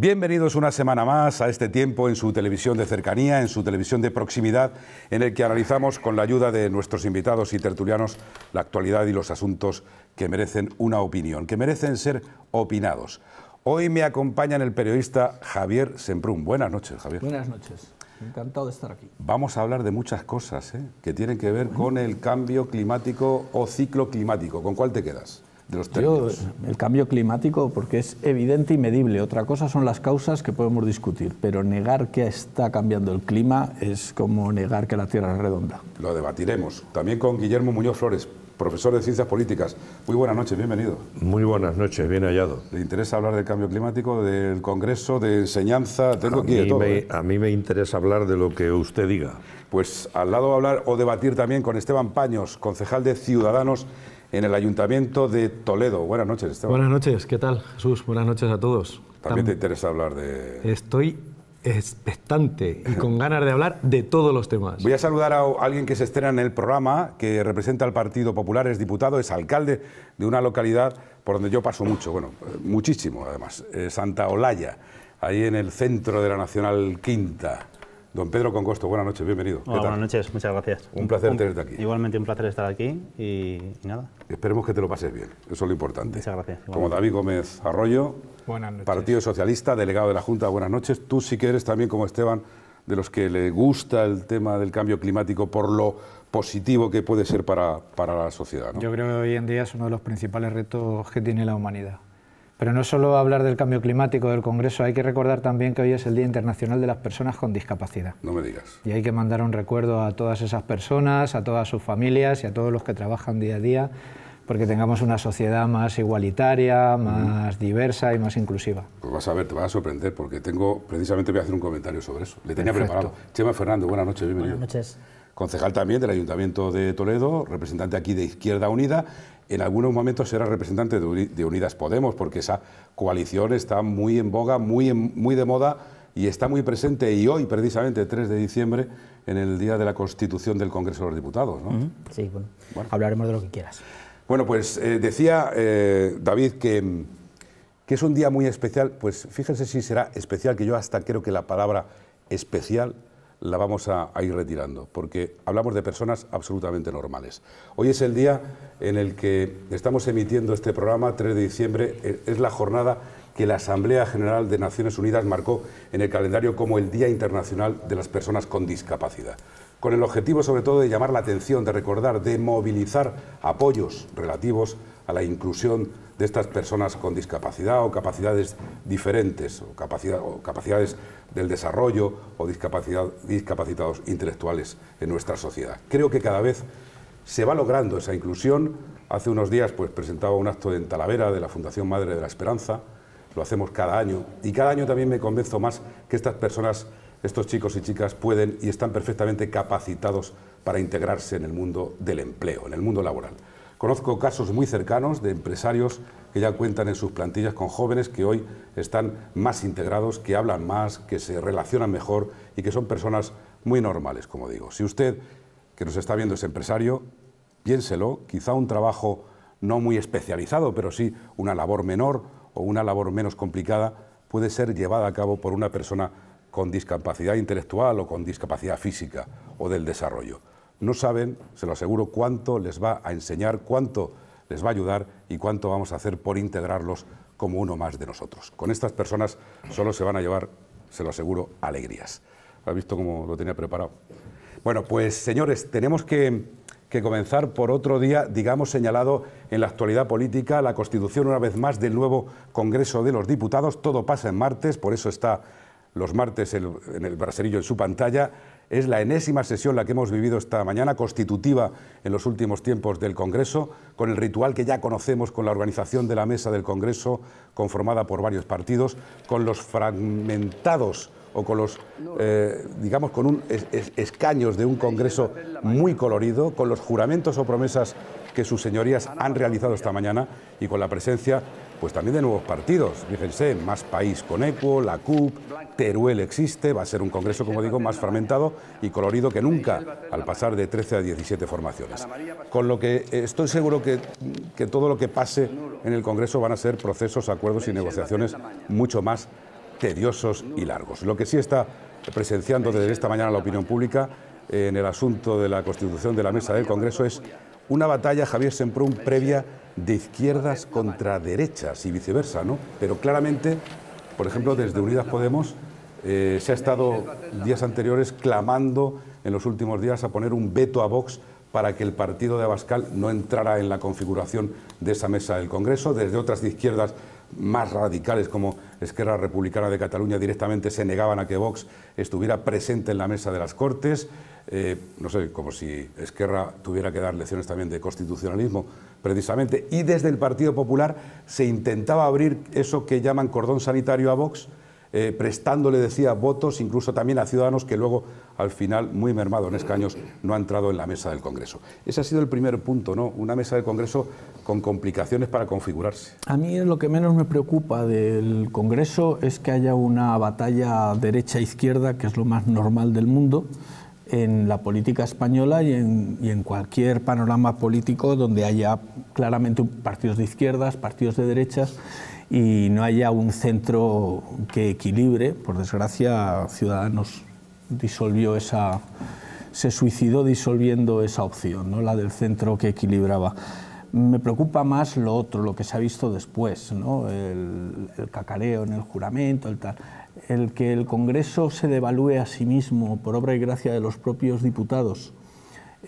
Bienvenidos una semana más a este tiempo en su televisión de cercanía, en su televisión de proximidad, en el que analizamos con la ayuda de nuestros invitados y tertulianos la actualidad y los asuntos que merecen una opinión, que merecen ser opinados. Hoy me acompañan el periodista Javier Semprún. Buenas noches, Javier. Buenas noches. Encantado de estar aquí. Vamos a hablar de muchas cosas ¿eh? que tienen que ver con el cambio climático o ciclo climático. ¿Con cuál te quedas? el cambio climático, porque es evidente y medible. Otra cosa son las causas que podemos discutir, pero negar que está cambiando el clima es como negar que la Tierra es redonda. Lo debatiremos. También con Guillermo Muñoz Flores, profesor de Ciencias Políticas. Muy buenas noches, bienvenido. Muy buenas noches, bien hallado. ¿Le interesa hablar del cambio climático, del Congreso, de enseñanza? Tengo aquí ¿eh? A mí me interesa hablar de lo que usted diga. Pues al lado hablar o debatir también con Esteban Paños, concejal de Ciudadanos en el Ayuntamiento de Toledo. Buenas noches, Buenas noches, ¿qué tal, Jesús? Buenas noches a todos. También te interesa hablar de... Estoy expectante y con ganas de hablar de todos los temas. Voy a saludar a alguien que se estrena en el programa, que representa al Partido Popular, es diputado, es alcalde de una localidad por donde yo paso mucho, bueno, eh, muchísimo además, eh, Santa Olaya, ahí en el centro de la Nacional Quinta. Don Pedro Congosto, buenas noches, bienvenido. buenas noches, muchas gracias. Un placer tenerte aquí. Igualmente un placer estar aquí y, nada. Esperemos que te lo pases bien, eso es lo importante. Muchas gracias. Como David Gómez Arroyo, Partido Socialista, delegado de la Junta, buenas noches. Tú sí que eres también como Esteban de los que le gusta el tema del cambio climático por lo positivo que puede ser para, la sociedad. Yo creo que hoy en día es uno de los principales retos que tiene la humanidad. Pero no solo hablar del cambio climático del Congreso, hay que recordar también que hoy es el Día Internacional de las Personas con Discapacidad. No me digas. Y hay que mandar un recuerdo a todas esas personas, a todas sus familias y a todos los que trabajan día a día porque tengamos una sociedad más igualitaria, más diversa y más inclusiva. Pues vas a ver, te vas a sorprender porque tengo, precisamente voy a hacer un comentario sobre eso. Le tenía preparado. Chema Fernando, buenas noches, bienvenido. Buenas noches. Concejal también del Ayuntamiento de Toledo, representante aquí de Izquierda Unida en algunos momentos será representante de Unidas Podemos, porque esa coalición está muy en boga, muy, muy de moda y está muy presente y hoy, precisamente, 3 de diciembre, en el Día de la Constitución del Congreso de los Diputados. ¿no? Sí, bueno, hablaremos de lo que quieras. Bueno, pues eh, decía eh, David que, que es un día muy especial, pues fíjense si será especial, que yo hasta creo que la palabra especial la vamos a, ir retirando, porque hablamos de personas absolutamente normales. Hoy es el día en el que estamos emitiendo este programa, 3 de diciembre, eh, es la jornada que la Asamblea General de Naciones Unidas marcó en el calendario como el Día Internacional de las Personas con Discapacidad, con el objetivo sobre todo de llamar la atención, de recordar, de movilizar apoyos relativos a la inclusión de estas personas con discapacidad o capacidades diferentes, o, capacidades del desarrollo o discapacitados intelectuales en nuestra sociedad. Creo que cada vez se va logrando esa inclusión. Hace unos días pues, presentaba un acto en Talavera de la Fundación Madre de la Esperanza, lo hacemos cada año y cada año también me convenzo más que estas personas, estos chicos y chicas pueden y están perfectamente capacitados para integrarse en el mundo del empleo, en el mundo laboral. Conozco casos muy cercanos de empresarios que ya cuentan en sus plantillas con jóvenes que hoy están más integrados, que hablan más, que se relacionan mejor y que son personas muy normales, como digo. Si usted que nos está viendo es empresario, piénselo, quizá un trabajo no muy especializado, pero sí una labor menor o una labor menos complicada puede ser llevada a cabo por una persona con discapacidad intelectual o con discapacidad física o del desarrollo. No saben, se lo aseguro, cuánto les va a enseñar, cuánto les va a ayudar y cuánto vamos a hacer por integrarlos como uno más de nosotros. Con estas personas solo se van a llevar, se lo aseguro, alegrías. ¿Has visto cómo lo tenía preparado? Bueno, pues señores, tenemos que que comenzar por otro día, digamos, señalado en la actualidad política, la constitución una vez más del nuevo Congreso de los Diputados. Todo pasa en martes, por eso está los martes en el braserillo en su pantalla. Es la enésima sesión la que hemos vivido esta mañana, constitutiva en los últimos tiempos del Congreso, con el ritual que ya conocemos, con la organización de la mesa del Congreso, conformada por varios partidos, con los fragmentados o con los, eh, digamos, con un escaños de un Congreso muy colorido, con los juramentos o promesas que sus señorías han realizado esta mañana y con la presencia, pues también de nuevos partidos. Fíjense, más país con ECO, la CUP, Teruel existe, va a ser un Congreso, como digo, más fragmentado y colorido que nunca, al pasar de 13 a 17 formaciones. Con lo que eh, estoy seguro que, que todo lo que pase en el Congreso van a ser procesos, acuerdos y negociaciones mucho más tediosos y largos. Lo que sí está presenciando desde esta mañana la opinión pública eh, en el asunto de la constitución de la mesa del Congreso es una batalla, Javier Semprún, previa de izquierdas contra derechas y viceversa, ¿no? Pero claramente, por ejemplo, desde Unidas Podemos eh, se ha estado días anteriores clamando en los últimos días a poner un veto a Vox para que el partido de Abascal no entrara en la configuración de esa mesa del Congreso. Desde otras izquierdas más radicales como Esquerra Republicana de Cataluña directamente se negaban a que Vox estuviera presente en la mesa de las Cortes. Eh, no sé, como si Esquerra tuviera que dar lecciones también de constitucionalismo, precisamente. Y desde el Partido Popular se intentaba abrir eso que llaman cordón sanitario a Vox eh, prestándole, decía, votos incluso también a Ciudadanos que luego, al final, muy mermado en escaños, no ha entrado en la mesa del Congreso. Ese ha sido el primer punto, ¿no? Una mesa del Congreso con complicaciones para configurarse. A mí lo que menos me preocupa del Congreso es que haya una batalla derecha-izquierda, e que es lo más normal del mundo en la política española y y en, cualquier panorama político donde haya claramente partidos de izquierdas, partidos de derechas y no haya un centro que equilibre. Por desgracia, Ciudadanos disolvió esa, se suicidó disolviendo esa opción, ¿no? la del centro que equilibraba. Me preocupa más lo otro, lo que se ha visto después, el, cacareo en el juramento, el tal el que el Congreso se devalúe a sí mismo por obra y gracia de los propios diputados,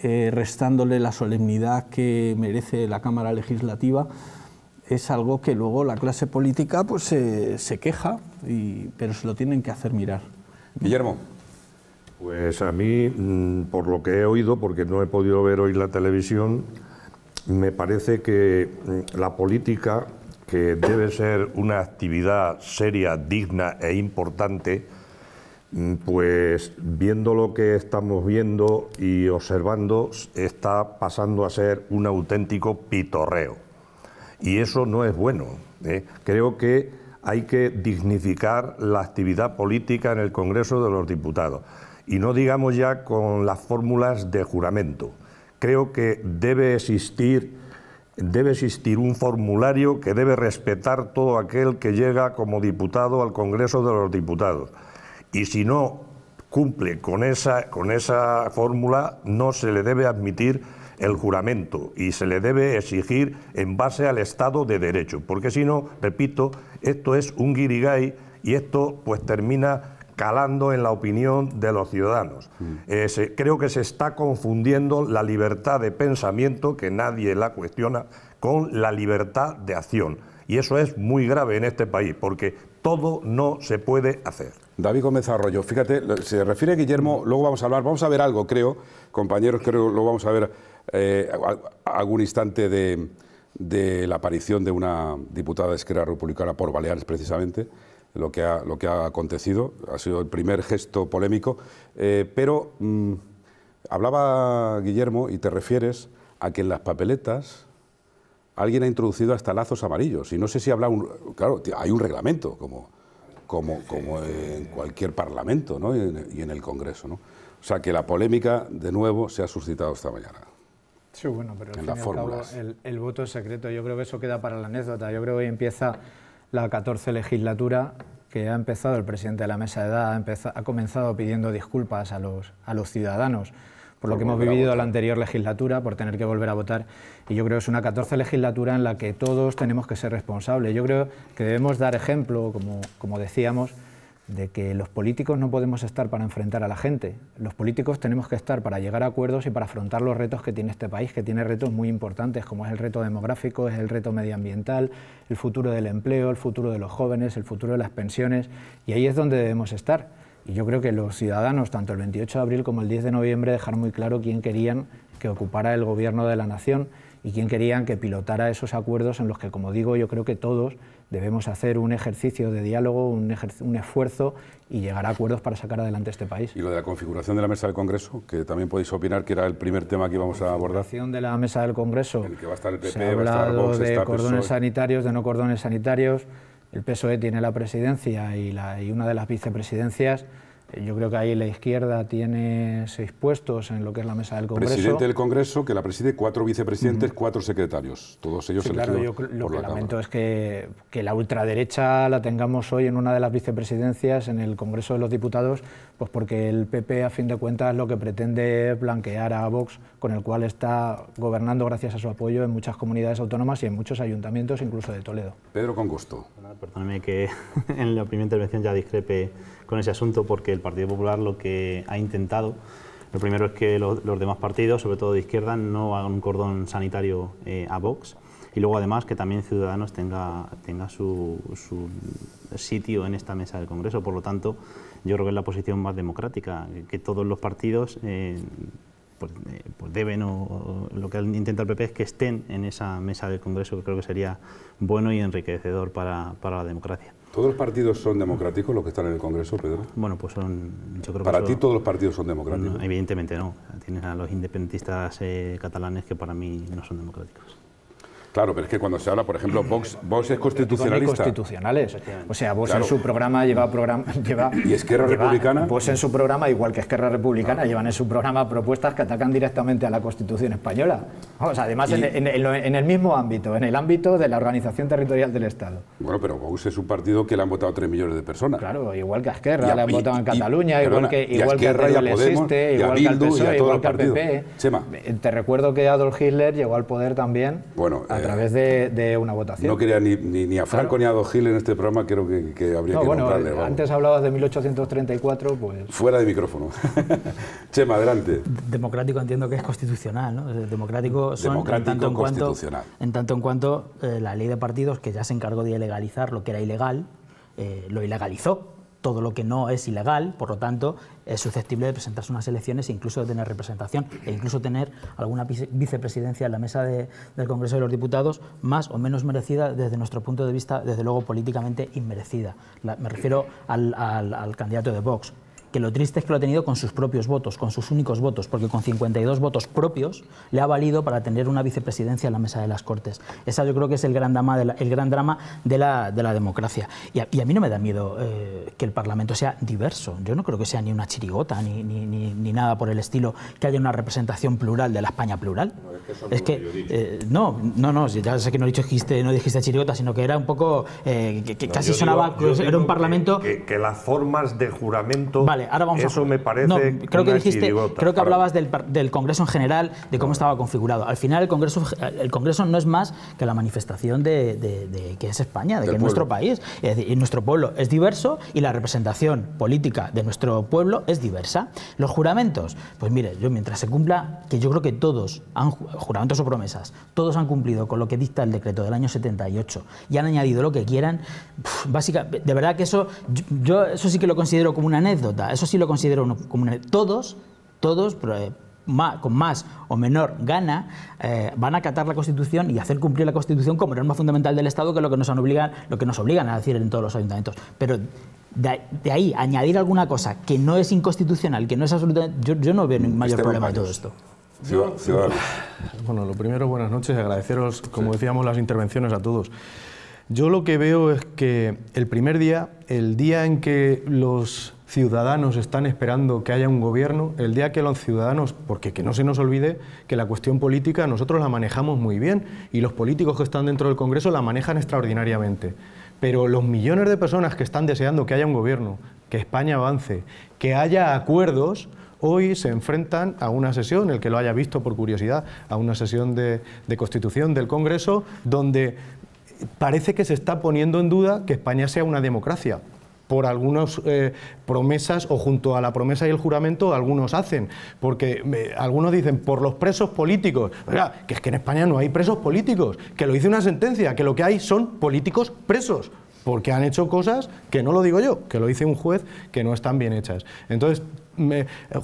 eh, restándole la solemnidad que merece la Cámara Legislativa, es algo que luego la clase política pues se, queja, pero se lo tienen que hacer mirar. Guillermo. Pues a mí, mm, por lo que he oído, porque no he podido ver hoy la televisión, me parece que mm, la política, que debe ser una actividad seria, digna e importante, mm, pues viendo lo que estamos viendo y observando, está pasando a ser un auténtico pitorreo. Y eso no es bueno. ¿eh? Creo que hay que dignificar la actividad política en el Congreso de los Diputados. Y no digamos ya con las fórmulas de juramento. Creo que debe existir, debe existir un formulario que debe respetar todo aquel que llega como diputado al Congreso de los Diputados. Y si no cumple con esa, con esa fórmula, no se le debe admitir el juramento y se le debe exigir en base al Estado de Derecho, porque si no, repito, esto es un guirigay y esto pues termina calando en la opinión de los ciudadanos. Mm. Eh, creo que se está confundiendo la libertad de pensamiento, que nadie la cuestiona, con la libertad de acción. Y eso es muy grave en este país, porque todo no se puede hacer. David Gómez Arroyo, fíjate, se refiere Guillermo, luego vamos a hablar, vamos a ver algo, creo, compañeros, creo, lo vamos a ver eh, algún instante de, la aparición de una diputada de Esquerra Republicana por Baleares, precisamente, lo que ha, lo que ha acontecido. Ha sido el primer gesto polémico. Eh, pero mm, hablaba Guillermo y te refieres a que en las papeletas alguien ha introducido hasta lazos amarillos. Y no sé si habla, un... Claro, hay un reglamento, como, como, como en cualquier parlamento ¿no? y, en, el Congreso. O sea que la polémica, de nuevo, se ha suscitado esta mañana. Sí, bueno, pero el, voto es secreto. Yo creo que eso queda para la anécdota. Yo creo que hoy empieza la 14 legislatura que ha empezado el presidente de la mesa de edad, ha, empezado, comenzado pidiendo disculpas a los, a los ciudadanos por lo que hemos vivido la anterior legislatura, por tener que volver a votar. Y yo creo que es una 14 legislatura en la que todos tenemos que ser responsables. Yo creo que debemos dar ejemplo, como, como decíamos, de que los políticos no podemos estar para enfrentar a la gente, los políticos tenemos que estar para llegar a acuerdos y para afrontar los retos que tiene este país, que tiene retos muy importantes, como es el reto demográfico, es el reto medioambiental, el futuro del empleo, el futuro de los jóvenes, el futuro de las pensiones, y ahí es donde debemos estar. Y yo creo que los ciudadanos, tanto el 28 de abril como el 10 de noviembre, dejaron muy claro quién querían que ocupara el gobierno de la nación y quién querían que pilotara esos acuerdos en los que, como digo, yo creo que todos debemos hacer un ejercicio de diálogo, un, esfuerzo y llegar a acuerdos para sacar adelante este país. Y lo de la configuración de la mesa del Congreso, que también podéis opinar que era el primer tema que íbamos a abordar. La configuración de la mesa del Congreso. El que va a estar el PP, va a estar de cordones e. sanitarios, de no cordones sanitarios. El PSOE tiene la presidencia y una de las vicepresidencias. Yo creo que ahí la izquierda tiene seis puestos en lo que es la mesa del Congreso. Presidente del Congreso, que la preside cuatro vicepresidentes, cuatro secretarios, todos ellos elegidos claro, yo lo que lamento es que, la ultraderecha la tengamos hoy en una de las vicepresidencias en el Congreso de los Diputados, pues porque el PP, a fin de cuentas, es lo que pretende blanquear a Vox, con el cual está gobernando gracias a su apoyo en muchas comunidades autónomas y en muchos ayuntamientos, incluso de Toledo. Pedro Congusto. Perdóname que en la primera intervención ya discrepe con ese asunto, porque el Partido Popular lo que ha intentado, lo primero es que los, demás partidos, sobre todo de izquierda, no hagan un cordón sanitario eh, a Vox y luego además que también Ciudadanos tenga, tenga su, sitio en esta mesa del Congreso. Por lo tanto, yo creo que es la posición más democrática, que todos los partidos eh, pues, eh, pues, deben, o, lo que intenta el PP es que estén en esa mesa del Congreso, que creo que sería bueno y enriquecedor para la democracia. ¿Todos los partidos son democráticos los que están en el Congreso, Pedro? Bueno, pues son... Yo creo para ti todos los partidos son democráticos. evidentemente no. Tienes a los independentistas eh, catalanes que para mí no son democráticos. Claro, pero es que cuando se habla, por ejemplo, Vox, Vox es constitucionalista. constitucionales. O sea, Vox en su programa lleva... Programa, lleva ¿Y Esquerra Republicana? Vox en su programa, igual que Esquerra Republicana, llevan en su programa propuestas que atacan directamente a la Constitución española. O sea, además, en, el mismo ámbito, en el ámbito de la organización territorial del Estado. Bueno, pero Vox es un partido que le han votado tres millones de personas. Claro, igual que a Esquerra, le han votado en Cataluña, igual que, igual que a Podemos, existe, igual que al PSOE, igual que el PP. Te recuerdo que Adolf Hitler llegó al poder también... Bueno, ah, a eh, través de, una votación. No quería ni, ni, a Franco ni a Do en este programa, creo que, habría que eh, Antes hablabas de 1834, pues... Fuera de micrófono. Chema, adelante. Democrático entiendo que es constitucional, ¿no? Democrático son en tanto en cuanto, en tanto en cuanto eh, la ley de partidos, que ya se encargó de ilegalizar lo que era ilegal, lo ilegalizó todo lo que no es ilegal, por lo tanto, es susceptible de presentarse unas elecciones e incluso de tener representación e incluso tener alguna vicepresidencia en la mesa del Congreso de los Diputados más o menos merecida desde nuestro punto de vista, desde luego políticamente inmerecida. me refiero al, al, al, candidato de Vox, que lo triste es que lo ha tenido con sus propios votos, con sus únicos votos, porque con 52 votos propios le ha valido para tener una vicepresidencia en la mesa de las Cortes. Esa yo creo que es el gran drama de la, gran drama de la, democracia. Y a, mí no me da miedo eh, que el Parlamento sea diverso. Yo no creo que sea ni una chirigota ni, ni, nada por el estilo que haya una representación plural de la España plural. es que, eh, no, no, no, ya sé que no dijiste, no dijiste chirigota, sino que era un poco eh, que, casi sonaba, digo, era un Parlamento que, que, las formas de juramento. Eso me parece. creo que dijiste, creo que hablabas del, del, Congreso en general, de cómo estaba configurado. Al final, el Congreso, el Congreso no es más que la manifestación de, que es España, de que es nuestro país. Es decir, nuestro pueblo es diverso y la representación política de nuestro pueblo es diversa. Los juramentos, pues mire, yo mientras se cumpla, que yo creo que todos han juramentos o promesas, todos han cumplido con lo que dicta el decreto del año 78 y han añadido lo que quieran. de verdad que eso, yo eso sí que lo considero como una anécdota eso sí lo considero una Todos, todos, eh, con más o menor gana, eh, van a acatar la Constitución y hacer cumplir la Constitución como norma fundamental del Estado, que es lo que nos obligan, lo que nos obligan a decir en todos los ayuntamientos. Pero de, ahí añadir alguna cosa que no es inconstitucional, que no es absolutamente... Yo, no veo ningún mayor problema en todo esto. Bueno, lo primero, buenas noches, agradeceros, como decíamos, las intervenciones a todos. Yo lo que veo es que el primer día, el día en que los ciudadanos están esperando que haya un gobierno, el día que los ciudadanos, porque que no se nos olvide que la cuestión política nosotros la manejamos muy bien y los políticos que están dentro del Congreso la manejan extraordinariamente. Pero los millones de personas que están deseando que haya un gobierno, que España avance, que haya acuerdos, hoy se enfrentan a una sesión, el que lo haya visto por curiosidad, a una sesión de, de constitución del Congreso, donde parece que se está poniendo en duda que España sea una democracia por algunas eh, promesas o junto a la promesa y el juramento algunos hacen, porque eh, algunos dicen por los presos políticos, que es que en España no hay presos políticos, que lo hice una sentencia, que lo que hay son políticos presos, porque han hecho cosas que no lo digo yo, que lo dice un juez que no están bien hechas. Entonces,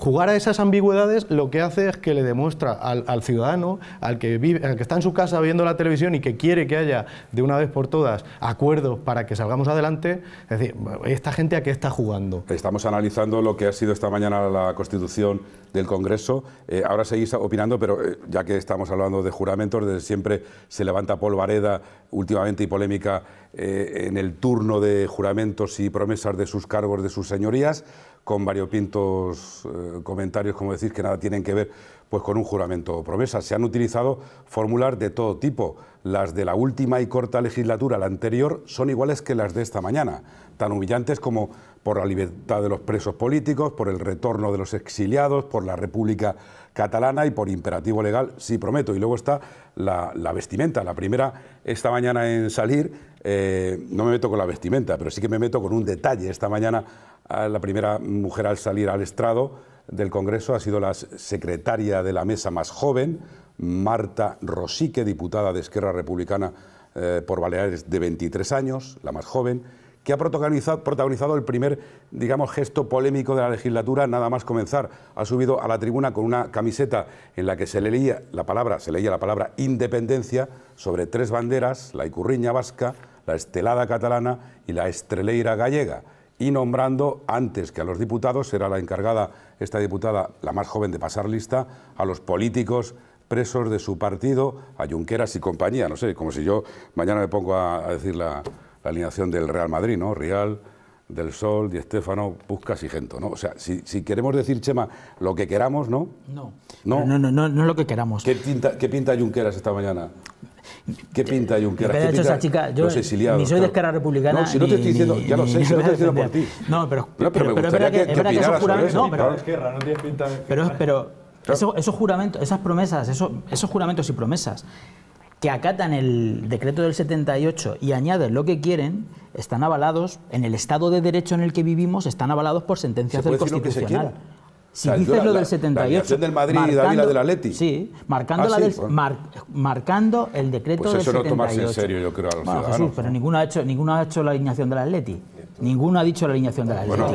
jugar a esas ambigüedades lo que hace es que le demuestra al, ciudadano, al que, está en su casa viendo la televisión y que quiere que haya de una vez por todas acuerdos para que salgamos adelante, es decir, esta gente a qué está jugando. Estamos analizando lo que ha sido esta mañana la constitución del Congreso. Eh, ahora seguís opinando, pero eh, ya que estamos hablando de juramentos, desde siempre se levanta polvareda últimamente y polémica eh, en el turno de juramentos y promesas de sus cargos, de sus señorías con varios pintos eh, comentarios, como decir que nada tienen que ver pues, con un juramento o promesa. Se han utilizado fórmulas de todo tipo. Las de la última y corta legislatura, la anterior, son iguales que las de esta mañana, tan humillantes como por la libertad de los presos políticos, por el retorno de los exiliados, por la República Catalana y por imperativo legal, sí prometo. Y luego está la, vestimenta. La primera, esta mañana en salir, eh, no me meto con la vestimenta, pero sí que me meto con un detalle. Esta mañana la primera mujer al salir al estrado del Congreso ha sido la secretaria de la mesa más joven, Marta Rosique, diputada de Esquerra Republicana eh, por Baleares de 23 años, la más joven, que ha protagonizado, el primer, digamos, gesto polémico de la legislatura, nada más comenzar. Ha subido a la tribuna con una camiseta en la que se leía la palabra, se leía la palabra independencia sobre tres banderas, la icurriña vasca, la estelada catalana y la estreleira gallega y nombrando antes que a los diputados, será la encargada, esta diputada, la más joven de pasar lista, a los políticos presos de su partido, a Junqueras y compañía. No sé, como si yo mañana me pongo a, decir la, alineación del Real Madrid, ¿no? Real, Del Sol, y Puzcas y Gento, ¿no? O sea, si, si, queremos decir, Chema, lo que queramos, ¿no? No. No, no, no, no, no es lo que queramos. ¿Qué, pinta ¿Qué pinta Junqueras esta mañana? ¿Qué eh, pinta Junqueras? ¿Qué pinta esa chica, yo, Ni soy de Esquerra Republicana. No, si no te estoy diciendo, ya lo sé, si no te estoy diciendo por ti. No, pero, no, pero, me gustaría que, que, opinaras sobre No, tienes pinta Pero, pero esos, esos juramentos, esas promesas, esos, esos juramentos y promesas que acatan el decreto del 78 y añaden lo que quieren, están avalados, en el Estado de Derecho en el que vivimos, están avalados por sentencias del Constitucional. Si dices lo del 78. La del Madrid y la del Atleti. Sí, ah, marcando, la del, sí, pues. marcando el decreto pues del 78. Eso no tomarse en serio, yo creo, a los ciudadanos. Jesús, pero ninguno ha, hecho, ninguno ha hecho la alineación del Atleti. Ninguno ha dicho la alineación de la Bueno,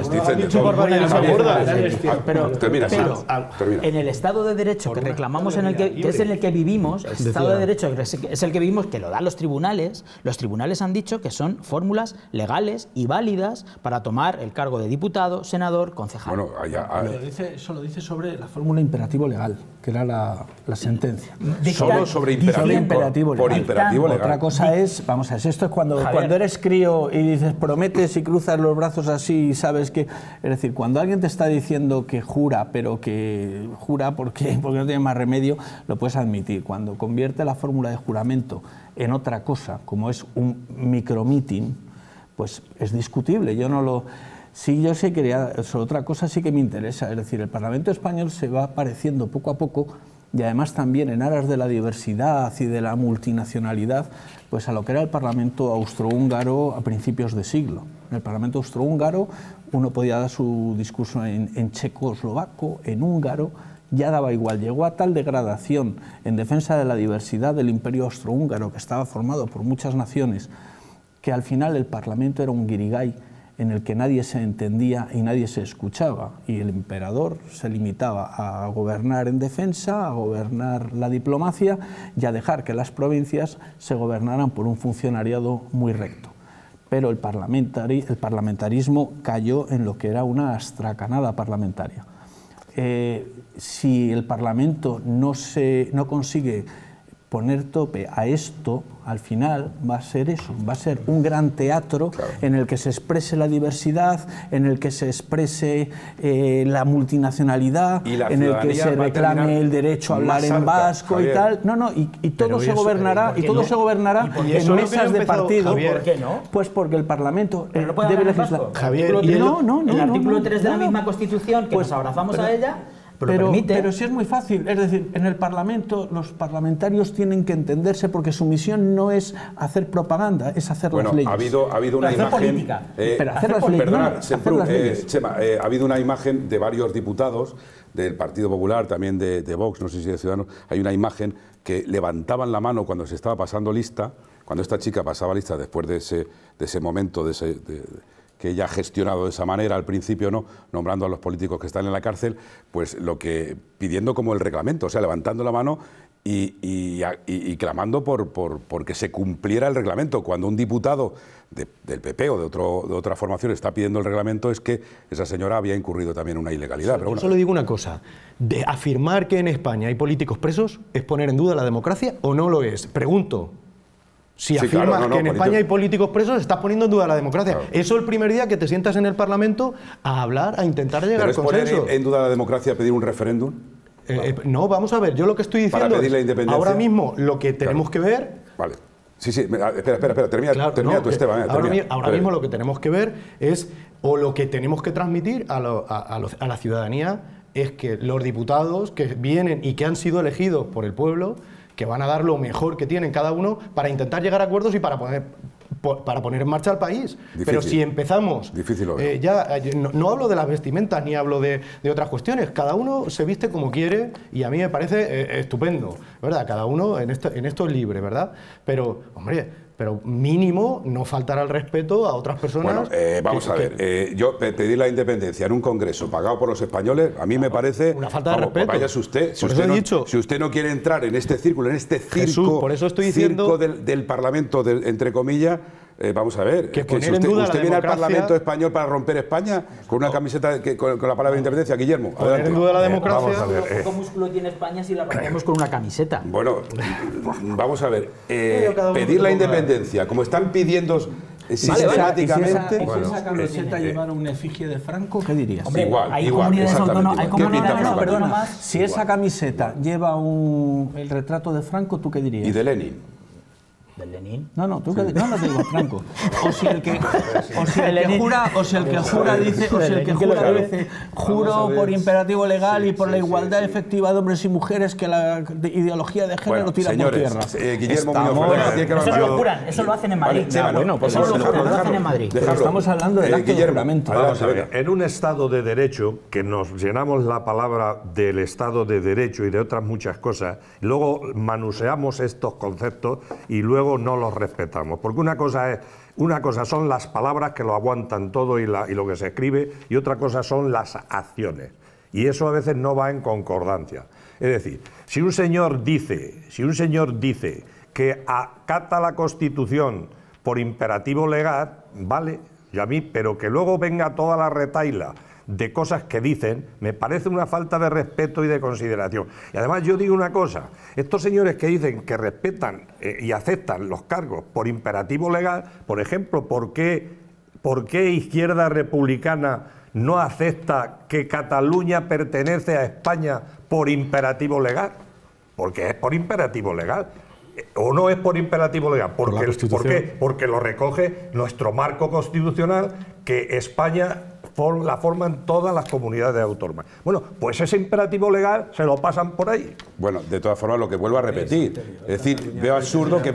ah, Pero, en el Estado de Derecho que reclamamos, en el que, es en el que vivimos, el Estado de Derecho es el que vivimos, que lo dan los tribunales, los tribunales han dicho que son fórmulas legales y válidas para tomar el cargo de diputado, senador, concejal. Bueno, eso lo dice sobre la fórmula imperativo legal que era la, sentencia. Solo sobre imperativo, sobre imperativo por, imperativo Otra cosa es, vamos a ver, esto es cuando, cuando eres crío y dices, prometes y cruzas los brazos así y sabes que... Es decir, cuando alguien te está diciendo que jura, pero que jura porque, porque no tiene más remedio, lo puedes admitir. Cuando convierte la fórmula de juramento en otra cosa, como es un micromeeting, pues es discutible. Yo no lo... Sí, yo sí quería, otra cosa sí que me interesa, es decir, el Parlamento español se va apareciendo poco a poco y además también en aras de la diversidad y de la multinacionalidad, pues a lo que era el Parlamento austrohúngaro a principios de siglo. el Parlamento austrohúngaro uno podía dar su discurso en, checo, checoslovaco, en húngaro, ya daba igual, llegó a tal degradación en defensa de la diversidad del imperio austrohúngaro, que estaba formado por muchas naciones, que al final el Parlamento era un guirigay en el que nadie se entendía y nadie se escuchaba, y el emperador se limitaba a gobernar en defensa, a gobernar la diplomacia y a dejar que las provincias se gobernaran por un funcionariado muy recto. Pero el, el parlamentarismo cayó en lo que era una astracanada parlamentaria. Eh, si el Parlamento no, se, no consigue poner tope a esto, al final va a ser eso, va a ser un gran teatro en el que se exprese la diversidad, en el que se exprese eh, la multinacionalidad, en el que se reclame el derecho a hablar en vasco y tal. No, no, y, todo se gobernará, y todo se gobernará en mesas de partido. ¿Por qué no? Pues porque el Parlamento eh, debe legislar. Javier, no, no, no, el artículo 3 de la misma Constitución, que pues, abrazamos a ella, pero, sí es muy fácil. Es decir, en el Parlamento los parlamentarios tienen que entenderse porque su misión no es hacer propaganda, es hacer las leyes. Ha habido, ha habido una imagen. ha habido una imagen de varios diputados del Partido Popular, también de, Vox, no sé si de Ciudadanos. Hay una imagen que levantaban la mano cuando se estaba pasando lista cuando esta chica pasaba lista después de ese, momento, de, ese, de, que ella ha gestionado de esa manera, al principio no, nombrando a los políticos que están en la cárcel, pues lo que pidiendo como el reglamento, o sea, levantando la mano y, clamando por, por, que se cumpliera el reglamento. Cuando un diputado del PP o de, otro, de otra formación está pidiendo el reglamento es que esa señora había incurrido también una ilegalidad. solo digo una cosa, de afirmar que en España hay políticos presos es poner en duda la democracia o no lo es. Pregunto, si afirmas que en España hay políticos presos, estás poniendo en duda la democracia. Eso el primer día que te sientas en el Parlamento a hablar, a intentar llegar al consenso. poner en duda la democracia pedir un referéndum? Eh, eh, no, vamos a ver, yo lo que estoy diciendo Para pedir la independencia. ahora mismo lo que tenemos que ver... Vale. Sí, sí, ah, espera, espera, espera, termina, termina tú, Esteban. Eh, ahora, mismo lo que tenemos que ver es, o lo que tenemos que transmitir a, a la ciudadanía, es que los diputados que vienen y que han sido elegidos por el pueblo que van a dar lo mejor que tienen cada uno para intentar llegar a acuerdos y para para poner en marcha el país. Pero si empezamos, difícil eh, ya eh, no, hablo de las vestimentas ni hablo de, otras cuestiones. Cada uno se viste como quiere y a mí me parece eh, estupendo, ¿verdad? Cada uno en esto, en esto es libre, ¿verdad? Pero, hombre, pero mínimo no faltará el respeto a otras personas. Eh, vamos a ver, eh, yo pedí la independencia en un congreso pagado por los españoles, a mí me parece... Una falta de pues respeto. Vaya usted, si, usted no, si usted no quiere entrar en este círculo, en este circo, del, Parlamento, entre comillas, eh, vamos a ver, que, que si usted, usted viene al Parlamento español para romper España con una camiseta con, la palabra independencia, Guillermo. Poner en duda la eh, democracia. Vamos a ver, eh. músculo tiene España si la rompemos con una camiseta? Bueno, vamos a ver. pedir la independencia, como están pidiendo sistemáticamente. Si esa, camiseta llevara un efigie de Franco, ¿qué dirías? Hombre, igual, igual, comunidades Si esa camiseta lleva un, el retrato de Franco, ¿tú qué dirías? Y de Lenin. ¿Del Lenin? No, no, tú que, no, no te digo Franco. O si el que, o si el que jura, o si el que jura dice, o si el que jura dice, juro por imperativo legal y por la igualdad efectiva de hombres y mujeres que la ideología de género tira por tierra. Eh, Guillermo eso lo juran, eso lo hacen en Madrid. bueno, pues eso lo hacen en Madrid. Estamos hablando eh, de juramento. Vamos a ver, en un Estado de Derecho, que nos llenamos la palabra del Estado de Derecho y de otras muchas cosas, luego manuseamos estos conceptos y luego no los respetamos. Porque una cosa, es, una cosa son las palabras que lo aguantan todo y, y lo que se escribe, y otra cosa son las acciones. Y eso a veces no va en concordancia. Es decir, si un señor dice, si un señor dice que acata la Constitución por imperativo legal, vale, ya mí, pero que luego venga toda la retaila de cosas que dicen, me parece una falta de respeto y de consideración. Y además yo digo una cosa, estos señores que dicen que respetan eh, y aceptan los cargos por imperativo legal, por ejemplo, ¿por qué, Izquierda Republicana no acepta que Cataluña pertenece a España por imperativo legal? Porque es por imperativo legal o no es por imperativo legal, porque, ¿por porque lo recoge nuestro marco constitucional que España la forman todas las comunidades autónomas. Bueno, pues ese imperativo legal se lo pasan por ahí. Bueno, de todas formas, lo que vuelvo a repetir, es decir, veo absurdo que... A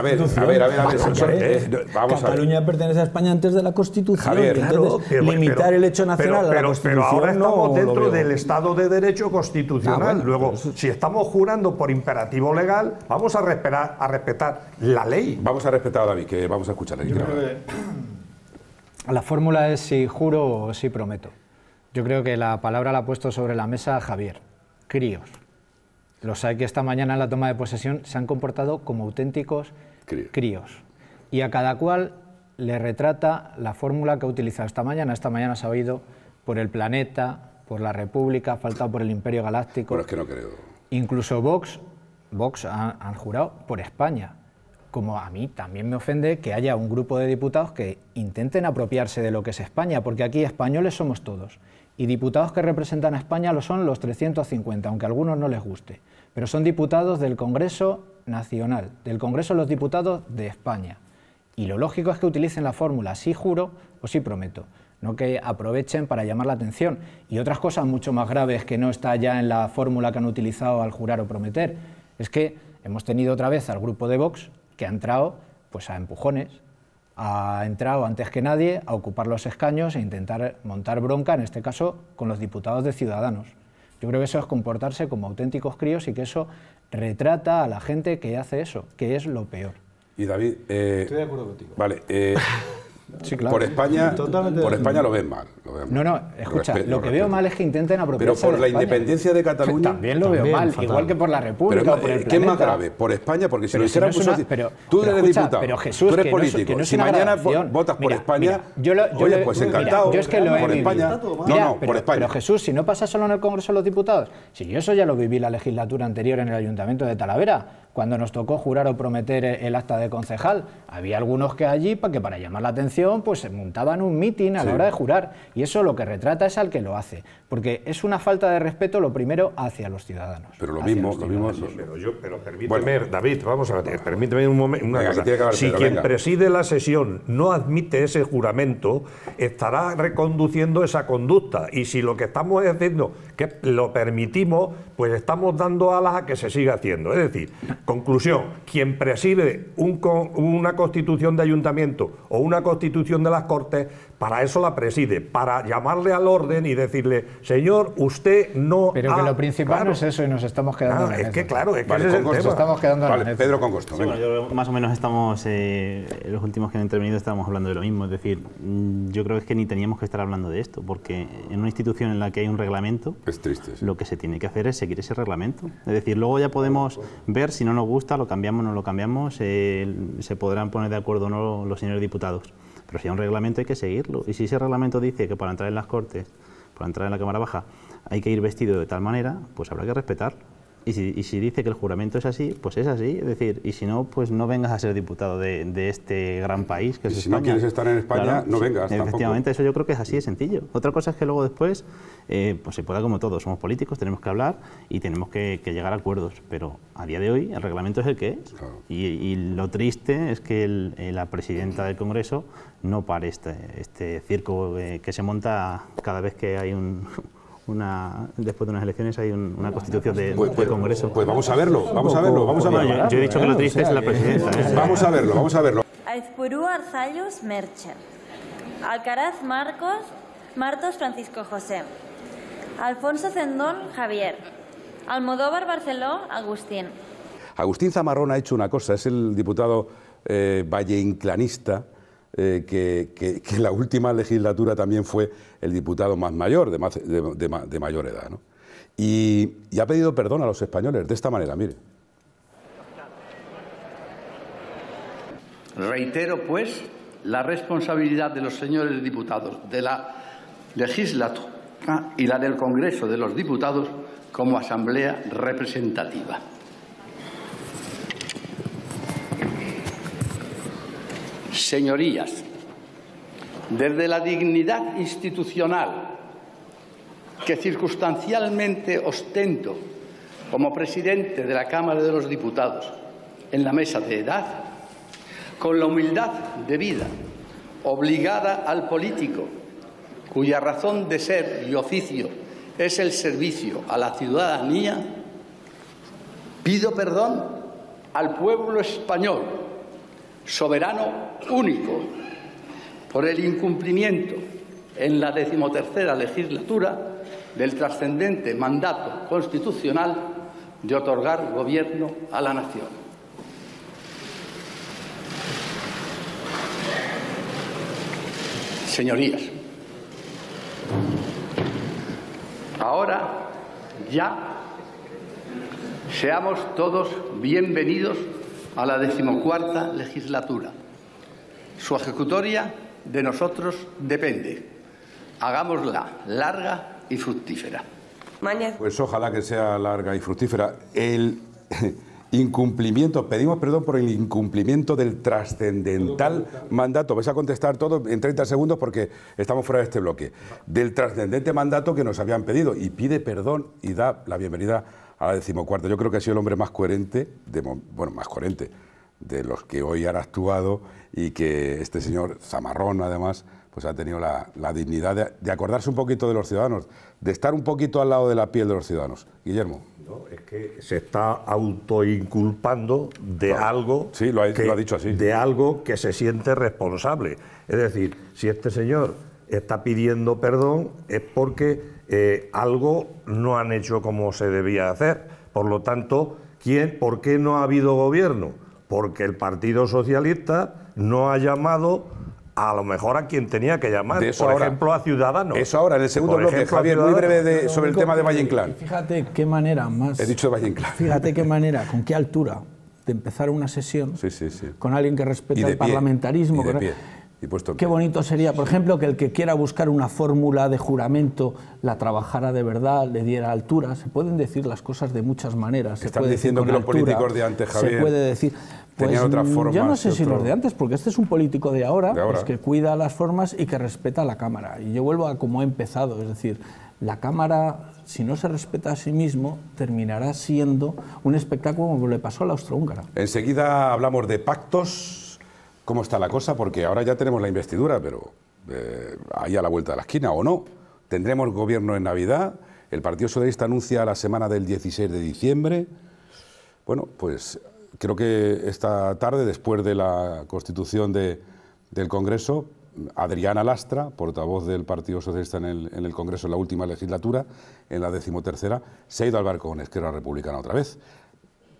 ver, a ver, a ver, eh, vamos a ver. Cataluña pertenece a España antes de la Constitución, entonces limitar el hecho nacional pero, estamos dentro del Estado de Derecho Constitucional. Ah, Luego, si estamos jurando por imperativo legal, vamos a respetar, a respetar la ley. Vamos a respetar David, que vamos a escuchar. A la fórmula es si juro o si prometo. Yo creo que la palabra la ha puesto sobre la mesa Javier. Críos. Los hay que esta mañana en la toma de posesión se han comportado como auténticos críos. Y a cada cual le retrata la fórmula que ha utilizado esta mañana. Esta mañana se ha oído por el planeta, por la República, ha faltado por el Imperio Galáctico. Pero es que no creo. Incluso Vox, Vox han jurado por España como a mí también me ofende que haya un grupo de diputados que intenten apropiarse de lo que es España, porque aquí españoles somos todos. Y diputados que representan a España lo son los 350, aunque a algunos no les guste. Pero son diputados del Congreso Nacional, del Congreso de los Diputados de España. Y lo lógico es que utilicen la fórmula sí juro o sí prometo, no que aprovechen para llamar la atención. Y otras cosas mucho más graves que no está ya en la fórmula que han utilizado al jurar o prometer, es que hemos tenido otra vez al grupo de Vox que ha entrado pues, a empujones, ha entrado antes que nadie a ocupar los escaños e intentar montar bronca, en este caso, con los diputados de Ciudadanos. Yo creo que eso es comportarse como auténticos críos y que eso retrata a la gente que hace eso, que es lo peor. Y David... Eh, Estoy de acuerdo contigo. Vale. Eh, Por España, lo ven mal. No, no, escucha, lo que veo mal es que intenten apropiarse. Pero por la independencia de Cataluña. También lo veo mal, igual que por la República. Eh, ¿Qué es más grave? Por España, porque si lo hicieran pero, Tú eres diputado. Pero Jesús, tú eres político. No, si mañana votas por España, yo yo oye, pues encantado. yo es que lo he por España. no, no, por España. Pero Jesús, si no pasa solo en el Congreso de los Diputados, si yo eso ya lo viví la legislatura anterior en el Ayuntamiento de Talavera cuando nos tocó jurar o prometer e-, el acta de concejal. Había algunos que allí, para que para llamar la atención, pues se montaban un mitin a la hora de jurar. Y eso lo que retrata es al que lo hace. Porque es una falta de respeto, lo primero, hacia los ciudadanos. Pero lo mismo, lo mismo. David, vamos a ver, permíteme un momento. si quien preside la sesión no admite ese juramento, estará reconduciendo esa conducta. Y si lo que estamos haciendo, que lo permitimos, pues estamos dando alas a que se siga haciendo. Es decir, Conclusión, quien preside una constitución de ayuntamiento o una constitución de las Cortes para eso la preside, para llamarle al orden y decirle, señor, usted no. Pero que lo principal no es eso y nos estamos ah, quedando Es que, claro, es que estamos quedando Pedro con más o menos estamos, eh, los últimos que han intervenido estamos hablando de lo mismo. Es decir, mm, yo creo que ni teníamos que estar hablando de esto, porque en una institución en la que hay un reglamento, es triste, lo que se tiene que hacer es seguir ese reglamento. Es decir, luego ya podemos ver si no nos gusta, lo cambiamos o no lo cambiamos, eh, se podrán poner de acuerdo o no los señores diputados. Pero si hay un reglamento hay que seguirlo. Y si ese reglamento dice que para entrar en las Cortes, para entrar en la Cámara Baja, hay que ir vestido de tal manera, pues habrá que respetarlo. Y si, dice que el juramento es así, pues es así. Es decir, y si no, pues no vengas a ser diputado de, este gran país que y si no quieres estar en España, no vengas. Efectivamente, eso yo creo que es así de sencillo. Otra cosa es que luego después, eh, pues se pueda como todos, somos políticos, tenemos que hablar y tenemos que, llegar a acuerdos. Pero a día de hoy el reglamento es el que es. Y, lo triste es que eh, la presidenta del Congreso no para este, este circo eh, que se monta cada vez que hay un, una, después de unas elecciones hay una constitución de, pues, pues, Congreso. Pues vamos a verlo, vamos a verlo, vamos a verlo. Yo, he dicho que lo triste es la presidencia. ¿eh? Vamos a verlo, vamos a verlo. Aizpurú Arzayus Mercher. Alcaraz Marcos, Martos Francisco José. Alfonso Zendón Javier. Almodóvar Barceló Agustín. Agustín Zamarrón ha hecho una cosa, es el diputado eh, Valle Inclanista eh, que, que, la última legislatura también fue el diputado más mayor, de, de, mayor edad. Y, y, ha pedido perdón a los españoles de esta manera, mire. Reitero, pues, la responsabilidad de los señores diputados de la legislatura y la del Congreso de los Diputados como asamblea representativa. Señorías, desde la dignidad institucional que circunstancialmente ostento como presidente de la Cámara de los Diputados en la mesa de edad, con la humildad debida, obligada al político, cuya razón de ser y oficio es el servicio a la ciudadanía, pido perdón al pueblo español soberano único, por el incumplimiento en la decimotercera legislatura del trascendente mandato constitucional de otorgar gobierno a la nación. Señorías, ahora ya seamos todos bienvenidos a la decimocuarta legislatura. Su ejecutoria de nosotros depende. Hagámosla larga y fructífera. Pues ojalá que sea larga y fructífera. El incumplimiento, pedimos perdón por el incumplimiento del trascendental mandato. Vais a contestar todo en 30 segundos porque estamos fuera de este bloque. Del trascendente mandato que nos habían pedido y pide perdón y da la bienvenida a la decimocuarta. Yo creo que ha sido el hombre más coherente, de, bueno, más coherente, de los que hoy han actuado y que este señor Zamarrón, además, pues ha tenido la, dignidad de, acordarse un poquito de los ciudadanos, de estar un poquito al lado de la piel de los ciudadanos. Guillermo. No, es que se está autoinculpando de algo sí, lo ha dicho así. de algo que se siente responsable. Es decir, si este señor está pidiendo perdón es porque eh, algo no han hecho como se debía hacer. Por lo tanto, ¿quién, ¿por qué no ha habido gobierno? Porque el Partido Socialista no ha llamado a lo mejor a quien tenía que llamar, por ejemplo a Ciudadanos. Eso ahora, en el segundo bloque, Javier, muy sobre el tema de Valle Fíjate qué manera más... He dicho Fíjate qué manera, con qué altura de empezar una sesión con alguien que respeta el parlamentarismo. Qué bonito sería, por ejemplo, que el que quiera buscar una fórmula de juramento la trabajara de verdad, le diera altura. Se pueden decir las cosas de muchas maneras. Se Están diciendo que los políticos de antes, Javier. Se puede decir. Pues, otra mm, forma. Yo no sé si los de antes, porque este es un político de ahora, es pues que cuida las formas y que respeta la Cámara. Y yo vuelvo a como he empezado, es decir, la Cámara, si no se respeta a sí mismo, terminará siendo un espectáculo como le pasó a la austrohúngara. Enseguida hablamos de pactos cómo está la cosa, porque ahora ya tenemos la investidura, pero eh, ahí a la vuelta de la esquina o no. Tendremos gobierno en Navidad, el Partido Socialista anuncia la semana del 16 de diciembre. Bueno, pues creo que esta tarde, después de la constitución del Congreso, Adriana Lastra, portavoz del Partido Socialista en el, en el, Congreso en la última legislatura, en la decimotercera, se ha ido al barco con Esquerra Republicana otra vez.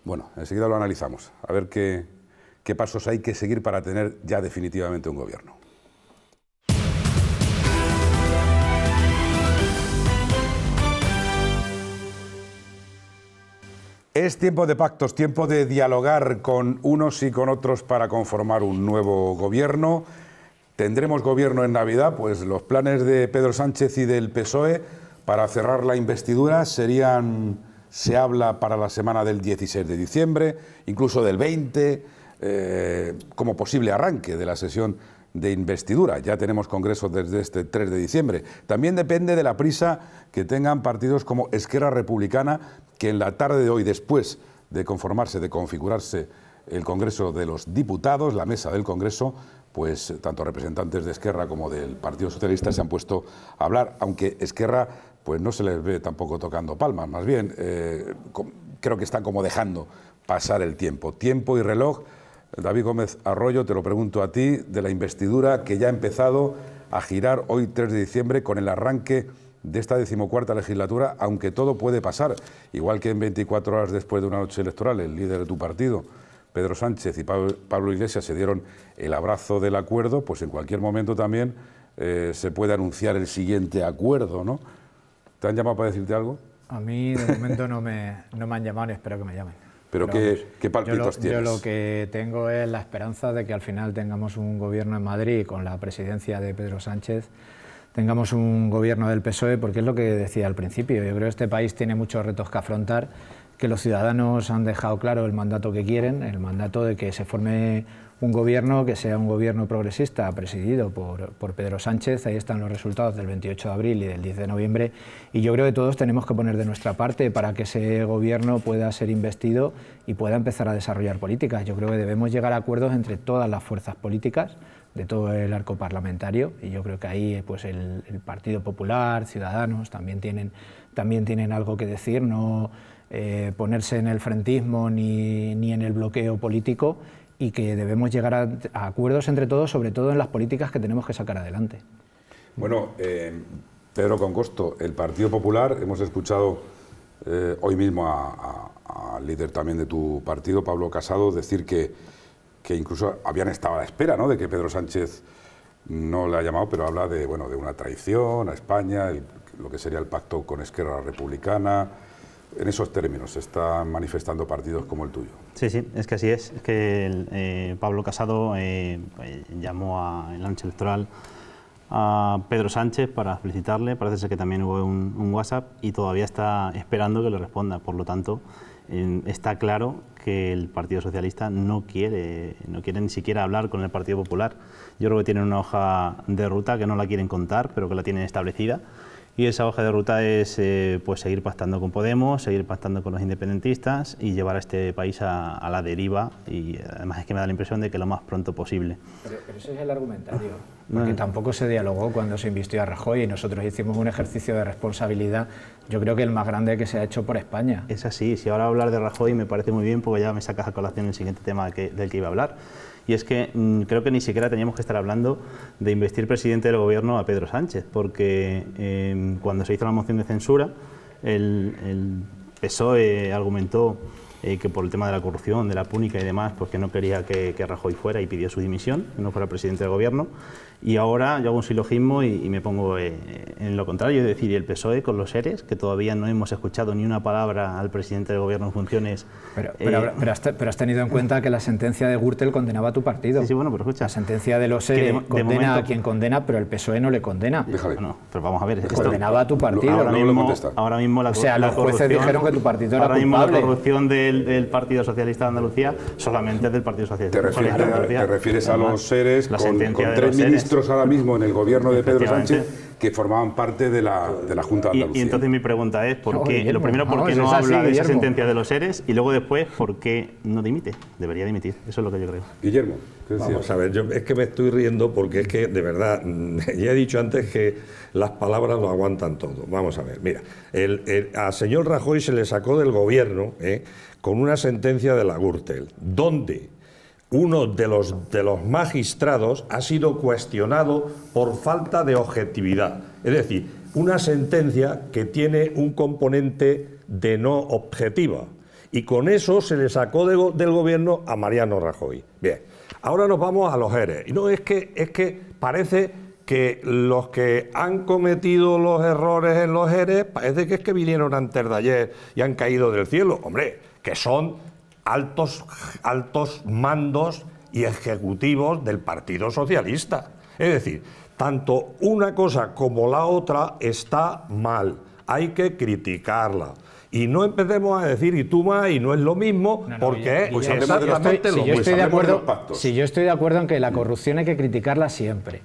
Bueno, enseguida lo analizamos, a ver qué, qué pasos hay que seguir para tener ya definitivamente un gobierno. Es tiempo de pactos, tiempo de dialogar con unos y con otros para conformar un nuevo gobierno. ¿Tendremos gobierno en Navidad? Pues los planes de Pedro Sánchez y del PSOE para cerrar la investidura serían, se habla para la semana del 16 de diciembre, incluso del 20 eh, como posible arranque de la sesión de investidura. Ya tenemos congreso desde este 3 de diciembre. También depende de la prisa que tengan partidos como Esquerra Republicana, que en la tarde de hoy, después de conformarse, de configurarse el Congreso de los Diputados, la mesa del Congreso, pues tanto representantes de Esquerra como del Partido Socialista se han puesto a hablar, aunque Esquerra pues no se les ve tampoco tocando palmas, más bien eh, creo que están como dejando pasar el tiempo. Tiempo y reloj David Gómez Arroyo, te lo pregunto a ti, de la investidura que ya ha empezado a girar hoy 3 de diciembre con el arranque de esta decimocuarta legislatura, aunque todo puede pasar, igual que en 24 horas después de una noche electoral el líder de tu partido, Pedro Sánchez y Pablo Iglesias se dieron el abrazo del acuerdo, pues en cualquier momento también eh, se puede anunciar el siguiente acuerdo, ¿no? ¿Te han llamado para decirte algo? A mí de momento no me, no me han llamado espero que me llamen. Pero, ¿qué, ¿qué, palpitos tienes? Yo lo que tengo es la esperanza de que al final tengamos un gobierno en Madrid con la presidencia de Pedro Sánchez, tengamos un gobierno del PSOE, porque es lo que decía al principio. Yo creo que este país tiene muchos retos que afrontar, que los ciudadanos han dejado claro el mandato que quieren, el mandato de que se forme un gobierno que sea un gobierno progresista presidido por, Pedro Sánchez. Ahí están los resultados del 28 de abril y del 10 de noviembre. Y yo creo que todos tenemos que poner de nuestra parte para que ese gobierno pueda ser investido y pueda empezar a desarrollar políticas. Yo creo que debemos llegar a acuerdos entre todas las fuerzas políticas de todo el arco parlamentario y yo creo que ahí pues el, Partido Popular, Ciudadanos también tienen, también tienen algo que decir, no eh, ponerse en el frentismo ni, ni en el bloqueo político y que debemos llegar a, acuerdos entre todos, sobre todo en las políticas que tenemos que sacar adelante. Bueno, eh, Pedro Concosto, el Partido Popular, hemos escuchado eh, hoy mismo al líder también de tu partido, Pablo Casado, decir que, que incluso habían estado a la espera ¿no? de que Pedro Sánchez no le ha llamado, pero habla de, bueno, de una traición a España, lo que sería el pacto con Esquerra Republicana, en esos términos se están manifestando partidos como el tuyo. Sí, sí, es que así es. Es que eh, Pablo Casado eh, eh, llamó a, en la electoral a Pedro Sánchez para felicitarle. Parece ser que también hubo un, WhatsApp y todavía está esperando que le responda. Por lo tanto, está claro que el Partido Socialista no quiere, no quiere ni siquiera hablar con el Partido Popular. Yo creo que tienen una hoja de ruta que no la quieren contar, pero que la tienen establecida y esa hoja de ruta es eh, pues seguir pactando con Podemos, seguir pactando con los independentistas y llevar a este país a, la deriva. Y eh, además es que me da la impresión de que lo más pronto posible. Pero, ese es el argumentario. Porque ah. tampoco se dialogó cuando se invistió a Rajoy y nosotros hicimos un ejercicio de responsabilidad, yo creo que el más grande que se ha hecho por España. Es así, si ahora hablar de Rajoy me parece muy bien porque ya me sacas a colación el siguiente tema del que iba a hablar y es que mm, creo que ni siquiera teníamos que estar hablando de investir presidente del gobierno a Pedro Sánchez, porque em, cuando se hizo la moción de censura, el, PSOE argumentó eh, que por el tema de la corrupción, de la púnica y demás, porque pues no quería que, que Rajoy fuera y pidió su dimisión, que no fuera presidente del gobierno. Y ahora yo hago un silogismo y, me pongo eh, en lo contrario, es decir, el PSOE con los seres, que todavía no hemos escuchado ni una palabra al presidente del gobierno en funciones. Pero, pero, eh, has, tenido en cuenta que la sentencia de Gürtel condenaba a tu partido. Sí, bueno, pero escucha. La sentencia de los seres condena a quien condena, pero el PSOE no le condena. pero vamos a ver. condenaba a tu partido. Ahora, mismo, ahora mismo la O dijeron que tu partido ahora mismo la corrupción del, Partido Socialista de Andalucía solamente es del Partido Socialista. Te refieres, a los seres con, con tres ministros ahora mismo en el gobierno de Pedro Sánchez que formaban parte de la, de la Junta de Y, entonces mi pregunta es, ¿por qué, lo primero, ¿por qué no, habla de esa sentencia de los seres Y luego después, ¿por qué no dimite? Debería dimitir, eso es lo que yo creo. Guillermo, es que me estoy riendo porque es que, de verdad, ya he dicho antes que las palabras lo aguantan todo. Vamos a ver, mira, el, señor Rajoy se le sacó del gobierno ¿eh? con una sentencia de la Gürtel. ¿Dónde? uno de los, de los magistrados ha sido cuestionado por falta de objetividad. Es decir, una sentencia que tiene un componente de no objetiva. Y con eso se le sacó del gobierno a Mariano Rajoy. Bien, ahora nos vamos a los ERE. Y no, es que, es que parece que los que han cometido los errores en los ERE, parece que es que vinieron antes de ayer y han caído del cielo. Hombre, que son altos, altos mandos y ejecutivos del Partido Socialista. Es decir, tanto una cosa como la otra está mal, hay que criticarla. Y no empecemos a decir y tú más y no es lo mismo, porque si yo estoy de pues acuerdo, Si yo estoy de acuerdo en que la corrupción hay que criticarla siempre.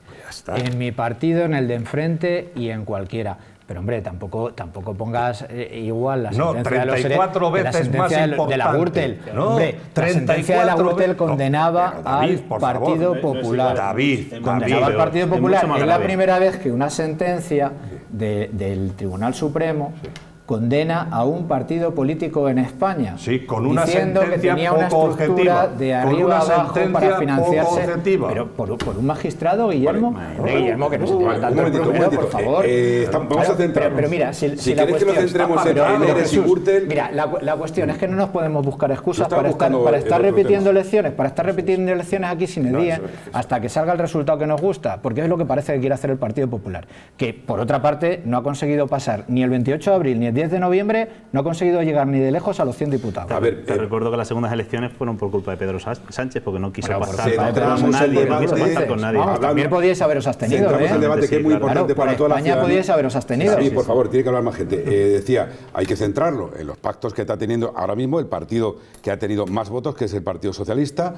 En mi partido, en el de enfrente y en cualquiera pero hombre, tampoco, tampoco pongas eh, igual la sentencia 34 de veces la de la Gürtel. hombre, la sentencia de la Gürtel condenaba al Partido Popular. David, condenaba al Partido Popular. Es la primera vez que una sentencia del Tribunal Supremo condena a un partido político en España. Sí, con una diciendo que tenía una estructura de arriba abajo para financiarse. Pero por, un magistrado, Guillermo. Guillermo, que no se por favor. Eh, eh, vamos a centrarnos. Pero, mira, si, la cuestión, que nos ah, Mira, la, cuestión es que no nos podemos buscar excusas para estar, para estar repitiendo elecciones, para estar repitiendo elecciones aquí sin el día, hasta que salga el resultado que nos gusta, porque es lo que parece que quiere hacer el Partido Popular, que por otra parte no ha conseguido pasar ni el 28 de abril ni el 10 de noviembre no ha conseguido llegar ni de lejos a los 100 diputados. A ver, te eh, recuerdo que las segundas elecciones fueron por culpa de Pedro Sánchez porque no quiso pues pasar con nadie. No También podíais haberos abstenido. España ¿eh? el debate que es muy importante para toda la podíais haberos abstenido. Sí, por favor, tiene que hablar más gente. Eh, decía, hay que centrarlo en los pactos que está teniendo ahora mismo el partido que ha tenido más votos, que es el Partido Socialista,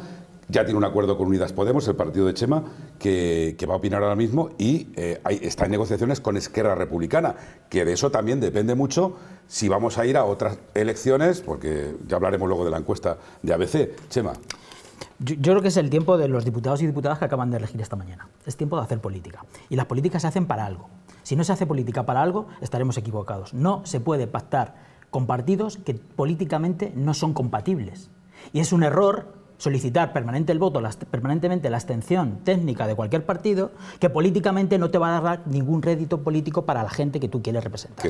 ya tiene un acuerdo con Unidas Podemos, el partido de Chema, que, va a opinar ahora mismo y eh, está en negociaciones con Esquerra Republicana, que de eso también depende mucho si vamos a ir a otras elecciones, porque ya hablaremos luego de la encuesta de ABC. Chema. Yo, yo, creo que es el tiempo de los diputados y diputadas que acaban de elegir esta mañana. Es tiempo de hacer política. Y las políticas se hacen para algo. Si no se hace política para algo, estaremos equivocados. No se puede pactar con partidos que políticamente no son compatibles. Y es un error solicitar permanente el voto, permanentemente la abstención técnica de cualquier partido, que políticamente no te va a dar ningún rédito político para la gente que tú quieres representar.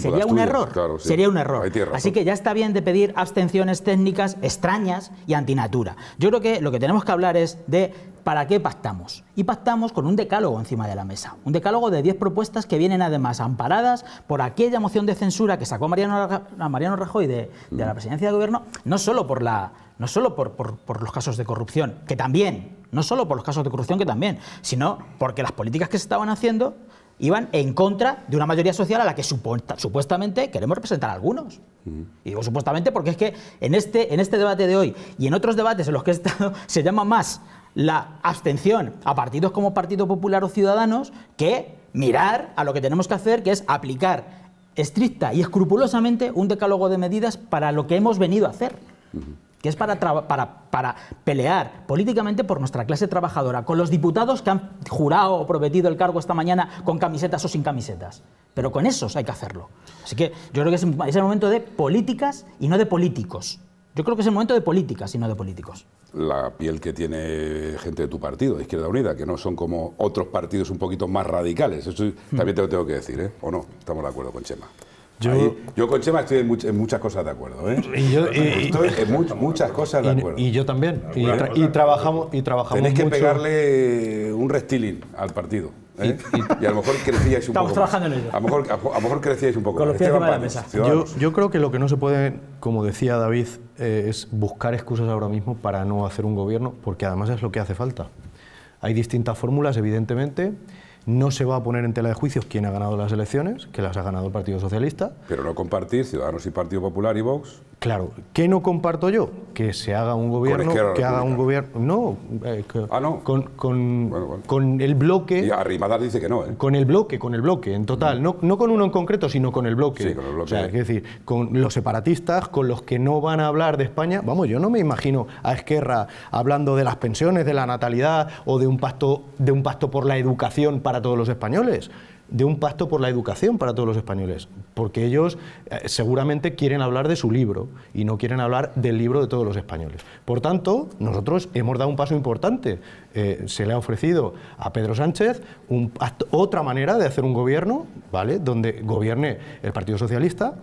sería, un error, sería un error. Así que ya está bien de pedir abstenciones técnicas extrañas y antinatura. Yo creo que lo que tenemos que hablar es de para qué pactamos. Y pactamos con un decálogo encima de la mesa. Un decálogo de 10 propuestas que vienen además amparadas por aquella moción de censura que sacó Mariano, a Mariano Rajoy de, de la mm. presidencia de gobierno, no solo por la no solo por, los casos de corrupción, que también, no solo por los casos de corrupción, que también, sino porque las políticas que se estaban haciendo iban en contra de una mayoría social a la que supuestamente queremos representar a algunos. Y digo supuestamente porque es que en este, en este debate de hoy y en otros debates en los que he estado se llama más la abstención a partidos como Partido Popular o Ciudadanos que mirar a lo que tenemos que hacer, que es aplicar estricta y escrupulosamente un decálogo de medidas para lo que hemos venido a hacer es para, pelear políticamente por nuestra clase trabajadora, con los diputados que han jurado o prometido el cargo esta mañana con camisetas o sin camisetas. Pero con esos hay que hacerlo. Así que yo creo que es, es el momento de políticas y no de políticos. Yo creo que es el momento de políticas y no de políticos. La piel que tiene gente de tu partido, de Izquierda Unida, que no son como otros partidos un poquito más radicales. Eso hmm. también te lo tengo que decir, ¿eh? ¿O no? Estamos de acuerdo con Chema. Yo, yo con Chema estoy en, muchas cosas de acuerdo. ¿eh? Y yo, estoy en muchas cosas de acuerdo. Y, yo también. y, trabajamos, y trabajamos Tenés que pegarle un restilling al partido. ¿eh? Y, a lo mejor crecíais un poco. Estamos trabajando en ello. A lo, mejor, a, lo mejor, crecíais un poco. Yo, creo que lo que no se puede, como decía David, eh, es buscar excusas ahora mismo para no hacer un gobierno, porque además es lo que hace falta. Hay distintas fórmulas, evidentemente. No se va a poner en tela de juicio quién ha ganado las elecciones, que las ha ganado el Partido Socialista. Pero no compartir Ciudadanos y Partido Popular y Vox. Claro, ¿qué no comparto yo? Que se haga un gobierno, que haga un gobierno, no, eh, ah, Con, el bloque. dice que no, ¿eh? Con el bloque, con el bloque, en total, no, con uno en concreto, sino con el bloque. Sí, con es decir, con los separatistas, con los que no van a hablar de España. Vamos, yo no me imagino a Esquerra hablando de las pensiones, de la natalidad o de un pacto, de un pacto por la educación para todos los españoles de un pacto por la educación para todos los españoles, porque ellos eh, seguramente quieren hablar de su libro y no quieren hablar del libro de todos los españoles. Por tanto, nosotros hemos dado un paso importante. Eh, se le ha ofrecido a Pedro Sánchez un, otra manera de hacer un gobierno, ¿vale? donde gobierne el Partido Socialista,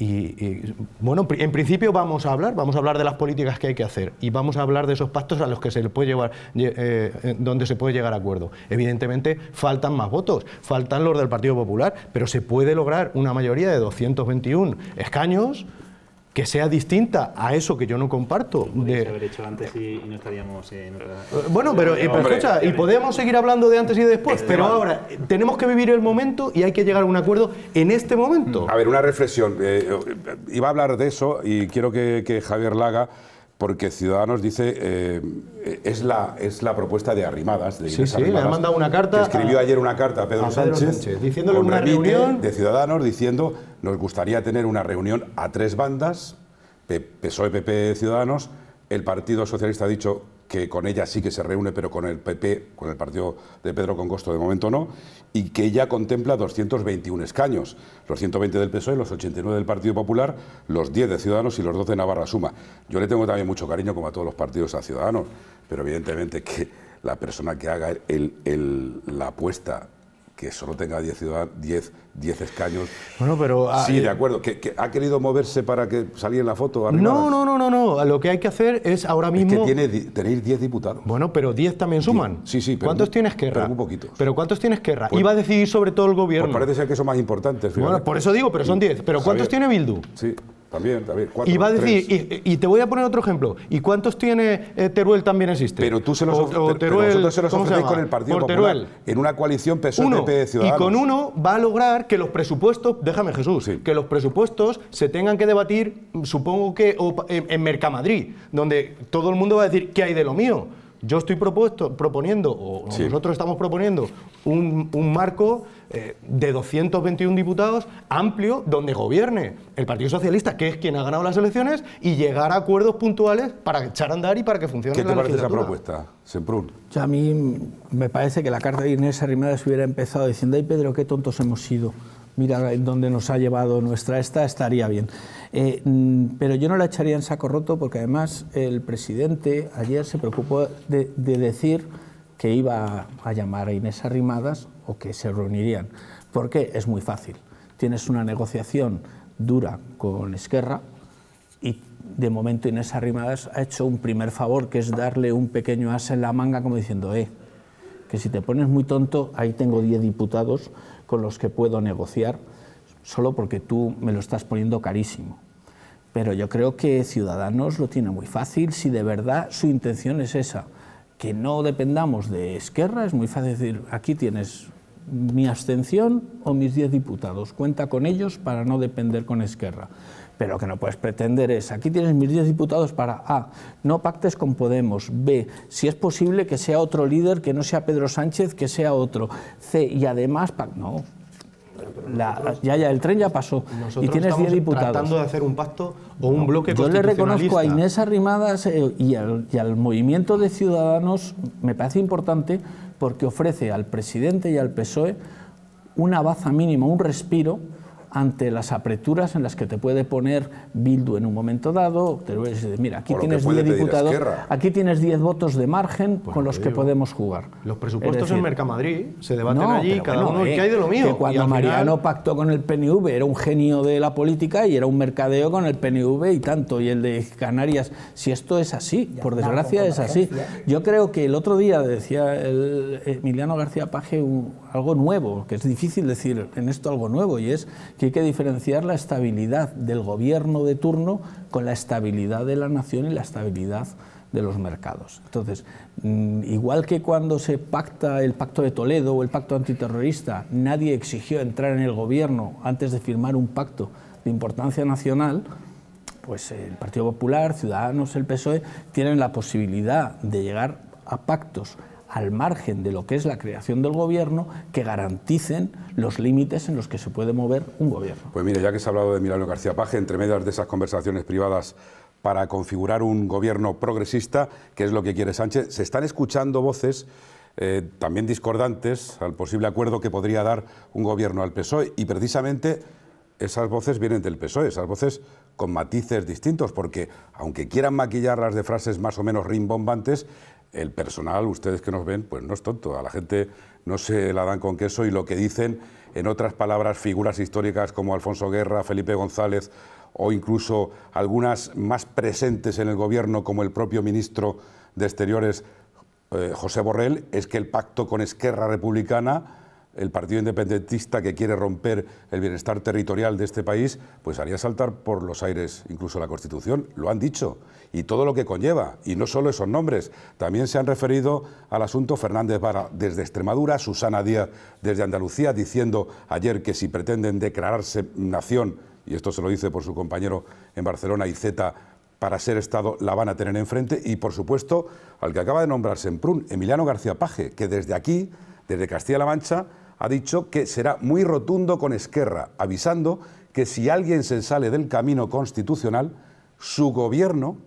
y, bueno, en principio vamos a hablar, vamos a hablar de las políticas que hay que hacer y vamos a hablar de esos pactos a los que se puede llevar, eh, eh, donde se puede llegar a acuerdo. Evidentemente faltan más votos, faltan los del Partido Popular, pero se puede lograr una mayoría de 221 escaños que sea distinta a eso que yo no comparto. De... haber hecho antes y, no estaríamos en otra... Eh, bueno, pero, eh, escucha, y podemos seguir hablando de antes y de después, pero ahora eh, tenemos que vivir el momento y hay que llegar a un acuerdo en este momento. A ver, una reflexión. iba a hablar de eso y quiero que, Javier Laga porque Ciudadanos dice es la es la propuesta de Arrimadas. De sí, sí, le mandado una carta. escribió ayer una carta a Pedro, Sánchez, diciéndole una reunión de Ciudadanos diciendo nos gustaría tener una reunión a tres bandas, PSOE, PP, Ciudadanos. El Partido Socialista ha dicho que con ella sí que se reúne, pero con el PP, con el partido de Pedro Congosto de momento no, y que ella contempla 221 escaños, los 120 del PSOE, los 89 del Partido Popular, los 10 de Ciudadanos y los 12 de Navarra Suma. Yo le tengo también mucho cariño, como a todos los partidos, a Ciudadanos, pero evidentemente que la persona que haga la apuesta que solo tenga 10 diez, escaños. Bueno, pero... Ah, sí, de eh, acuerdo. Que, ¿Ha querido moverse para que saliera la foto? No, no, no, no, no. Lo que hay que hacer es ahora mismo... Es que tenéis 10 diputados. Bueno, pero 10 también suman. Sí, sí. ¿Cuántos tienes que un poquito ¿Pero cuántos tienes que y pues a decidir sobre todo el gobierno. Pues parece ser que son más importantes. Bueno, por eso digo, pero son 10. ¿Pero cuántos tiene Bildu? Sí. También, y va a decir, y, te voy a poner otro ejemplo. ¿Y cuántos tiene eh, Teruel también existe? Pero tú se los, o, con el Partido Popular. En una coalición psoe de ciudadanos Y con uno va a lograr que los presupuestos, déjame Jesús, que los presupuestos se tengan que debatir, supongo que en, en Mercamadrid, donde todo el mundo va a decir, ¿qué hay de lo mío? Yo estoy proponiendo, o nosotros estamos proponiendo, un, marco eh, de 221 diputados amplio donde gobierne el Partido Socialista, que es quien ha ganado las elecciones, y llegar a acuerdos puntuales para echar a andar y para que funcione ¿Qué te parece esa propuesta, Semprún? a mí me parece que la carta de Inés Arrimadas hubiera empezado diciendo, ay Pedro, qué tontos hemos sido mira dónde nos ha llevado nuestra esta, estaría bien. Eh, mm, pero yo no la echaría en saco roto porque además el presidente ayer se preocupó de, decir que iba a llamar a Inés Arrimadas o que se reunirían. ¿Por qué? Es muy fácil. Tienes una negociación dura con Esquerra y de momento Inés Arrimadas ha hecho un primer favor que es darle un pequeño as en la manga como diciendo, eh, que si te pones muy tonto, ahí tengo 10 diputados con los que puedo negociar solo porque tú me lo estás poniendo carísimo. Pero yo creo que Ciudadanos lo tiene muy fácil si de verdad su intención es esa. Que no dependamos de Esquerra, es muy fácil decir, aquí tienes mi abstención o mis 10 diputados, cuenta con ellos para no depender con Esquerra. Pero lo que no puedes pretender es, aquí tienes mis 10 diputados para A, no pactes con Podemos, B, si es posible que sea otro líder, que no sea Pedro Sánchez, que sea otro, C, y además, no, ya, ya, el tren ya pasó y tienes 10 diputados. tratando de hacer un pacto o un bloque Yo le reconozco a Inés Arrimadas eh, y, al, y al movimiento de Ciudadanos, me parece importante, porque ofrece al presidente y al PSOE una baza mínima, un respiro, ante las apreturas en las que te puede poner Bildu en un momento dado. Te voy decir, mira, aquí tienes, 10 diputados, aquí tienes 10 votos de margen pues con los que podemos jugar. Los presupuestos en Mercamadrid se debaten allí, cada uno eh, que hay de lo mío. cuando Mariano pactó con el PNV era un genio de la política y era un mercadeo con el PNV y tanto, y el de Canarias. Si esto es así, por desgracia es así. Yo creo que el otro día decía Emiliano García Paje un algo nuevo, que es difícil decir en esto algo nuevo, y es que hay que diferenciar la estabilidad del gobierno de turno con la estabilidad de la nación y la estabilidad de los mercados. Entonces, mm, igual que cuando se pacta el pacto de Toledo o el pacto antiterrorista, nadie exigió entrar en el gobierno antes de firmar un pacto de importancia nacional, pues el Partido Popular, Ciudadanos, el PSOE, tienen la posibilidad de llegar a pactos al margen de lo que es la creación del gobierno que garanticen los límites en los que se puede mover un gobierno. Pues mire, ya que se ha hablado de Milano García Paje, entre medias de esas conversaciones privadas para configurar un gobierno progresista, que es lo que quiere Sánchez, se están escuchando voces eh, también discordantes al posible acuerdo que podría dar un gobierno al PSOE y precisamente esas voces vienen del PSOE, esas voces con matices distintos, porque aunque quieran maquillarlas de frases más o menos rimbombantes, el personal, ustedes que nos ven, pues no es tonto. A la gente no se la dan con queso y lo que dicen, en otras palabras, figuras históricas como Alfonso Guerra, Felipe González o incluso algunas más presentes en el gobierno como el propio ministro de Exteriores, eh, José Borrell, es que el pacto con Esquerra Republicana el Partido Independentista que quiere romper el bienestar territorial de este país, pues haría saltar por los aires incluso la Constitución, lo han dicho, y todo lo que conlleva, y no solo esos nombres, también se han referido al asunto Fernández Vara desde Extremadura, Susana Díaz desde Andalucía, diciendo ayer que si pretenden declararse nación, y esto se lo dice por su compañero en Barcelona, y Z, para ser Estado la van a tener enfrente, y por supuesto al que acaba de nombrarse en Prun, Emiliano García Paje, que desde aquí, desde Castilla-La Mancha, ha dicho que será muy rotundo con Esquerra, avisando que si alguien se sale del camino constitucional, su gobierno,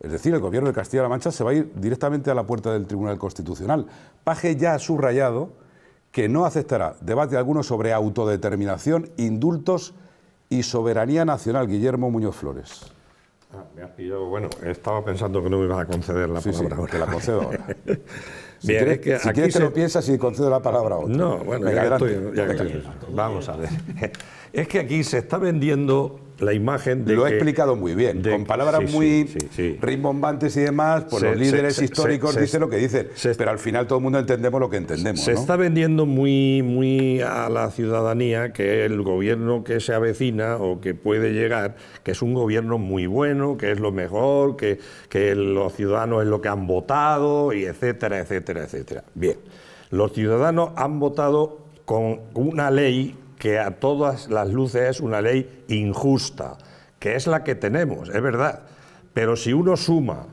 es decir, el gobierno de Castilla-La Mancha, se va a ir directamente a la puerta del Tribunal Constitucional. Paje ya ha subrayado que no aceptará debate alguno sobre autodeterminación, indultos y soberanía nacional. Guillermo Muñoz Flores. Ah, Bueno, estaba pensando que no me ibas a conceder la palabra sí, la concedo ahora. Si quieres, que, lo piensas y concedo la palabra a otro. No, bueno, Venga, ya, estoy, ya estoy, Vamos a ver. es que aquí se está vendiendo la imagen de. Lo he explicado muy bien, con palabras muy rimbombantes y demás, pues los líderes históricos dice dicen lo que dicen, pero al final todo el mundo entendemos lo que entendemos. Se está vendiendo muy, muy a la ciudadanía que el gobierno que se avecina o que puede llegar, que es un gobierno muy bueno, que es lo mejor, que, que los ciudadanos es lo que han votado, y etcétera, etcétera, etcétera. Bien, los ciudadanos han votado con una ley que a todas las luces es una ley injusta, que es la que tenemos, es verdad. Pero si uno suma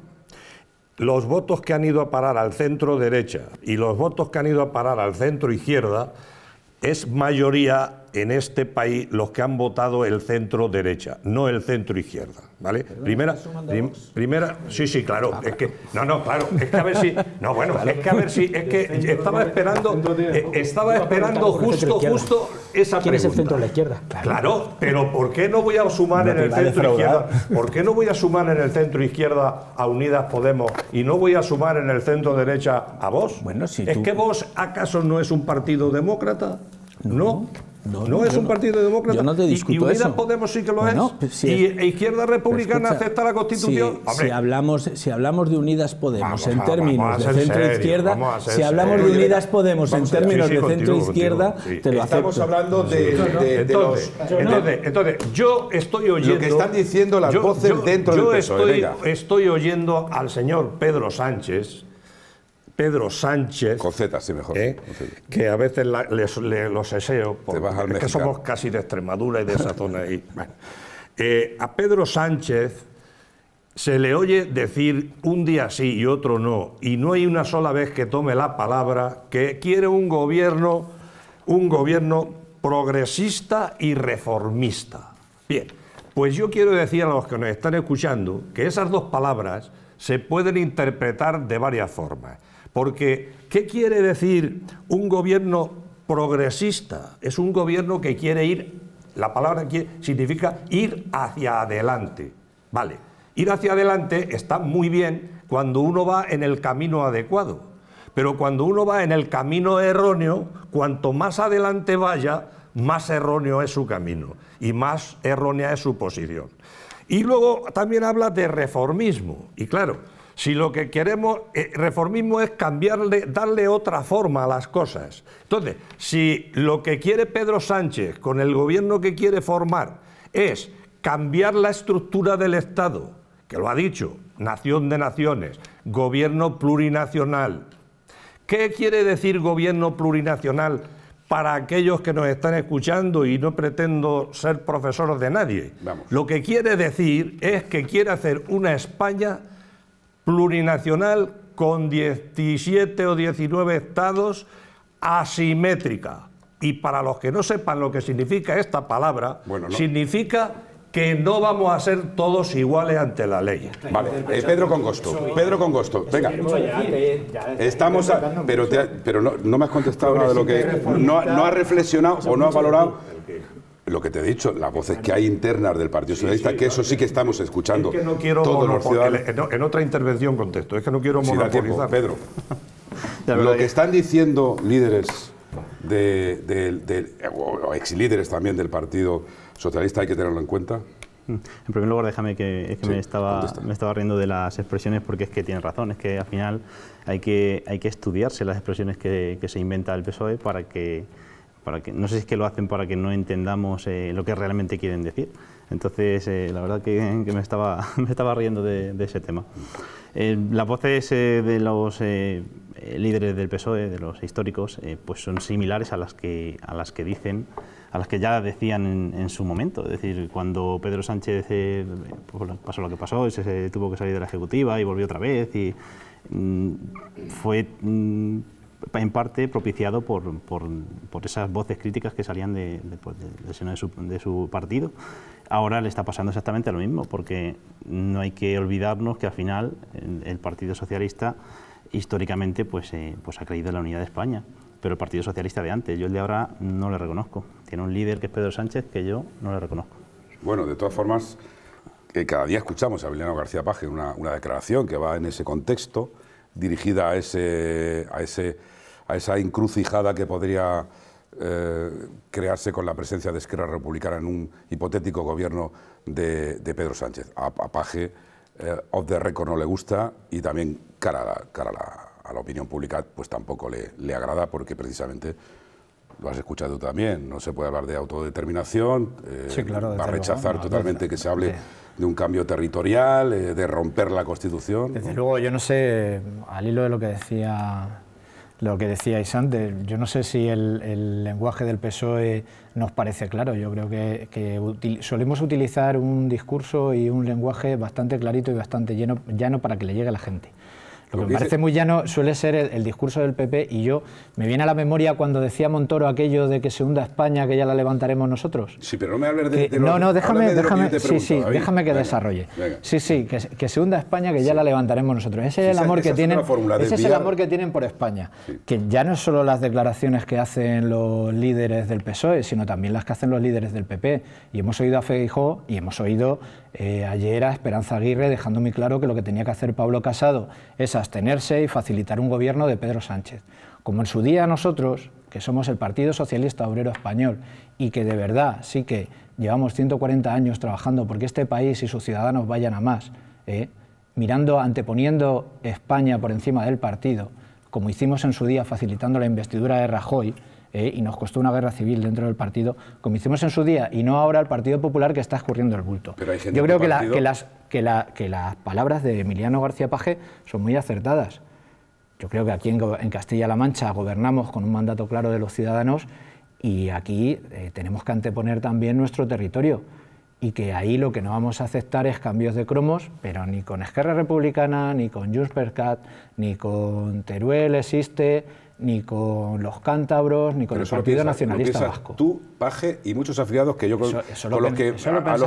los votos que han ido a parar al centro derecha y los votos que han ido a parar al centro izquierda, es mayoría en este país los que han votado el centro derecha, no el centro izquierda, ¿vale? primera, primera, sí, sí, claro, es que, no, no, claro, es que a ver si, no, bueno, es que a ver si, es que estaba eh, esperando, estaba esperando justo, justo esa pregunta. ¿Quién es el centro la izquierda? Claro, pero ¿por qué no voy a sumar en el centro izquierda? ¿Por qué no voy a sumar en el centro izquierda a Unidas Podemos y no voy a sumar en el centro derecha a vos? Bueno, si ¿Es que vos acaso no es un partido demócrata? No. No, es un partido demócrata. no y, Podemos sí que lo es. Pues y e Izquierda Republicana acepta la Constitución. Si, hablamos, si hablamos de Unidas Podemos en términos de centro-izquierda, si hablamos de Unidas Podemos en términos de centro-izquierda, te lo Estamos hablando de, los... Entonces, yo estoy oyendo... Lo que están diciendo las voces dentro del PSOE. Estoy oyendo al señor Pedro Sánchez Pedro Sánchez. Con Z, mejor. ¿eh? Que a veces los eseo, porque que somos casi de Extremadura y de esa zona ahí. Eh, a Pedro Sánchez se le oye decir un día sí y otro no, y no hay una sola vez que tome la palabra que quiere un gobierno, un gobierno progresista y reformista. Bien, pues yo quiero decir a los que nos están escuchando que esas dos palabras se pueden interpretar de varias formas. Porque, ¿qué quiere decir un gobierno progresista? Es un gobierno que quiere ir, la palabra que significa ir hacia adelante. Vale, ir hacia adelante está muy bien cuando uno va en el camino adecuado. Pero cuando uno va en el camino erróneo, cuanto más adelante vaya, más erróneo es su camino y más errónea es su posición. Y luego también habla de reformismo. Y claro, si lo que queremos, eh, reformismo es cambiarle, darle otra forma a las cosas. Entonces, si lo que quiere Pedro Sánchez con el gobierno que quiere formar es cambiar la estructura del Estado, que lo ha dicho, nación de naciones, gobierno plurinacional. ¿Qué quiere decir gobierno plurinacional? para aquellos que nos están escuchando y no pretendo ser profesor de nadie. Lo que quiere decir es que quiere hacer una España plurinacional con 17 o 19 estados asimétrica. Y para los que no sepan lo que significa esta palabra, bueno, significa que no vamos a ser todos iguales ante la ley. Vale, eh, Pedro Congosto, Pedro Congosto, venga. Estamos pero, pero no, me has contestado nada de lo que... No, no has reflexionado o no ha valorado lo que te he dicho, las voces que hay internas del Partido Socialista, que eso sí que estamos escuchando. que no quiero En, otra intervención contexto es que no quiero Pedro, lo que están diciendo líderes de, o ex líderes también del Partido Socialista, hay que tenerlo en cuenta. Mm. En primer lugar, déjame que, me, estaba, me estaba riendo de las expresiones porque es que tiene razón, es que al final hay que, hay que estudiarse las expresiones que, que se inventa el PSOE para que para que, no sé si es que lo hacen para que no entendamos eh, lo que realmente quieren decir. Entonces, eh, la verdad que, que, me, estaba, me estaba riendo de, ese tema. Eh, las voces eh, de los líderes del PSOE, de los históricos, pues son similares a las que, a las que dicen a las que ya decían en, su momento. Es decir, cuando Pedro Sánchez pues, pasó lo que pasó, se, se, tuvo que salir de la ejecutiva y volvió otra vez y mm, fue mm, en parte propiciado por, por, por, esas voces críticas que salían de, de, pues, del seno de su, partido. Ahora le está pasando exactamente lo mismo, porque no hay que olvidarnos que al final el Partido Socialista históricamente pues, eh, pues ha creído en la unidad de España, pero el Partido Socialista de antes, yo el de ahora no le reconozco. Tiene un líder que es Pedro Sánchez que yo no le reconozco. Bueno, de todas formas, que eh, cada día escuchamos a Emiliano García Paje una, una declaración que va en ese contexto dirigida a, ese, a, ese, a esa encrucijada que podría eh, crearse con la presencia de Esquerra Republicana en un hipotético gobierno de, Pedro Sánchez. A, Paje, eh, off the record no le gusta y también cara, cara a, la, opinión pública pues tampoco le, le agrada porque precisamente lo has escuchado también, no se puede hablar de autodeterminación, eh, va a rechazar totalmente que se hable de un cambio territorial, eh, de romper la Constitución. Desde luego, yo no sé, al hilo de lo que decía lo que decíais antes, yo no sé si el, lenguaje del PSOE nos parece claro, yo creo que, solemos utilizar un discurso y un lenguaje bastante clarito y bastante lleno, llano para que le llegue a la gente. Lo, que, me parece muy llano suele ser el, discurso del PP y yo me viene a la memoria cuando decía Montoro aquello de que se hunda España, que ya la levantaremos nosotros. Sí, pero no me hables de, No, no, déjame, déjame, déjame que desarrolle. Sí, sí, que, se hunda España, que ya la levantaremos nosotros. Ese es el amor que tienen. el amor que tienen por España, que ya no es solo las declaraciones que hacen los líderes del PSOE, sino también las que hacen los líderes del PP. Y hemos oído a Feijóo y hemos oído eh, ayer Esperanza Aguirre dejando muy claro que lo que tenía que hacer Pablo Casado es abstenerse y facilitar un gobierno de Pedro Sánchez. Como en su día nosotros, que somos el Partido Socialista Obrero Español y que de verdad sí que llevamos 140 años trabajando porque este país y sus ciudadanos vayan a más, eh, mirando, anteponiendo España por encima del partido, como hicimos en su día facilitando la investidura de Rajoy, eh, y nos costó una guerra civil dentro del partido, como hicimos en su día, y no ahora el Partido Popular que está escurriendo el bulto. Yo creo que, que, las, que, la, que las palabras de Emiliano García Paje son muy acertadas. Yo creo que aquí en, Castilla-La Mancha gobernamos con un mandato claro de los ciudadanos y aquí eh, tenemos que anteponer también nuestro territorio y que ahí lo que no vamos a aceptar es cambios de cromos, pero ni con Esquerra Republicana, ni con Juspercat, ni con Teruel existe, ni con los cántabros, ni con el Partido Nacionalista Vasco. Tú, Paje y muchos afiliados que yo con, a, los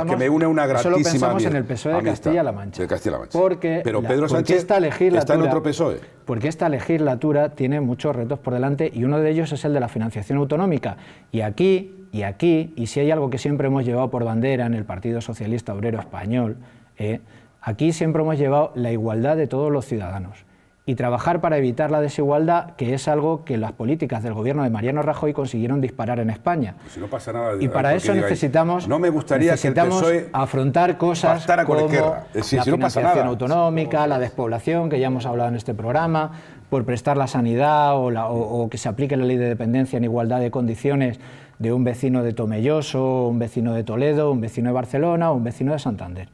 que me une una gratísima pensamos en el PSOE de Castilla-La Mancha. Castilla Porque Pero Pedro esta legislatura, está en otro PSOE. Porque esta legislatura tiene muchos retos por delante y uno de ellos es el de la financiación autonómica. Y aquí, y aquí, y si hay algo que siempre hemos llevado por bandera en el Partido Socialista Obrero Español, eh, aquí siempre hemos llevado la igualdad de todos los ciudadanos y trabajar para evitar la desigualdad, que es algo que las políticas del gobierno de Mariano Rajoy consiguieron disparar en España. Pues y para eso necesitamos, no me gustaría necesitamos afrontar cosas como eh, la autonómica, la despoblación, que ya hemos hablado en este programa, por prestar la sanidad o, o que se aplique la ley de dependencia en igualdad de condiciones de un vecino de Tomelloso, un vecino de Toledo, un vecino de Barcelona o un vecino de Santander.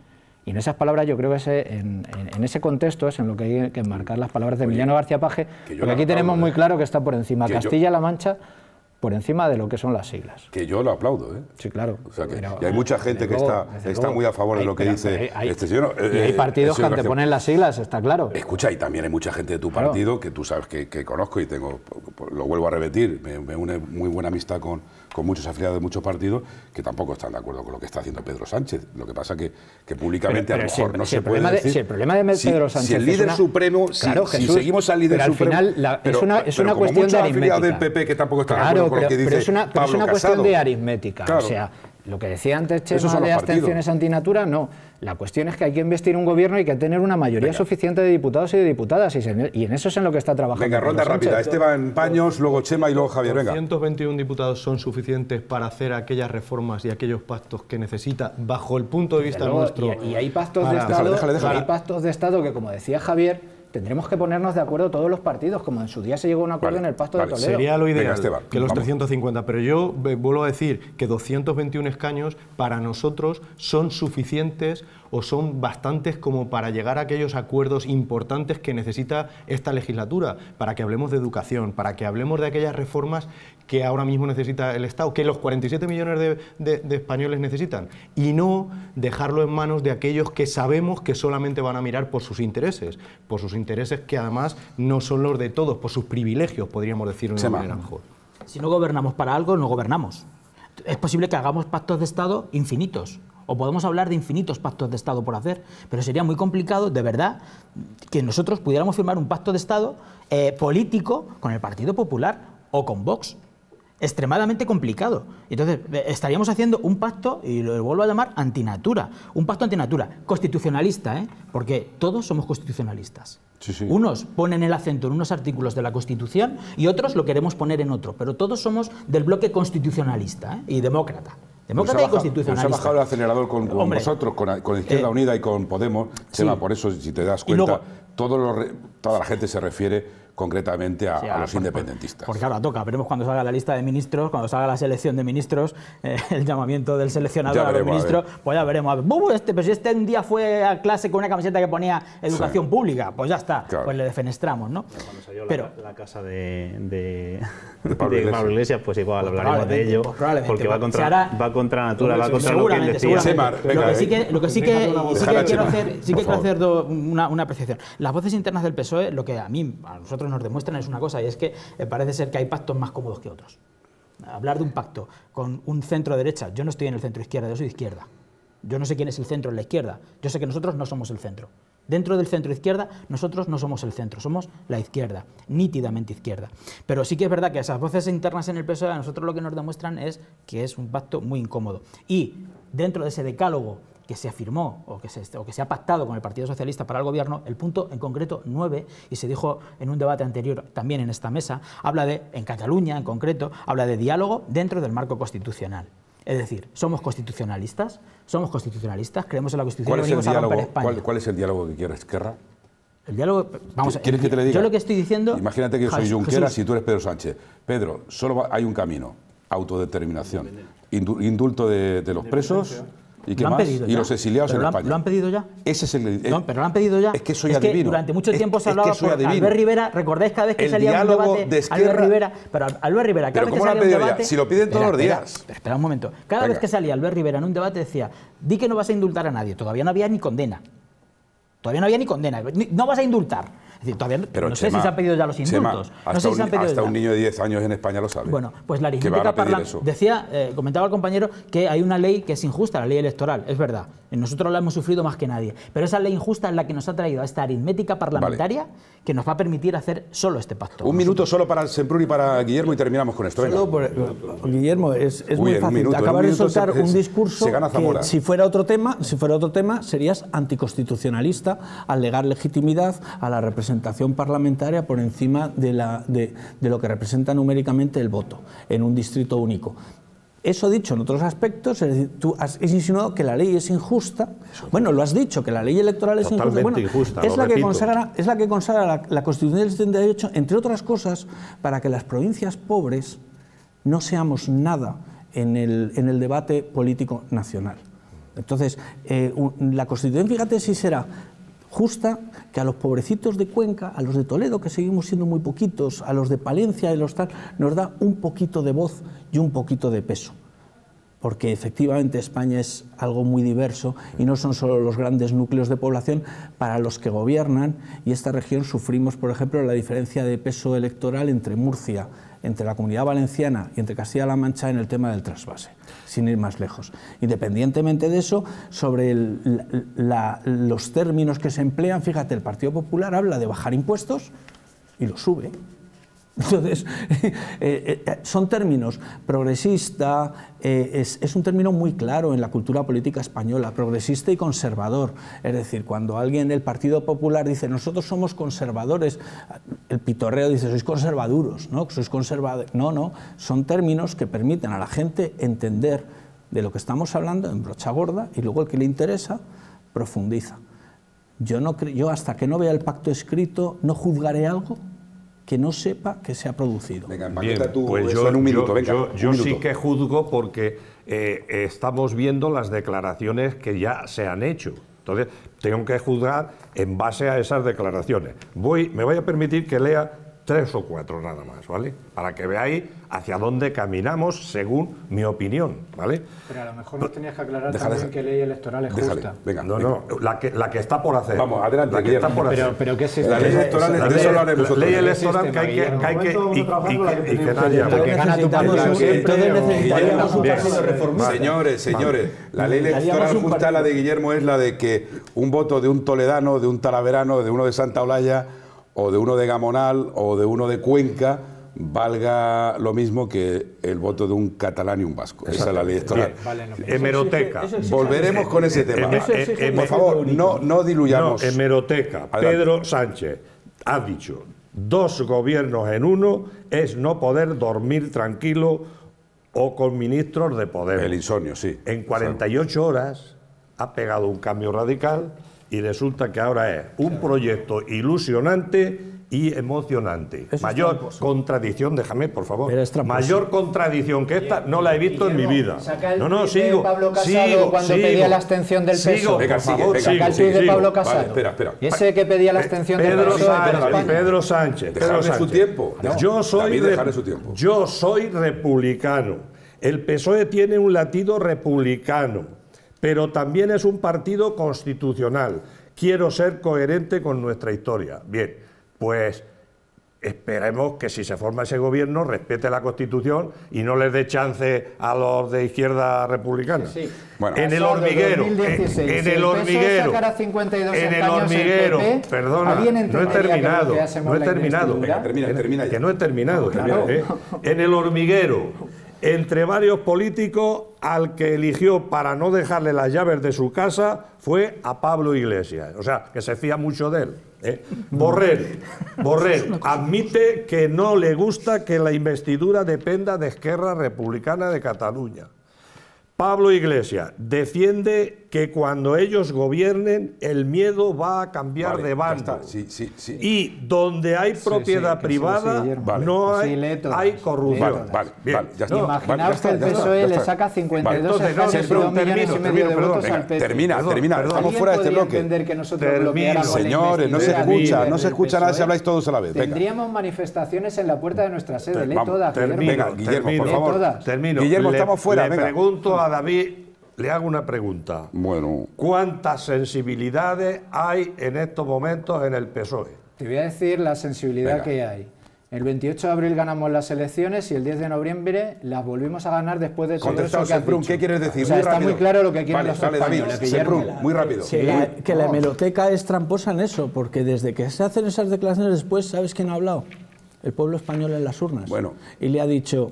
Y en esas palabras yo creo que en, ese contexto es en lo que hay que enmarcar las palabras de Oye, Emiliano García Paje, porque aquí tenemos ¿eh? muy claro que está por encima Castilla-La Mancha por encima de lo que son las siglas. Que yo lo aplaudo, ¿eh? Sí, claro. y hay mucha gente que está, está muy a favor de lo que dice eh, este señor. y hay eh, partidos este que ponen las siglas, está claro. Escucha, y también hay mucha gente de tu partido que tú sabes que, conozco y tengo, lo vuelvo a repetir, me une muy buena amistad con, con muchos afiliados de muchos partidos que tampoco están de acuerdo con lo que está haciendo Pedro Sánchez. Lo que pasa que, que públicamente a lo mejor no se puede decir... Si el problema de Pedro Sánchez... Si, el líder supremo, claro, si, seguimos al líder pero al final, La, pero, es una, es una cuestión de aritmética. del PP que tampoco están claro, de acuerdo con lo que dice es una, Pablo es una cuestión de aritmética. Claro. O sea, lo que decía antes Chema de las abstenciones antinatura, no. La cuestión es que hay que investir un gobierno y hay que tener una mayoría suficiente de diputados y de diputadas. Y, en eso es en lo que está trabajando. Venga, ronda rápida. Esteban Paños, luego Chema y luego Javier. Venga. 121 diputados son suficientes para hacer aquellas reformas y aquellos pactos que necesita, bajo el punto de vista nuestro. Y, hay pactos de Estado. Hay pactos de Estado que, como decía Javier, tendremos que ponernos de acuerdo todos los partidos, como en su día se llegó a un acuerdo en el Pacto de Toledo. Sería lo ideal que los 350, pero yo eh, vuelvo a decir que 221 escaños para nosotros son suficientes o son bastantes como para llegar a aquellos acuerdos importantes que necesita esta legislatura, para que hablemos de educación, para que hablemos de aquellas reformas que ahora mismo necesita el Estado, que los 47 millones de, españoles necesitan, y no dejarlo en manos de aquellos que sabemos que solamente van a mirar por sus intereses, por sus intereses que además no son los de todos, por sus privilegios, podríamos decirlo de una manera mejor. Si no gobernamos para algo, no gobernamos. Es posible que hagamos pactos de Estado infinitos, o podemos hablar de infinitos pactos de Estado por hacer, pero sería muy complicado, de verdad, que nosotros pudiéramos firmar un pacto de Estado eh, político con el Partido Popular o con Vox extremadamente complicado. Entonces, eh, estaríamos haciendo un pacto, y lo vuelvo a llamar antinatura, un pacto antinatura, constitucionalista, ¿eh? porque todos somos constitucionalistas. Unos ponen el acento en unos artículos de la Constitución y otros lo queremos poner en otro, pero todos somos del bloque constitucionalista ¿eh? y demócrata. Demócrata y constitucionalista. ...se ha bajado el acelerador con, nosotros con, eh, Izquierda Unida y con Podemos. por eso, si te das cuenta, toda la gente se refiere concretamente a, los independentistas. Porque ahora toca, veremos cuando salga la lista de ministros, cuando salga la selección de ministros, eh, el llamamiento del seleccionador a ministros, pues ya veremos. ver, este, este un día fue a clase con una camiseta que ponía educación pública, pues ya está, pues le defenestramos, ¿no? Pero cuando la, casa de, de, Iglesias. pues igual pues hablaremos de ello, pues porque va contra, la va va contra lo que lo que sí que, lo que, sí que, quiero hacer, sí que hacer una, una apreciación. Las voces internas del PSOE, lo que a mí, a nosotros nos demuestran es una cosa, y es que eh, parece ser que hay pactos más cómodos que otros. Hablar de un pacto con un centro derecha, yo no estoy en el centro izquierda, yo soy izquierda. Yo no sé quién es el centro en la izquierda, yo sé que nosotros no somos el centro. Dentro del centro izquierda, nosotros no somos el centro, somos la izquierda, nítidamente izquierda. Pero sí que es verdad que esas voces internas en el PSOE a nosotros lo que nos demuestran es que es un pacto muy incómodo. Y dentro de ese decálogo que se afirmó o que se, que se ha pactado con el Partido Socialista para el Gobierno, el punto en concreto 9, y se dijo en un debate anterior también en esta mesa, habla de, en Cataluña en concreto, habla de diálogo dentro del marco constitucional. Es decir, somos constitucionalistas, somos constitucionalistas, creemos en la Constitución ¿Cuál es el a España. ¿Cuál, es el diálogo que quieres, Esquerra? El diálogo, ¿Quieres que te le diga? lo que estoy diciendo... Imagínate que yo soy Junqueras y tú eres Pedro Sánchez. Pedro, solo hay un camino, autodeterminación, indulto de, de los presos ¿Y los exiliados en España? ¿Lo han pedido ya? Ese es el. no, pero lo han pedido ya. Es que soy es durante mucho tiempo se hablaba es que por Albert Rivera. ¿Recordáis cada vez que salía un debate? De Albert Rivera. Pero Albert Rivera, cada vez cómo que lo han Ya? Si lo piden todos los días. Espera, un momento. Cada vez que salía Albert Rivera en un debate decía: di que no vas a indultar a nadie. Todavía no había ni condena. Todavía no había ni condena. No vas a indultar. Es decir, todavía Pero no sé si se han pedido ya los indultos. no sé si han pedido hasta un niño de 10 años en España lo sabe. Bueno, pues la aritmética parla, decía, eh, comentaba el compañero que hay una ley que es injusta, la ley electoral, es verdad. Nosotros lo hemos sufrido más que nadie. Pero esa ley injusta es la que nos ha traído a esta aritmética parlamentaria que nos va a permitir hacer solo este pacto. Un minuto solo para Semprún y para Guillermo y terminamos con esto. Guillermo, es, muy fácil. Acabar de soltar un discurso que si fuera otro tema, si fuera otro tema, serías anticonstitucionalista al legar legitimidad a la representación parlamentaria por encima de, la, de lo que representa numéricamente el voto en un distrito único. Eso dicho en otros aspectos, es decir, tú has insinuado que la ley es injusta. Bueno, lo has dicho, que la ley electoral es injusta. Bueno, es, la que consagra, la que consagra, Constitución del 78, entre otras cosas, para que las provincias pobres no seamos nada en el, debate político nacional. Entonces, eh, la Constitución, fíjate si será justa que a los pobrecitos de Cuenca, a los de Toledo, que seguimos siendo muy poquitos, a los de Palencia y los tal, nos da un poquito de voz y un poquito de peso porque efectivamente España es algo muy diverso y no son solo los grandes núcleos de población para los que gobiernan y esta región sufrimos, por ejemplo, la diferencia de peso electoral entre Murcia, entre la Comunidad Valenciana y entre Castilla-La Mancha en el tema del trasvase, sin ir más lejos. Independientemente de eso, sobre los términos que se emplean, fíjate, el Partido Popular habla de bajar impuestos y lo sube. Entonces, eh, eh, eh, son términos. Progresista es, un término muy claro en la cultura política española, progresista y conservador. Es decir, cuando alguien del Partido Popular dice nosotros somos conservadores, el pitorreo dice sois conservaduros, ¿no? Sois conservadores. No, no, son términos que permiten a la gente entender de lo que estamos hablando en brocha gorda y luego el que le interesa profundiza. Yo, no yo hasta que no vea el pacto escrito no juzgaré algo que no sepa que se ha producido. Venga, pues yo, en un minuto. sí que juzgo porque eh, estamos viendo las declaraciones que ya se han hecho. Entonces, tengo que juzgar en base a esas declaraciones. Voy, me voy a permitir que lea tres o cuatro nada más, ¿vale? Para que veáis hacia dónde caminamos según mi opinión, ¿vale? Pero a lo mejor nos tenías que aclarar también qué ley electoral es justa. Venga, no, no, la que, la que está por hacer. Vamos, adelante. La que está por hacer. Pero, pero ¿qué es La ley electoral, la ley, la ley electoral que hay que... Hay que y, y, y que nadie... La que gana tu necesitaríamos un partido reforma. Señores, señores, la ley electoral justa, la de Guillermo, es la de que un voto de un toledano, de un talaverano, de uno de Santa Olalla o de uno de Gamonal o de uno de Cuenca valga lo mismo que el voto de un catalán y un vasco. Esa es la ley electoral. hemeroteca. Volveremos con ese tema. Por favor, no, diluyamos. hemeroteca. Pedro Sánchez ha dicho, dos gobiernos en uno es no poder dormir tranquilo o con ministros de poder. El insomnio, sí. En 48 horas ha pegado un cambio radical y resulta que ahora es un proyecto ilusionante y emocionante. Mayor contradicción, déjame, por favor. Mayor contradicción que esta no la he visto en mi vida. no, no, sigo. Pablo Casado sigo, cuando pedía la abstención del PSOE. peso. saca el PSOE de Pablo Casado. espera, espera. Ese que pedía la abstención del PSOE. Pedro Sánchez. Pedro su tiempo. Ah, yo, soy su tiempo. yo soy republicano. El PSOE tiene un latido republicano pero también es un partido constitucional. Quiero ser coherente con nuestra historia. Bien, pues esperemos que si se forma ese gobierno respete la Constitución y no les dé chance a los de izquierda republicana. Sí, Bueno, en el hormiguero, en, el, hormiguero, en el hormiguero, perdona, no he terminado, no he ¿eh? terminado, termina, que no he terminado, en el hormiguero entre varios políticos al que eligió para no dejarle las llaves de su casa fue a Pablo Iglesias. O sea, que se fía mucho de él. ¿eh? Borrell, Borrell admite que no le gusta que la investidura dependa de Esquerra Republicana de Cataluña. Pablo Iglesias defiende que cuando ellos gobiernen el miedo va a cambiar de banda Sí, sí, sí. Y donde hay propiedad privada no hay, hay corrupción. Vale, Imaginaos que el PSOE le saca 52 entonces, millones y medio al PSOE. Termina, termina, estamos fuera de este bloque. entender que nosotros Señores, no se escucha, no se escucha nada e. si habláis todos a la vez. Tendríamos manifestaciones en la puerta de nuestra sede, lee todas, Guillermo. Guillermo, por favor. Guillermo, estamos fuera, Le pregunto a David le hago una pregunta. Bueno. ¿Cuántas sensibilidades hay en estos momentos en el PSOE? Te voy a decir la sensibilidad que hay. El 28 de abril ganamos las elecciones y el 10 de noviembre las volvimos a ganar después de todo eso ¿qué quieres decir? muy está muy claro lo que quieren vale, los muy rápido. que la hemeroteca es tramposa en eso, porque desde que se hacen esas declaraciones después, ¿sabes quién ha hablado? El pueblo español en las urnas. Bueno. Y le ha dicho,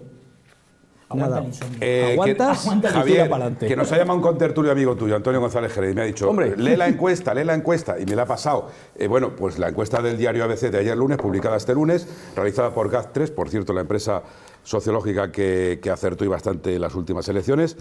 aguantas, eh, que, aguanta para adelante. Que nos ha llamado un contertulio amigo tuyo, Antonio González Jerez, y me ha dicho, Hombre. lee la encuesta, lee la encuesta, y me la ha pasado. Eh, bueno, pues la encuesta del diario ABC de ayer lunes, publicada este lunes, realizada por GAZ3, por cierto, la empresa sociológica que, acertó y bastante en las últimas elecciones,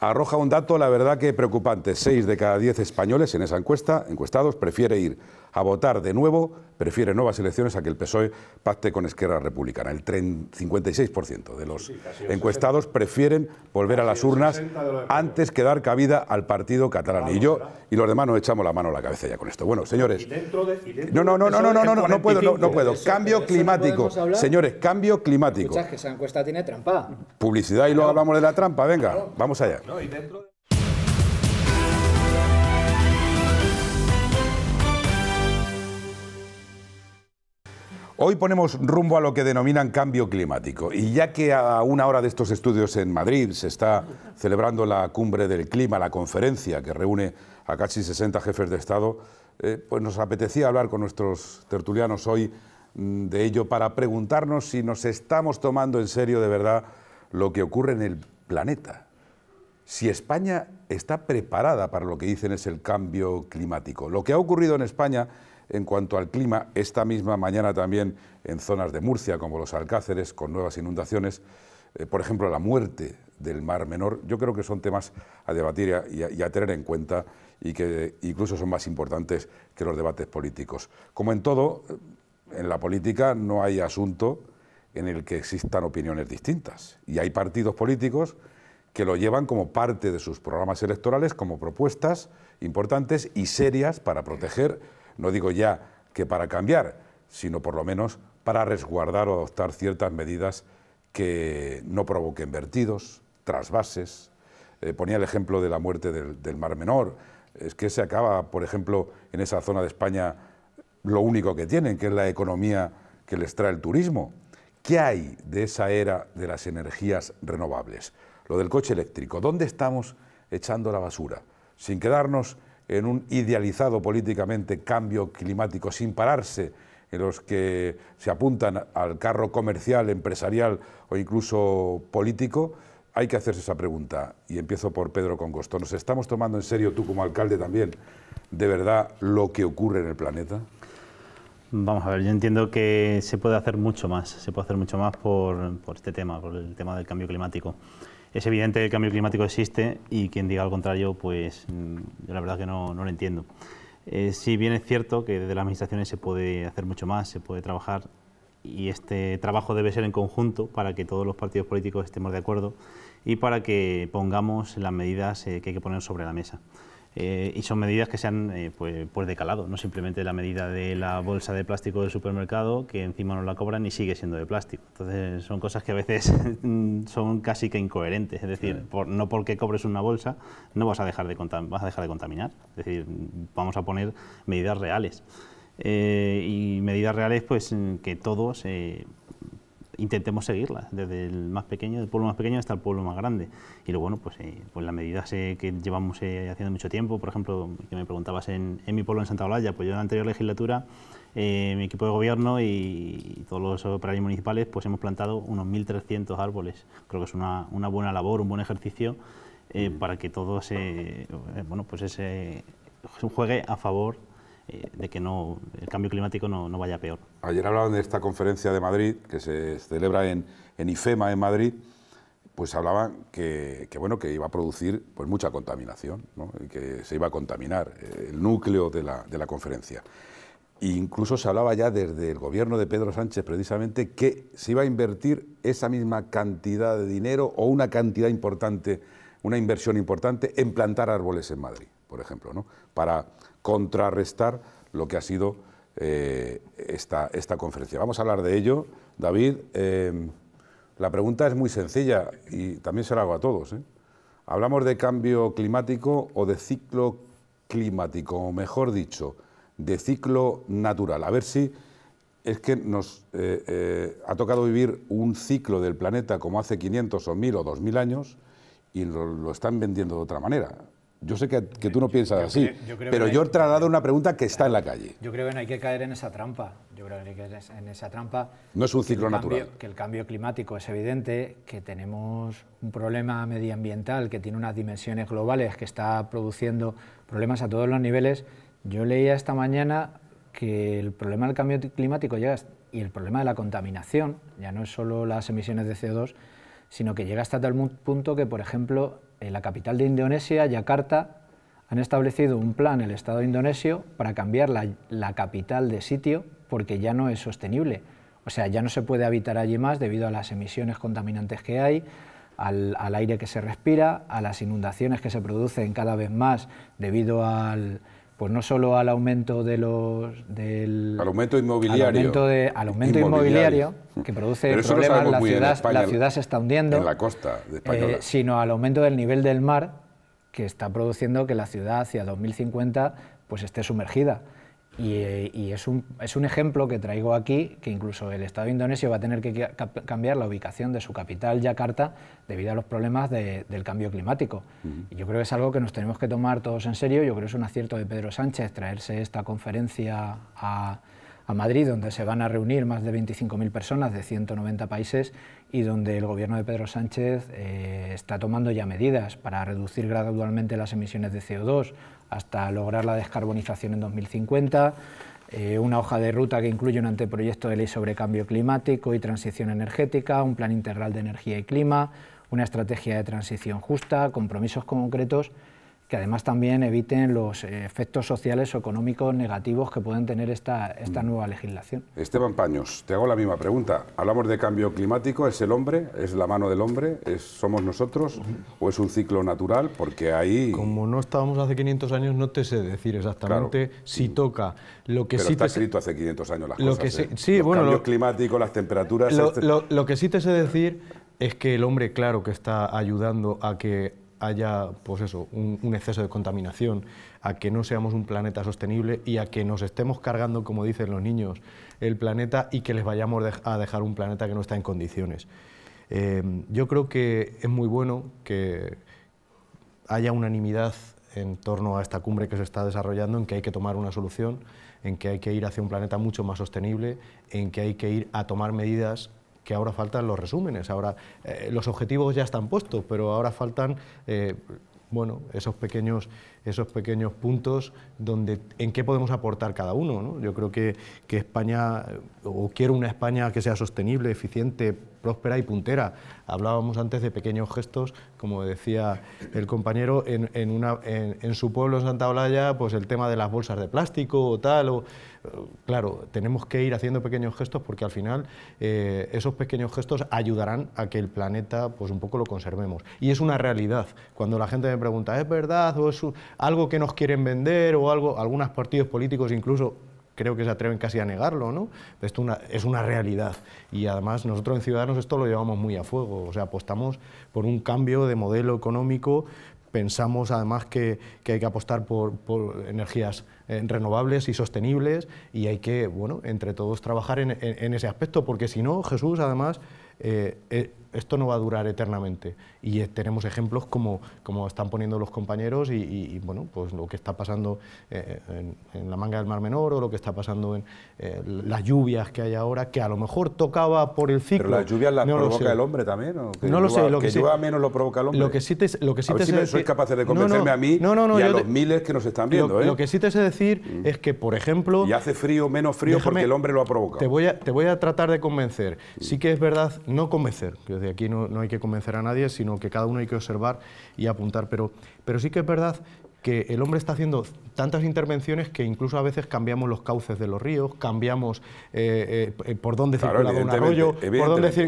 arroja un dato, la verdad que preocupante. 6 de cada 10 españoles en esa encuesta, encuestados, prefiere ir a votar de nuevo prefiere nuevas elecciones a que el PSOE pacte con Esquerra Republicana. El 56% de los encuestados prefieren volver a las urnas antes que dar cabida al partido catalán. y yo y los demás nos echamos la mano a la cabeza ya con esto. Bueno, señores... no, no, no, no, no, no, no, no puedo, no, puedo. Cambio climático. Señores, cambio climático. que esa encuesta tiene trampa. Publicidad y luego hablamos de la trampa. Venga, vamos allá. Hoy ponemos rumbo a lo que denominan cambio climático y ya que a una hora de estos estudios en Madrid se está celebrando la cumbre del clima, la conferencia que reúne a casi 60 jefes de Estado, eh, pues nos apetecía hablar con nuestros tertulianos hoy mm, de ello para preguntarnos si nos estamos tomando en serio de verdad lo que ocurre en el planeta. Si España está preparada para lo que dicen es el cambio climático. Lo que ha ocurrido en España en cuanto al clima, esta misma mañana también en zonas de Murcia, como los Alcáceres, con nuevas inundaciones, eh, por ejemplo, la muerte del Mar Menor, yo creo que son temas a debatir y a tener en cuenta y que incluso son más importantes que los debates políticos. Como en todo, eh, en la política no hay asunto en el que existan opiniones distintas. Y hay partidos políticos que lo llevan como parte de sus programas electorales, como propuestas importantes y serias para proteger no digo ya que para cambiar, sino por lo menos para resguardar o adoptar ciertas medidas que no provoquen vertidos, trasvases. Eh, ponía el ejemplo de la muerte del, del Mar Menor. Es que se acaba, por ejemplo, en esa zona de España lo único que tienen, que es la economía que les trae el turismo. ¿Qué hay de esa era de las energías renovables? Lo del coche eléctrico. ¿Dónde estamos echando la basura? Sin quedarnos en un idealizado políticamente cambio climático sin pararse, en los que se apuntan al carro comercial, empresarial o incluso político, hay que hacerse esa pregunta. Y empiezo por Pedro Congosto. ¿Nos estamos tomando en serio, tú como alcalde también, de verdad lo que ocurre en el planeta? Vamos a ver, yo entiendo que se puede hacer mucho más, se puede hacer mucho más por, por este tema, por el tema del cambio climático es evidente que el cambio climático existe y quien diga lo contrario, pues yo mm, la verdad que no, lo entiendo. Eh, si bien es cierto que desde las administraciones se puede hacer mucho más, se puede trabajar y este trabajo debe ser en conjunto para que todos los partidos políticos estemos de acuerdo y para que pongamos las medidas eh, que hay que poner sobre la mesa. Eh, y son medidas que se han eh, pues, pues, de no simplemente la medida de la bolsa de plástico del supermercado que encima no la cobran y sigue siendo de plástico. Entonces son cosas que a veces son casi que incoherentes, es decir, por, no porque cobres una bolsa no vas a dejar de, vas a dejar de contaminar, es decir, vamos a poner medidas reales. Eh, y medidas reales pues que todos intentemos seguirla desde el más pequeño, del pueblo más pequeño hasta el pueblo más grande. Y luego, bueno, pues, eh, pues la medida que llevamos eh, haciendo mucho tiempo, por ejemplo, que me preguntabas en, mi pueblo, en Santa Olalla, pues yo en la anterior legislatura, eh, mi equipo de gobierno y, todos los operarios municipales, pues hemos plantado unos 1.300 árboles. Creo que es una, buena labor, un buen ejercicio eh, para que todo se, bueno, pues ese, juegue a favor eh, de que no, el cambio climático no, vaya peor. Ayer hablaban de esta conferencia de Madrid, que se celebra en, IFEMA, en Madrid, pues hablaban que, bueno, que iba a producir pues, mucha contaminación, que se iba a contaminar eh, el núcleo de la, conferencia. incluso se hablaba ya desde el gobierno de Pedro Sánchez precisamente que se iba a invertir esa misma cantidad de dinero o una cantidad importante, una inversión importante en plantar árboles en Madrid, por ejemplo, ¿no? para contrarrestar lo que ha sido eh, esta, esta, conferencia. Vamos a hablar de ello. David, eh, la pregunta es muy sencilla y también se la hago a todos. ¿eh? ¿Hablamos de cambio climático o de ciclo climático? O mejor dicho, de ciclo natural. A ver si es que nos ha tocado vivir un ciclo del planeta como hace 500 o 1000 o 2000 años y lo están vendiendo de otra manera. Yo sé que, tú no piensas así, pero yo he trasladado una pregunta que está en la calle. Yo creo que no hay que caer en esa trampa. Yo creo que que en esa trampa. No es un ciclo natural. que el cambio climático es evidente, que tenemos un problema medioambiental que tiene unas dimensiones globales, que está produciendo problemas a todos los niveles. Yo leía esta mañana que el problema del cambio climático llega y el problema de la contaminación, ya no es solo las emisiones de CO2, sino que llega hasta tal punto que, por ejemplo, en eh, la capital de Indonesia, Yakarta, han establecido un plan el Estado indonesio para cambiar la, capital de sitio porque ya no es sostenible. O sea, ya no se puede habitar allí más debido a las emisiones contaminantes que hay, al aire que se respira, a las inundaciones que se producen cada vez más debido al, pues no solo al aumento de los del al aumento inmobiliario al aumento, inmobiliario, que produce problemas la ciudad, la ciudad se está hundiendo en la costa de eh, sino al aumento del nivel del mar que está produciendo que la ciudad hacia 2050 pues esté sumergida eh, y, es, un, es, un, ejemplo que traigo aquí, que incluso el Estado indonesio va a tener que cambiar la ubicación de su capital, Yakarta, debido a los problemas del cambio climático. Y yo creo que es algo que nos tenemos que tomar todos en serio. Yo creo que es un acierto de Pedro Sánchez traerse esta conferencia a, a Madrid, donde se van a reunir más de 25.000 personas de 190 países y donde el gobierno de Pedro Sánchez eh, está tomando ya medidas para reducir gradualmente las emisiones de CO2 hasta lograr la descarbonización en 2050 eh, una hoja de ruta que incluye un anteproyecto de ley sobre cambio climático y transición energética, un plan integral de energía y clima, una estrategia de transición justa, compromisos concretos que además también eviten los eh, efectos sociales o económicos negativos que pueden tener esta, esta mm. nueva legislación. Esteban Paños, te hago la misma pregunta. Hablamos de cambio climático, ¿es el hombre? ¿Es la mano del hombre? ¿Somos nosotros? ¿O es un ciclo natural? Porque ahí... Como no estábamos hace 500 años, no te sé decir exactamente si toca. Lo que Pero sí está escrito hace 500 años las cosas. Que ¿eh? climáticos, las temperaturas... Este lo que sí te sé decir es que el hombre, claro, que está ayudando a que haya pues eso, un, exceso de contaminación, a que no seamos un planeta sostenible y a que nos estemos cargando, como dicen los niños, el planeta y que les vayamos a dejar un planeta que no está en condiciones. Em, yo creo que es muy bueno que haya unanimidad en torno a esta cumbre que se está desarrollando, en que hay que tomar una solución, en que hay que ir hacia un planeta mucho más sostenible, en que hay que ir a tomar medidas que ahora faltan los resúmenes, ahora eh, los objetivos ya están puestos, pero ahora faltan... Eh, bueno, esos pequeños, esos pequeños puntos donde, en qué podemos aportar cada uno. Yo creo que, España, o quiero una España que sea sostenible, eficiente, próspera y puntera. Hablábamos antes de pequeños gestos, como decía el compañero, en, su pueblo, en Santa Olalla, pues el tema de las bolsas de plástico o tal, claro, tenemos que ir haciendo pequeños gestos porque al final eh, esos pequeños gestos ayudarán a que el planeta pues un poco lo conservemos. Y es una realidad. Cuando la gente me pregunta, ¿es verdad? ¿O es algo que nos quieren vender? O algo, algunos partidos políticos incluso creo que se atreven casi a negarlo, ¿no? Esto es una realidad y además nosotros en Ciudadanos esto lo llevamos muy a fuego, o sea, apostamos por un cambio de modelo económico Pensamos además que, hay que apostar por, energías eh, renovables y sostenibles y hay que, bueno, entre todos trabajar en, ese aspecto, porque si no, Jesús, además, eh, eh, esto no va a durar eternamente. Y eh, tenemos ejemplos como, como están poniendo los compañeros y, bueno, pues lo que está pasando eh, eh, en, la manga del Mar Menor o lo que está pasando en las lluvias que hay ahora, que a lo mejor tocaba por el ciclo. Pero las lluvias las provoca el hombre también, no lo sé. Lo que, se sí, menos lo provoca el hombre. Lo que sí te, lo que sí si sois capaces de convencerme a mí y a los miles que nos están viendo. Lo, lo que sí te sé decir mm. es que, por ejemplo... Y hace frío, menos frío, porque el hombre lo ha provocado. Te voy a, te voy a tratar de convencer. Mm. Sí que es verdad, no convencer, aquí no, hay que convencer a nadie, sino que cada uno hay que observar y apuntar. Pero, pero sí que es verdad que el hombre está haciendo tantas intervenciones que incluso a veces cambiamos los cauces de los ríos, cambiamos eh, eh, eh, por dónde circula un arroyo,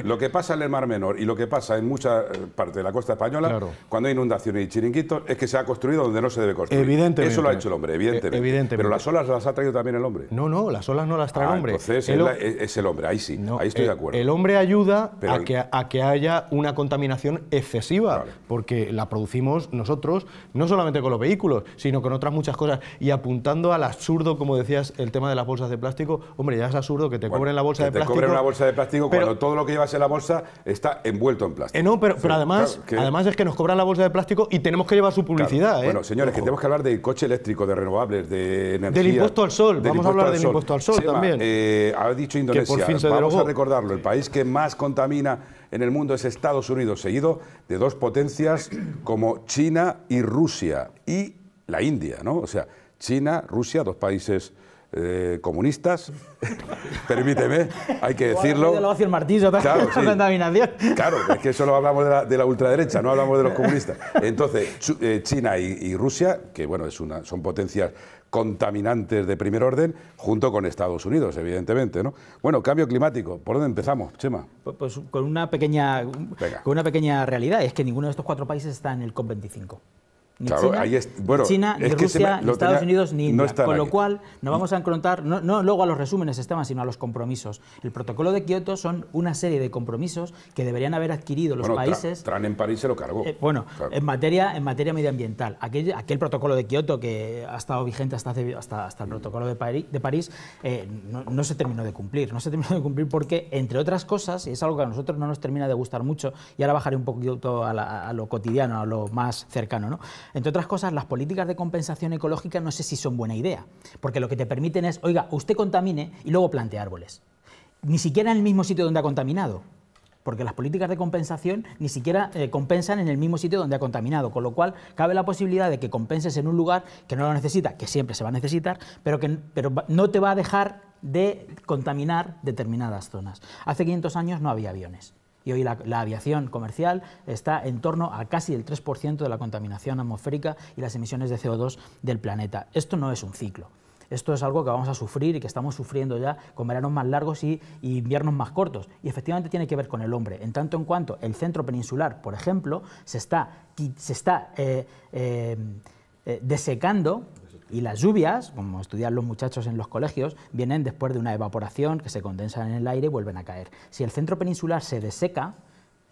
Lo que pasa en el Mar Menor y lo que pasa en mucha parte de la costa española, cuando hay inundaciones y chiringuitos, es que se ha construido donde no se debe construir. Eso lo ha hecho el hombre, e-, evidentemente. Pero las olas las ha traído también el hombre. No, no, las olas no las trae el ah, hombre. Entonces es el hombre, ahí sí, ahí estoy de acuerdo. El hombre ayuda a, que, haya una contaminación excesiva, porque la producimos nosotros, no solamente con los vehículos, sino con otras muchas cosas. Y apuntando al absurdo, como decías, el tema de las bolsas de plástico, hombre, ya es absurdo que te cobren la bolsa de plástico. Te cobren la bolsa de plástico pero, cuando todo lo que llevas en la bolsa está envuelto en plástico. Eh, no, pero, además, además es que nos cobran la bolsa de plástico y tenemos que llevar su publicidad. ¿eh? Bueno, señores, que tenemos que hablar del coche eléctrico, de renovables, de energía. Del impuesto al sol, vamos a hablar del impuesto al sol también. Eh, ha dicho Indonesia, por fin se vamos a recordarlo, el país que más contamina en el mundo es Estados Unidos, seguido de dos potencias como China y Rusia y la India, ¿no? O sea, China, Rusia, dos países eh, comunistas, permíteme, hay que decirlo. Bueno, lo hace martillo, claro, claro, es que solo hablamos de la, ultraderecha, no hablamos de los comunistas. Entonces, eh, China y, y Rusia, que bueno, es una, son potencias contaminantes de primer orden, junto con Estados Unidos, evidentemente. ¿no? Bueno, cambio climático, ¿por dónde empezamos, Chema? Pues, pues con, una pequeña, con una pequeña realidad, es que ninguno de estos cuatro países está en el COP25. China, es, bueno, China, ni Rusia, ni Estados Unidos, ni con lo cual, no vamos a encontrar, no, no, luego a los resúmenes sino a los compromisos. El protocolo de Kioto son una serie de compromisos que deberían haber adquirido los países. Tran en París se lo cargó. Eh, bueno, en, materia, en materia medioambiental. Aquel, protocolo de Kioto que ha estado vigente hasta, hasta, el protocolo de París, de París eh, no, se terminó de cumplir. No se terminó de cumplir porque, entre otras cosas, y es algo que a nosotros no nos termina de gustar mucho, y ahora bajaré un poquito a, a lo cotidiano, a lo más cercano, ¿no? Entre otras cosas, las políticas de compensación ecológica no sé si son buena idea, porque lo que te permiten es, oiga, usted contamine y luego plante árboles. Ni siquiera en el mismo sitio donde ha contaminado, porque las políticas de compensación ni siquiera eh, compensan en el mismo sitio donde ha contaminado, con lo cual cabe la posibilidad de que compenses en un lugar que no lo necesita, que siempre se va a necesitar, pero que no te va a dejar de contaminar determinadas zonas. Hace 500 años no había aviones y hoy la, aviación comercial está en torno a casi el 3% de la contaminación atmosférica y las emisiones de CO2 del planeta. Esto no es un ciclo. Esto es algo que vamos a sufrir y que estamos sufriendo ya con veranos más largos y, inviernos más cortos. Y efectivamente tiene que ver con el hombre. En tanto en cuanto el centro peninsular, por ejemplo, se está, se está eh, eh, eh, desecando y las lluvias, como estudian los muchachos en los colegios, vienen después de una evaporación que se condensa en el aire y vuelven a caer. Si el centro peninsular se deseca,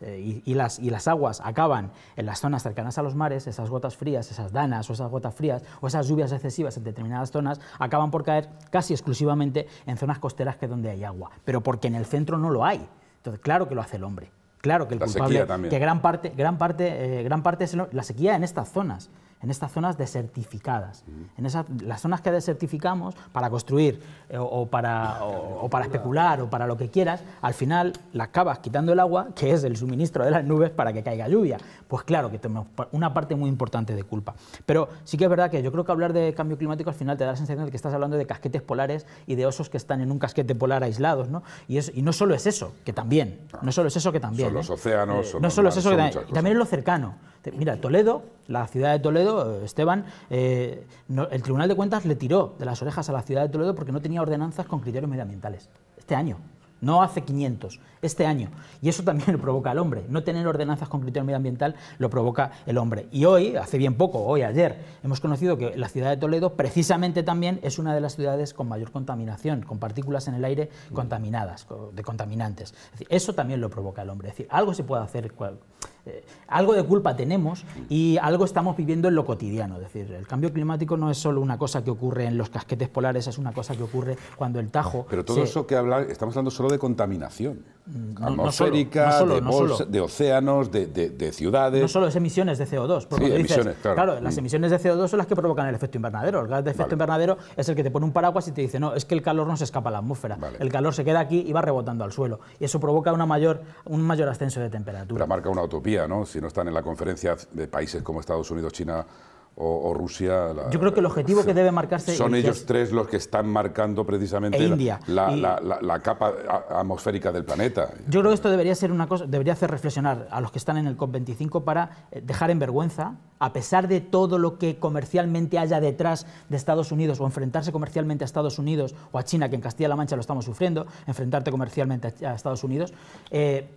eh, y, las, aguas acaban en las zonas cercanas a los mares, esas gotas frías, esas danas o esas gotas frías o esas lluvias excesivas en determinadas zonas acaban por caer casi exclusivamente en zonas costeras que donde hay agua, pero porque en el centro no lo hay. Entonces, claro que lo hace el hombre. Claro que el culpable, que gran parte, gran parte, eh, gran parte es la sequía en estas zonas en estas zonas desertificadas, en esas, las zonas que desertificamos para construir eh, o, para, para especular o para lo que quieras, al final las acabas quitando el agua, que es el suministro de las nubes para que caiga lluvia. Pues claro que tenemos una parte muy importante de culpa. Pero sí que es verdad que yo creo que hablar de cambio climático al final te da la sensación de que estás hablando de casquetes polares y de osos que están en un casquete polar aislados, ¿no? Y, es, y no solo es eso, que también, no solo es eso que también. Son ¿eh? los océanos, no solo es eso que también es lo cercano. Mira, Toledo, la ciudad de Toledo, Esteban, eh, el Tribunal de Cuentas le tiró de las orejas a la ciudad de Toledo porque no tenía ordenanzas con criterios medioambientales. Este año. No hace 500, este año. Y eso también lo provoca el hombre. No tener ordenanzas con criterio medioambiental lo provoca el hombre. Y hoy, hace bien poco, hoy, ayer, hemos conocido que la ciudad de Toledo precisamente también es una de las ciudades con mayor contaminación, con partículas en el aire contaminadas, de contaminantes. eso también lo provoca el hombre. Es decir, algo se puede hacer eh, algo de culpa tenemos y algo estamos viviendo en lo cotidiano. Es decir, el cambio climático no es solo una cosa que ocurre en los casquetes polares, es una cosa que ocurre cuando el Tajo... Pero todo eso que hablar, estamos hablando solo de contaminación. Mm, atmosférica, de, océanos, de, ciudades. No solo es emisiones de CO2. claro. las mm. emisiones de CO2 son las que provocan el efecto invernadero. El gas de efecto invernadero es el que te pone un paraguas y te dice, no, es que el calor no se escapa a la atmósfera. El calor se queda aquí y va rebotando al suelo. Y eso provoca una mayor, un mayor ascenso de temperatura. Pero marca una utopía, ¿no? Si no están en la conferencia de países como Estados Unidos, China, o, Rusia. Yo creo que el objetivo que debe marcarse. Son ellos tres los que están marcando precisamente e la, capa atmosférica del planeta. Yo creo que esto debería ser una cosa, debería hacer reflexionar a los que están en el COP25 para eh, dejar en vergüenza, a pesar de todo lo que comercialmente haya detrás de Estados Unidos o enfrentarse comercialmente a Estados Unidos o a China, que en Castilla-La Mancha lo estamos sufriendo, enfrentarte comercialmente a, Estados Unidos. Eh,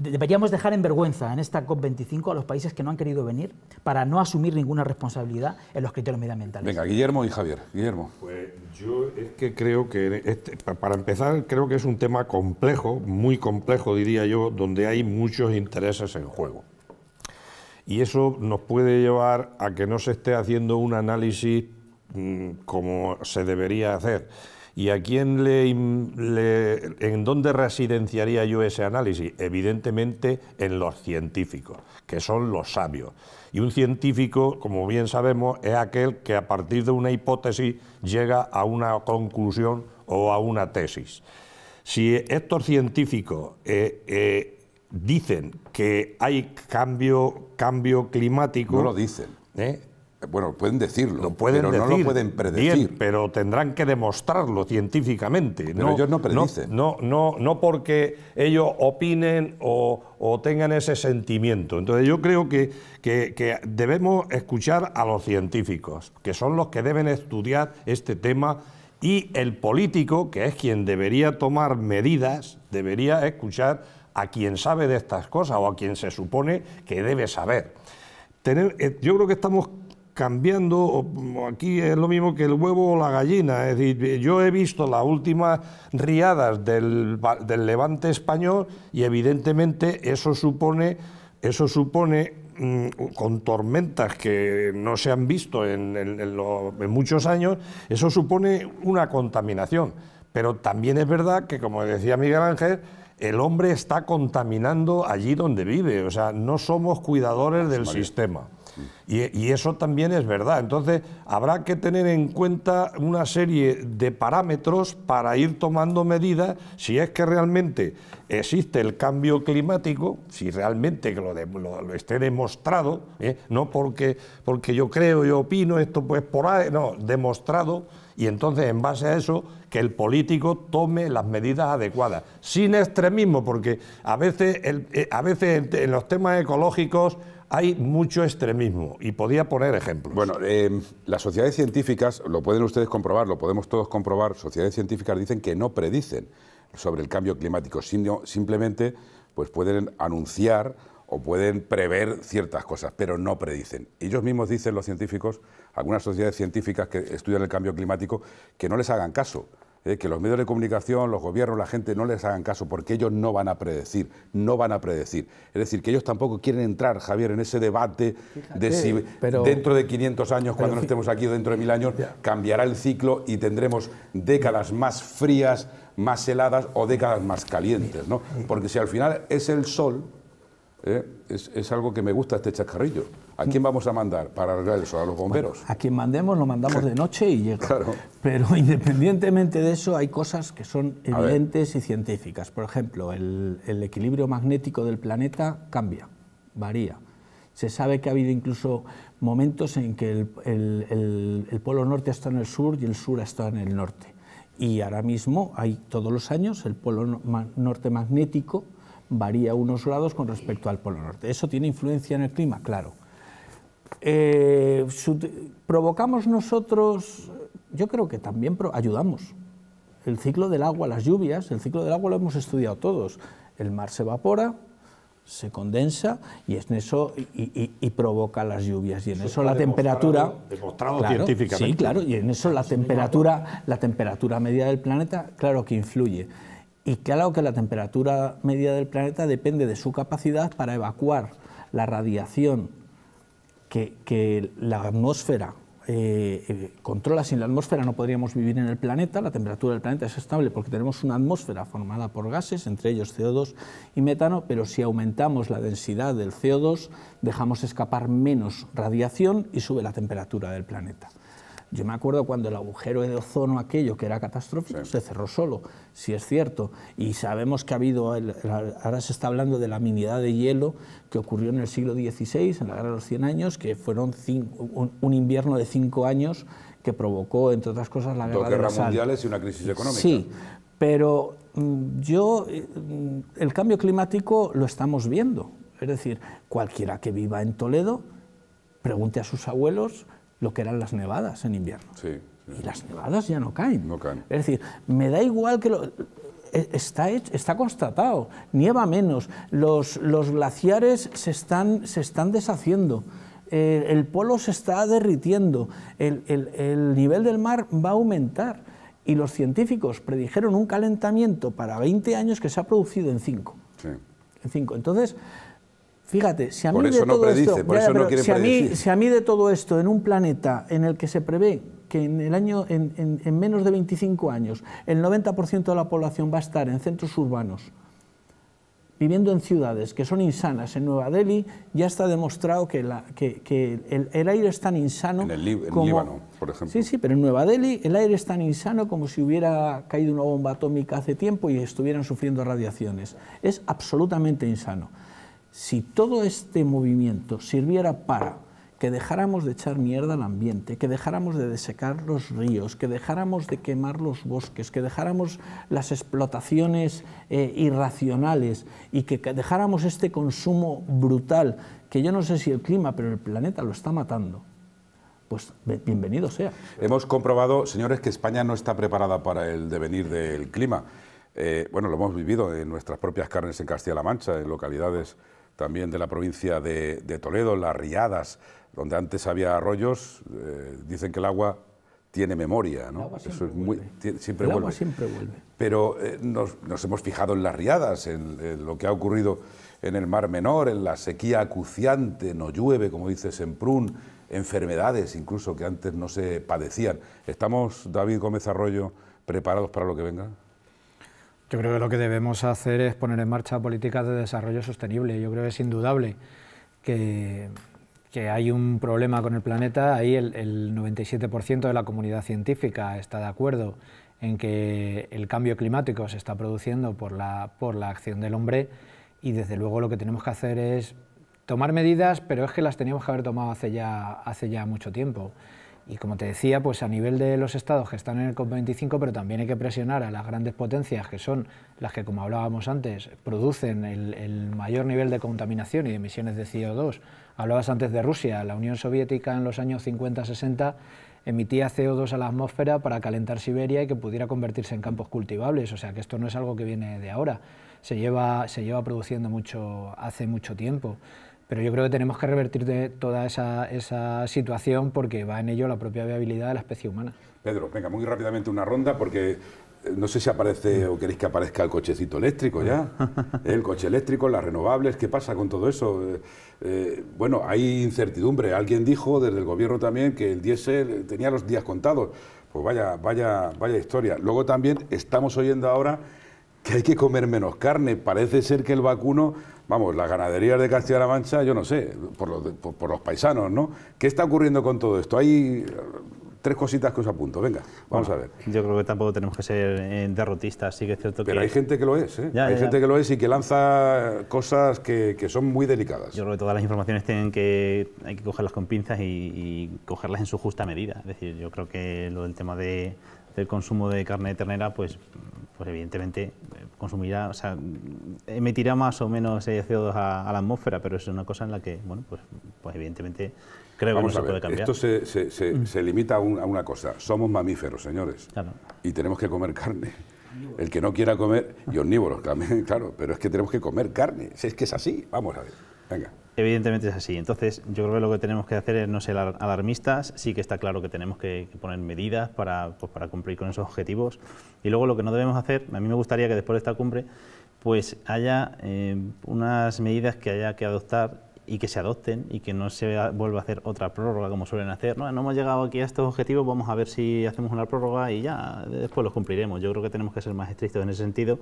deberíamos dejar en vergüenza en esta COP25 a los países que no han querido venir para no asumir ninguna responsabilidad en los criterios medioambientales. Venga, Guillermo y Javier. Guillermo. Pues yo es que creo que, este, para empezar, creo que es un tema complejo, muy complejo diría yo, donde hay muchos intereses en juego. Y eso nos puede llevar a que no se esté haciendo un análisis mm, como se debería hacer. ¿Y a quién le, en dónde residenciaría yo ese análisis? Evidentemente en los científicos, que son los sabios. Y un científico, como bien sabemos, es aquel que a partir de una hipótesis llega a una conclusión o a una tesis. Si estos científicos eh, eh, dicen que hay cambio, cambio climático... No lo dicen. ¿eh? Bueno, pueden decirlo, pero no lo pueden predecir. Bien, pero tendrán que demostrarlo científicamente. Pero no, ellos no predicen. No, no, no, porque ellos opinen o, tengan ese sentimiento. Entonces yo creo que, debemos escuchar a los científicos, que son los que deben estudiar este tema, y el político, que es quien debería tomar medidas, debería escuchar a quien sabe de estas cosas o a quien se supone que debe saber. Tener, eh, yo creo que estamos cambiando, aquí es lo mismo que el huevo o la gallina, es decir, yo he visto las últimas riadas del, levante español y evidentemente eso supone, eso supone mm, con tormentas que no se han visto en, muchos años, eso supone una contaminación. Pero también es verdad que, como decía Miguel Ángel, el hombre está contaminando allí donde vive, o sea, no somos cuidadores del sistema. Y, eso también es verdad. Entonces, habrá que tener en cuenta una serie de parámetros para ir tomando medidas si es que realmente existe el cambio climático, si realmente lo, lo, esté demostrado, ¿eh? no porque, porque yo creo, yo opino, esto pues por ahí, no, demostrado, y entonces en base a eso que el político tome las medidas adecuadas, sin extremismo, porque a veces, eh, a veces en los temas ecológicos hay mucho extremismo y podía poner ejemplos. Bueno, em, las sociedades científicas, lo pueden ustedes comprobar, lo podemos todos comprobar, sociedades científicas dicen que no predicen sobre el cambio climático, sino simplemente pues pueden anunciar o pueden prever ciertas cosas, pero no predicen. Ellos mismos dicen los científicos, algunas sociedades científicas que estudian el cambio climático, que no les hagan caso, que los medios de comunicación, los gobiernos, la gente no les hagan caso porque ellos no van a predecir, no van a predecir. Es decir, que ellos tampoco quieren entrar, Javier, en ese debate de si dentro de 500 años, cuando no estemos aquí, dentro de mil años, cambiará el ciclo y tendremos décadas más frías, más heladas o décadas más calientes, ¿no? Porque si al final es el sol ¿eh? es, algo que me gusta este chascarrillo. ¿A quién vamos a mandar para arreglar eso? ¿A los bomberos? a quien mandemos lo mandamos de noche y llega. Claro. Pero independientemente de eso, hay cosas que son evidentes y científicas. Por ejemplo, el, equilibrio magnético del planeta cambia, varía. Se sabe que ha habido incluso momentos en que el, el, el polo norte está en el sur y el sur está en el norte. Y ahora mismo hay todos los años el polo norte magnético varía unos grados con respecto al polo norte. ¿Eso tiene influencia en el clima? Claro. Eh, ¿Provocamos nosotros? Yo creo que también ayudamos. El ciclo del agua, las lluvias, el ciclo del agua lo hemos estudiado todos. El mar se evapora, se condensa y en eso y, provoca las lluvias y en eso, la temperatura demostrado científicamente sí claro y en eso la temperatura la temperatura media del planeta claro que influye y claro que la temperatura media del planeta depende de su capacidad para evacuar la radiación que, la atmósfera eh, eh, controla. Sin la atmósfera no podríamos vivir en el planeta, la temperatura del planeta es estable porque tenemos una atmósfera formada por gases, entre ellos CO2 y metano, pero si aumentamos la densidad del CO2 dejamos escapar menos radiación y sube la temperatura del planeta. Yo me acuerdo cuando el agujero de ozono aquello, que era catastrófico, se cerró solo, si es cierto. Y sabemos que ha habido, ahora se está hablando de la minidad de hielo que ocurrió en el siglo XVI, en la Guerra de los 100 Años, que fueron un, invierno de cinco años que provocó, entre otras cosas, la Guerra, Dos guerras mundiales y una crisis económica. Sí, pero mm, yo, mm, el cambio climático lo estamos viendo. Es decir, cualquiera que viva en Toledo, pregunte a sus abuelos lo que eran las nevadas en invierno. Y las nevadas ya no caen. Es decir, me da igual que lo... Eh, está, está constatado, nieva menos, los, los glaciares se están, se están deshaciendo. Eh, el, polo se está derritiendo, el, el, nivel del mar va a aumentar y los científicos predijeron un calentamiento para 20 años que se ha producido en 5. Sí. En 5. Entonces, Fíjate, si a mí de todo esto, en un planeta en el que se prevé que en el año en, menos de 25 años el 90% de la población va a estar en centros urbanos viviendo en ciudades que son insanas. En Nueva Delhi ya está demostrado que, el, aire es tan insano. En el Líbano, por ejemplo. Sí, sí, pero en Nueva Delhi el aire es tan insano como si hubiera caído una bomba atómica hace tiempo y estuvieran sufriendo radiaciones. Es absolutamente insano si todo este movimiento sirviera para que dejáramos de echar mierda al ambiente, que dejáramos de desecar los ríos, que dejáramos de quemar los bosques, que dejáramos las explotaciones eh, irracionales y que, dejáramos este consumo brutal, que yo no sé si el clima, pero el planeta lo está matando, pues bienvenido sea. Hemos comprobado, señores, que España no está preparada para el devenir del clima. Eh, bueno, lo hemos vivido en nuestras propias carnes en Castilla-La Mancha, en localidades también de la provincia de, Toledo, las riadas, donde antes había arroyos, eh, dicen que el agua tiene memoria, ¿no? Eso es muy, siempre, vuelve. Pero eh, nos, hemos fijado en las riadas, en, lo que ha ocurrido en el Mar Menor, en la sequía acuciante, no llueve, como dices, en prun enfermedades incluso que antes no se padecían. ¿Estamos, David Gómez Arroyo, preparados para lo que venga? Yo creo que lo que debemos hacer es poner en marcha políticas de desarrollo sostenible. Yo creo que es indudable que, hay un problema con el planeta. Ahí el, el 97% de la comunidad científica está de acuerdo en que el cambio climático se está produciendo por la, por la acción del hombre y desde luego lo que tenemos que hacer es tomar medidas, pero es que las teníamos que haber tomado hace ya mucho tiempo. Y como te decía, pues a nivel de los estados que están en el COP25, pero también hay que presionar a las grandes potencias, que son las que, como hablábamos antes, producen el, mayor nivel de contaminación y de emisiones de CO2. Hablabas antes de Rusia, la Unión Soviética en los años 50-60 emitía CO2 a la atmósfera para calentar Siberia y que pudiera convertirse en campos cultivables, o sea que esto no es algo que viene de ahora, se lleva, se lleva produciendo mucho, hace mucho tiempo. Pero yo creo que tenemos que revertir de toda esa, situación porque va en ello la propia viabilidad de la especie humana. Pedro, venga, muy rápidamente una ronda porque eh, no sé si aparece o queréis que aparezca el cochecito eléctrico ya, el coche eléctrico, las renovables, ¿qué pasa con todo eso? Eh, eh, bueno, hay incertidumbre. Alguien dijo desde el gobierno también que el diésel tenía los días contados. Pues vaya, vaya, vaya historia. Luego también estamos oyendo ahora que hay que comer menos carne. Parece ser que el vacuno vamos, las ganaderías de Castilla-La Mancha, yo no sé, por los, paisanos, ¿no? ¿Qué está ocurriendo con todo esto? Hay eh, tres cositas que os apunto, venga, vamos a ver. Yo creo que tampoco tenemos que ser eh, derrotistas, sí que es cierto que... Pero hay gente que lo es, ¿eh? hay gente que lo es y que lanza cosas que, son muy delicadas. Yo creo que todas las informaciones tienen que, hay que cogerlas con pinzas y, cogerlas en su justa medida. Es decir, yo creo que lo del tema de, del consumo de carne de ternera, pues, pues evidentemente eh, consumirá, o sea, emitirá más o menos CO2 a, la atmósfera, pero es una cosa en la que, bueno, pues, pues evidentemente creo que no se puede cambiar. Esto se, se, mm. limita a, una cosa, somos mamíferos, señores, y tenemos que comer carne. El que no quiera comer, y omnívoros, claro, pero es que tenemos que comer carne, si es que es así, vamos a ver, venga. Evidentemente es así. Entonces, yo creo que lo que tenemos que hacer es no ser alarmistas. Sí que está claro que tenemos que, poner medidas para, pues, para cumplir con esos objetivos. Y luego lo que no debemos hacer, a mí me gustaría que después de esta cumbre, pues haya eh, unas medidas que haya que adoptar y que se adopten y que no se vuelva a hacer otra prórroga como suelen hacer. No, no hemos llegado aquí a estos objetivos, vamos a ver si hacemos una prórroga y ya después los cumpliremos. Yo creo que tenemos que ser más estrictos en ese sentido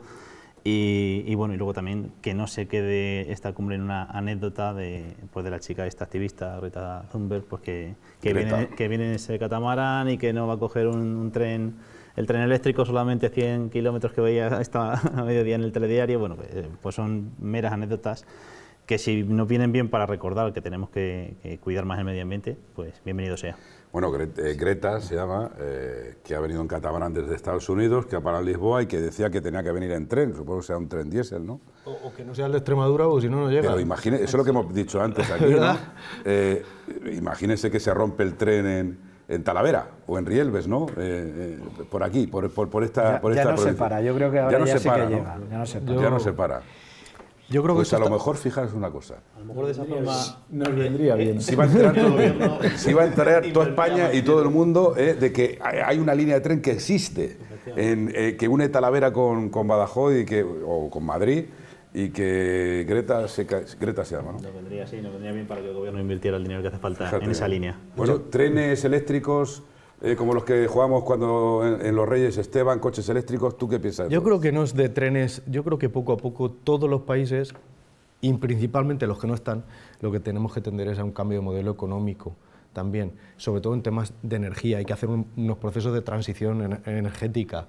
y, bueno, y luego también que no se quede esta cumbre en una anécdota de, pues de la chica, esta activista, Rita Thunberg, pues que, viene, que en ese catamarán y que no va a coger un, tren, el tren eléctrico solamente 100 kilómetros que veía esta, a mediodía en el telediario. Bueno, eh, pues, son meras anécdotas que si nos vienen bien para recordar que tenemos que, que cuidar más el medio ambiente, pues bienvenido sea. Bueno, eh, Greta se llama, eh, que ha venido en catamarán desde Estados Unidos, que ha parado en Lisboa y que decía que tenía que venir en tren, supongo que sea un tren diésel, ¿no? O, que no sea el de Extremadura o si no, no llega. Pero imagínese, eso es lo que hemos dicho antes aquí, ¿no? eh, imagínese que se rompe el tren en, Talavera o en Rielves, ¿no? Eh, por aquí, por, esta. Ya, ya no se para, yo creo que ahora ya, no que llega. Ya no se para. Ya no se para. Yo creo pues a lo mejor, fijaros una cosa. A lo mejor de esa forma nos vendría eh, bien. Eh, si va a entrar, todo, si va a entrar toda España y todo el mundo eh, de que hay una línea de tren que existe, eh, que une Talavera con, con, Badajoz y que, o con Madrid y que Greta se, Greta se llama, ¿no? Nos vendría, sí, nos vendría bien para que el gobierno invirtiera el dinero que hace falta en esa línea. Bueno, trenes eléctricos... Eh, como los que jugamos cuando en, los Reyes Esteban, coches eléctricos, ¿tú qué piensas? Yo creo que no es de trenes, yo creo que poco a poco todos los países, y principalmente los que no están, lo que tenemos que tender es a un cambio de modelo económico también, sobre todo en temas de energía, hay que hacer unos procesos de transición energética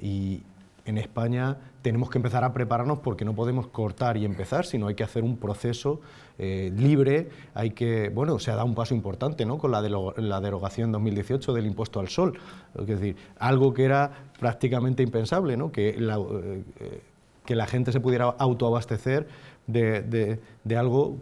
y en España tenemos que empezar a prepararnos porque no podemos cortar y empezar, sino hay que hacer un proceso eh, libre, hay que, bueno, se ha dado un paso importante ¿no? con la, de la derogación 2018 del impuesto al sol, es decir, algo que era prácticamente impensable, ¿no? que, la, eh, que la gente se pudiera autoabastecer de, de, algo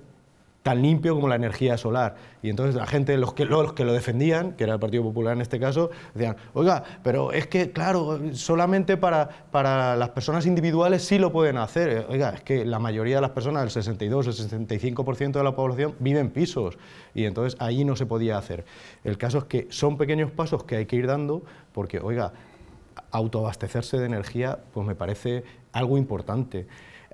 tan limpio como la energía solar. Y entonces la gente, los que, los que lo defendían, que era el Partido Popular en este caso, decían, oiga, pero es que, claro, solamente para, para las personas individuales sí lo pueden hacer. Eh, oiga, es que la mayoría de las personas, el 62, el 65% de la población, vive en pisos. Y entonces ahí no se podía hacer. El caso es que son pequeños pasos que hay que ir dando porque, oiga, autoabastecerse de energía, pues me parece algo importante.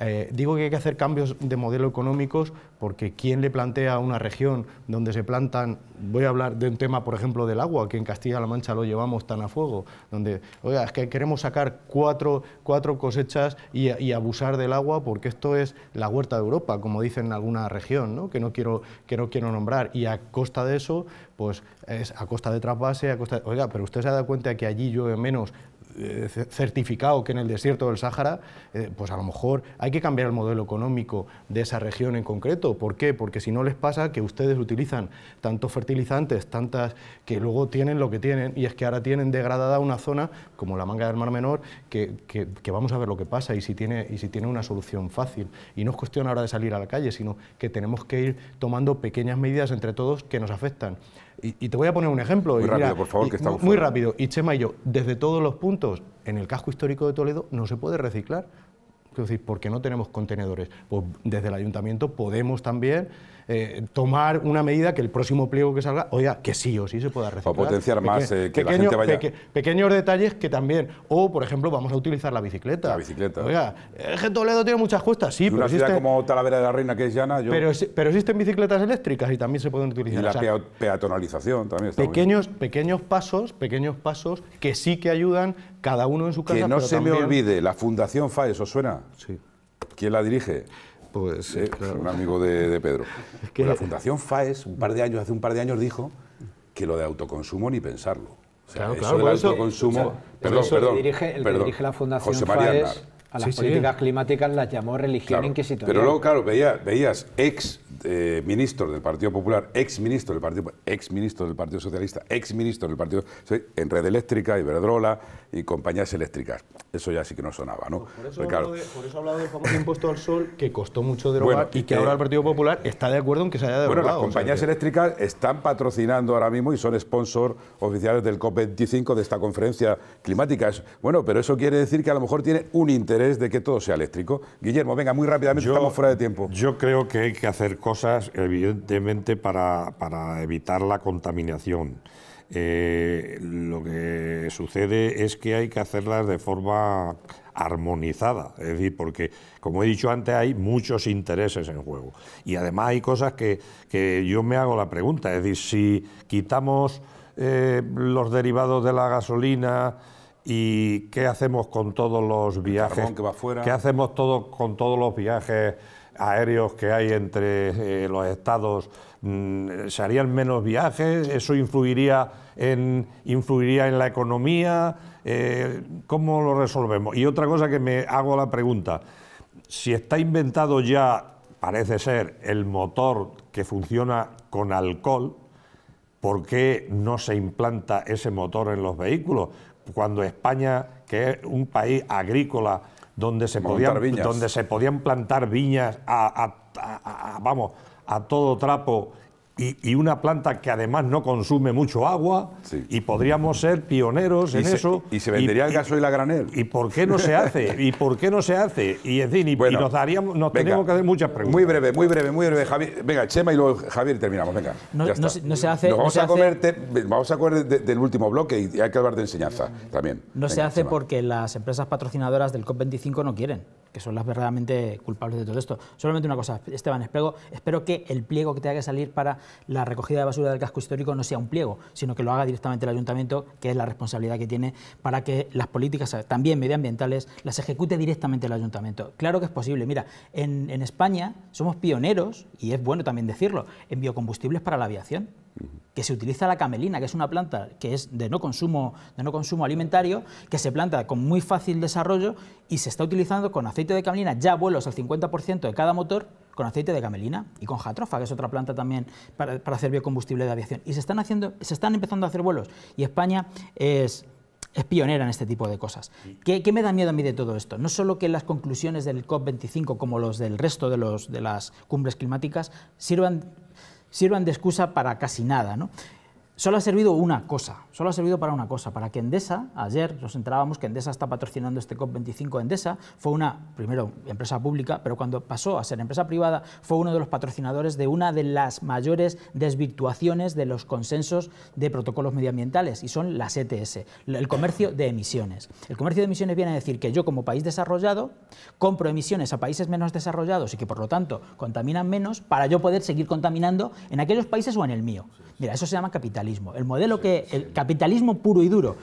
Eh, digo que hay que hacer cambios de modelo económicos porque quién le plantea a una región donde se plantan, voy a hablar de un tema, por ejemplo, del agua, que en Castilla-La Mancha lo llevamos tan a fuego, donde, oiga, es que queremos sacar cuatro, cosechas y, abusar del agua porque esto es la huerta de Europa, como dicen en alguna región, ¿no? Que, no quiero, que no quiero nombrar. Y a costa de eso, pues es a costa de trasvase, a costa oiga, pero usted se ha dado cuenta que allí llueve menos eh, certificado que en el desierto del Sáhara, eh, pues a lo mejor hay que cambiar el modelo económico de esa región en concreto. ¿Por qué? Porque si no les pasa que ustedes utilizan tantos fertilizantes, tantas, que luego tienen lo que tienen, y es que ahora tienen degradada una zona como la manga del Mar Menor, que, que, que vamos a ver lo que pasa y si, tiene, y si tiene una solución fácil. Y no es cuestión ahora de salir a la calle, sino que tenemos que ir tomando pequeñas medidas entre todos que nos afectan. Y, te voy a poner un ejemplo. Muy rápido, por favor, que estamos. Muy rápido. Y Chema y yo, desde todos los puntos, en el casco histórico de Toledo no se puede reciclar. Es ¿por qué no tenemos contenedores? Pues desde el ayuntamiento podemos también eh, tomar una medida que el próximo pliego que salga, oiga, que sí o sí se pueda reciclar. O potenciar más, eh, que la gente vaya... pequeños detalles que también... O, por ejemplo, vamos a utilizar la bicicleta. La bicicleta. Oiga, Toledo tiene muchas cuestas, sí, pero una ciudad como Talavera de la Reina, que es llana, Pero, existen bicicletas eléctricas y también se pueden utilizar. Y la peatonalización también está pequeños, pequeños pasos, pequeños pasos que sí que ayudan cada uno en su casa. Que no se me olvide, la Fundación FAES, ¿os suena? Sí. ¿Quién la dirige? Pues eh, un amigo de, Pedro. Pues la Fundación FAES, un par de años, hace un par de años dijo que lo de autoconsumo ni pensarlo. O sea, claro, eso autoconsumo. perdón, perdón, dirige, dirige la Fundación FAES, a las políticas climáticas las llamó religión inquisitorial. Pero luego, claro, veías ex eh, ministro del Partido Popular, ex ministro del Partido ex ministro del Partido Socialista, ex ministro del Partido en Red Eléctrica, Iberdrola y compañías eléctricas. Eso ya sí que no sonaba, ¿no? Pues por, eso hablado del famoso impuesto al sol que costó mucho derogar y que ahora el Partido Popular está de acuerdo en que se haya derogado. Bueno, las compañías eléctricas están patrocinando ahora mismo y son sponsor oficiales del COP25 de esta conferencia climática. Bueno, pero eso quiere decir que a lo mejor tiene un interés de que todo sea eléctrico. Guillermo, venga, muy rápidamente, estamos fuera de tiempo. Yo creo que hay que hacer cosas, evidentemente, para, evitar la contaminación. Eh, lo que sucede es que hay que hacerlas de forma armonizada, es decir, porque como he dicho antes hay muchos intereses en juego y además hay cosas que, yo me hago la pregunta, es decir, si quitamos eh, los derivados de la gasolina, ¿Y qué hacemos con todos los viajes? ¿Qué hacemos todo, con todos los viajes aéreos que hay entre eh, los estados? Mm, ¿Se harían menos viajes? ¿Eso influiría en, influiría en la economía? Eh, ¿Cómo lo resolvemos? Y otra cosa que me hago la pregunta, si está inventado ya, parece ser, el motor que funciona con alcohol, ¿por qué no se implanta ese motor en los vehículos? cuando España, que es un país agrícola, donde se, podían, donde se podían plantar viñas vamos, a todo trapo y, una planta que además no consume mucho agua y podríamos ser pioneros en eso. Y se vendería el gasoil a granel. ¿Y por qué no se hace? ¿Y por qué no se hace? Y en fin, y, nos, daríamos, tenemos que hacer muchas preguntas. Muy breve, muy breve, muy breve. Javi. venga, Chema y luego Javier terminamos, venga. No, se hace. vamos, a comer, vamos a del último bloque y hay que hablar de enseñanza también. No se hace porque las empresas patrocinadoras del COP25 no quieren que son las verdaderamente culpables de todo esto. Solamente una cosa, Esteban, espero, espero que el pliego que tenga que salir para la recogida de basura del casco histórico no sea un pliego, sino que lo haga directamente el ayuntamiento, que es la responsabilidad que tiene para que las políticas también medioambientales las ejecute directamente el ayuntamiento. Claro que es posible. Mira, en España somos pioneros, y es bueno también decirlo, en biocombustibles para la aviación que se utiliza la camelina, que es una planta que es de no consumo, de no consumo alimentario, que se planta con muy fácil desarrollo y se está utilizando con aceite de camelina, ya vuelos al 50% de cada motor con aceite de camelina y con jatrofa, que es otra planta también para, hacer biocombustible de aviación. Y se están, haciendo, se están empezando a hacer vuelos y España es, pionera en este tipo de cosas. ¿Qué, me da miedo a mí de todo esto? No solo que las conclusiones del COP25, como los del resto de, los, de las cumbres climáticas, sirvan sirvan de excusa para casi nada. ¿no? Solo ha servido una cosa, solo ha servido para una cosa, para que Endesa, ayer nos enterábamos que Endesa está patrocinando este COP25 Endesa, fue una, primero, empresa pública, pero cuando pasó a ser empresa privada, fue uno de los patrocinadores de una de las mayores desvirtuaciones de los consensos de protocolos medioambientales, y son las ETS, el comercio de emisiones. El comercio de emisiones viene a decir que yo como país desarrollado compro emisiones a países menos desarrollados y que por lo tanto contaminan menos para yo poder seguir contaminando en aquellos países o en el mío. Mira, eso se llama capitalismo. El modelo que capitalismo puro y duro.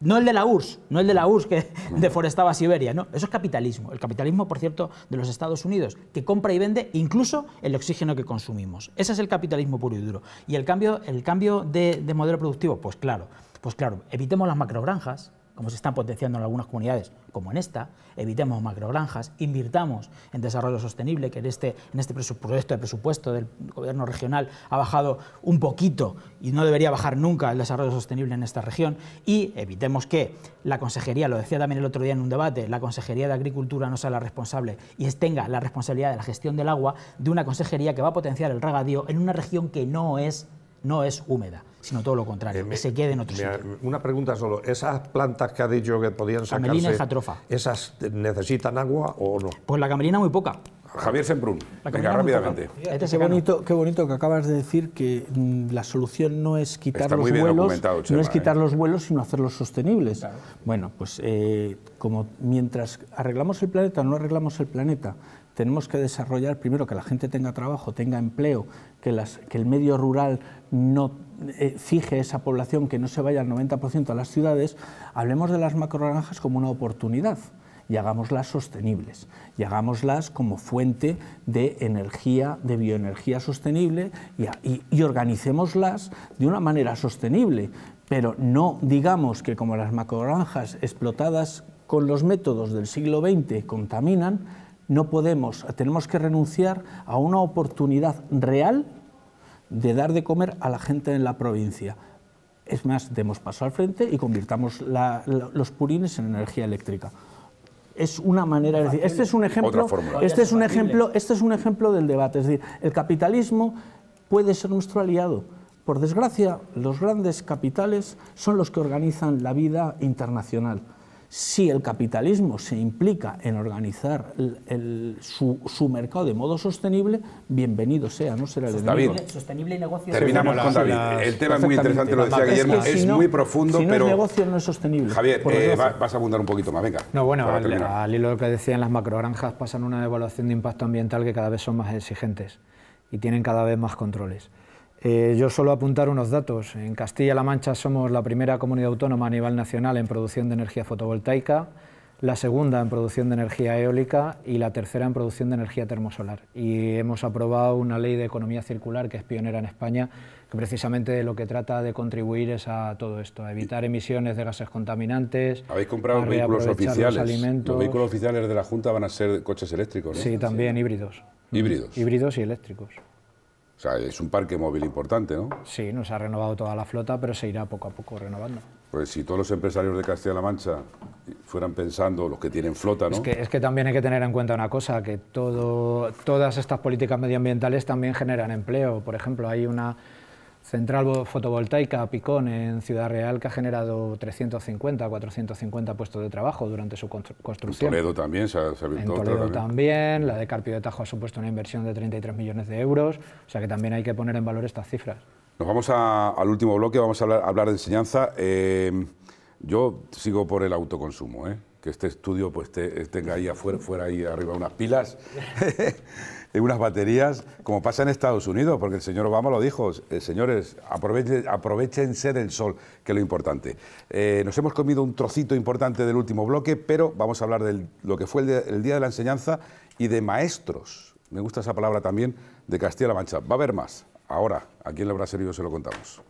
No el de la URSS, no el de la URSS que deforestaba Siberia, no, eso es capitalismo. El capitalismo, por cierto, de los Estados Unidos, que compra y vende incluso el oxígeno que consumimos. Ese es el capitalismo puro y duro. Y el cambio, el cambio de, modelo productivo, pues claro, pues claro, evitemos las macrogranjas, como se están potenciando en algunas comunidades, como en esta, evitemos macrogranjas, invirtamos en desarrollo sostenible, que en este, en este proyecto de presupuesto del gobierno regional ha bajado un poquito y no debería bajar nunca el desarrollo sostenible en esta región, y evitemos que la consejería, lo decía también el otro día en un debate, la consejería de Agricultura no sea la responsable y tenga la responsabilidad de la gestión del agua de una consejería que va a potenciar el regadío en una región que no es, no es húmeda sino todo lo contrario, eh, que se quede en otro sitio. Una pregunta solo, ¿esas plantas que ha dicho que podían sacarse... Camelina y jatrofa. ¿Esas necesitan agua o no? Pues la camelina muy poca. Javier Semprún, venga rápidamente. Este qué, bonito, qué bonito que acabas de decir que mm, la solución no es quitar los vuelos, no es quitar ¿eh? los vuelos, sino hacerlos sostenibles. Bueno, pues eh, como mientras arreglamos el planeta, no arreglamos el planeta, tenemos que desarrollar primero que la gente tenga trabajo, tenga empleo, que, las, que el medio rural no eh, fije esa población, que no se vaya al 90% a las ciudades, hablemos de las macrogranjas como una oportunidad y hagámoslas sostenibles, y hagámoslas como fuente de energía, de bioenergía sostenible, y, organicémoslas de una manera sostenible, pero no digamos que como las macrogranjas explotadas con los métodos del siglo XX contaminan, no podemos, tenemos que renunciar a una oportunidad real de dar de comer a la gente en la provincia. Es más, demos paso al frente y convirtamos los purines en energía eléctrica. Es una manera, de decir, este es un ejemplo, este es un ejemplo, este es un ejemplo del debate, es decir, el capitalismo puede ser nuestro aliado. Por desgracia, los grandes capitales son los que organizan la vida internacional si el capitalismo se implica en organizar su, mercado de modo sostenible, bienvenido sea, no será el enemigo. sostenible y negocio. Terminamos con David. el tema es muy interesante, lo decía Guillermo, es, muy profundo, si no pero... el negocio no es sostenible. Javier, eh, vas a abundar un poquito más, venga. No, bueno, al, hilo de lo que decían, las macrogranjas pasan una evaluación de impacto ambiental que cada vez son más exigentes y tienen cada vez más controles. Eh, yo solo apuntar unos datos. En Castilla-La Mancha somos la primera comunidad autónoma a nivel nacional en producción de energía fotovoltaica, la segunda en producción de energía eólica y la tercera en producción de energía termosolar. Y hemos aprobado una ley de economía circular que es pionera en España, que precisamente lo que trata de contribuir es a todo esto, a evitar emisiones de gases contaminantes. Habéis comprado vehículos oficiales. Los, vehículos oficiales de la Junta van a ser coches eléctricos. ¿no? Sí, también híbridos. Híbridos. Híbridos y eléctricos. O sea, es un parque móvil importante, ¿no? Sí, nos ha renovado toda la flota, pero se irá poco a poco renovando. Pues si todos los empresarios de Castilla-La Mancha fueran pensando, los que tienen flota, ¿no? Es que, es que también hay que tener en cuenta una cosa, que todas estas políticas medioambientales también generan empleo. Por ejemplo, hay una Central fotovoltaica Picón en Ciudad Real, que ha generado 350, 450 puestos de trabajo durante su construcción. En Toledo también se ha, En Toledo también. la de Carpio de Tajo ha supuesto una inversión de 33 millones de euros, o sea que también hay que poner en valor estas cifras. Nos vamos al último bloque, vamos a hablar, de enseñanza. Em, yo sigo por el autoconsumo, ¿eh? que este estudio pues tenga ahí afuera, fuera ahí arriba unas pilas. unas baterías como pasa en Estados Unidos, porque el señor Obama lo dijo, eh, señores, aprovechense del sol, que es lo importante. Eh, nos hemos comido un trocito importante del último bloque, pero vamos a hablar de lo que fue el, Día de la Enseñanza y de maestros. Me gusta esa palabra también de Castilla-La Mancha. Va a haber más. Ahora, aquí en la habrá Se lo contamos.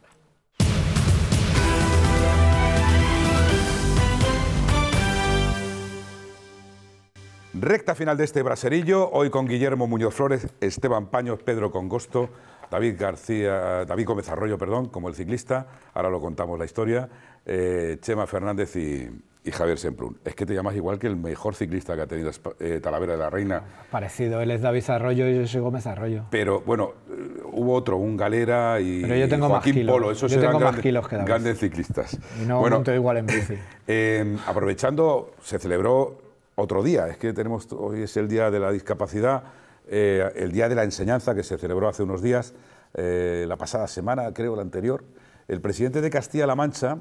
Recta final de este braserillo, hoy con Guillermo Muñoz Flores, Esteban Paños, Pedro Congosto, David García, David Gómez Arroyo, perdón, como el ciclista, ahora lo contamos la historia, eh, Chema Fernández y, Javier Semprún. Es que te llamas igual que el mejor ciclista que ha tenido eh, Talavera de la Reina. Parecido, él es David Arroyo y yo soy Gómez Arroyo. Pero bueno, eh, hubo otro, un Galera y tengo Joaquín Polo, yo tengo más grandes, kilos grandes ciclistas. Y no bueno, igual en bici. aprovechando, se celebró otro día. Es que tenemos, hoy es el Día de la Discapacidad, eh, el Día de la Enseñanza que se celebró hace unos días, eh, la pasada semana, creo, la anterior. El presidente de Castilla-La Mancha,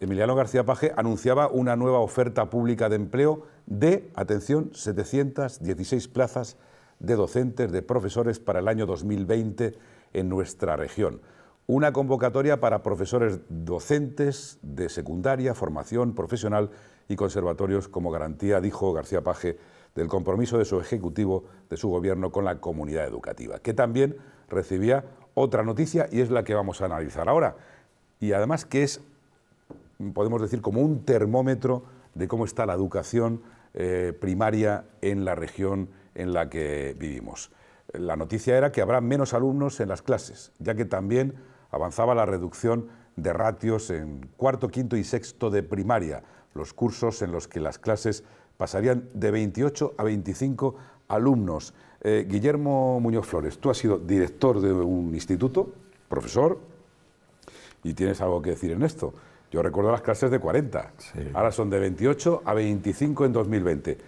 Emiliano García Paje, anunciaba una nueva oferta pública de empleo de, atención, 716 plazas de docentes, de profesores para el año 2020 en nuestra región. Una convocatoria para profesores docentes de secundaria, formación profesional y conservatorios como garantía, dijo García Paje, del compromiso de su Ejecutivo, de su Gobierno con la comunidad educativa, que también recibía otra noticia y es la que vamos a analizar ahora. Y además que es, podemos decir, como un termómetro de cómo está la educación eh, primaria en la región en la que vivimos. La noticia era que habrá menos alumnos en las clases, ya que también avanzaba la reducción de ratios en cuarto, quinto y sexto de primaria los cursos en los que las clases pasarían de 28 a 25 alumnos. Eh, Guillermo Muñoz Flores, tú has sido director de un instituto, profesor, y tienes algo que decir en esto. Yo recuerdo las clases de 40, ahora son de 28 a 25 en 2020.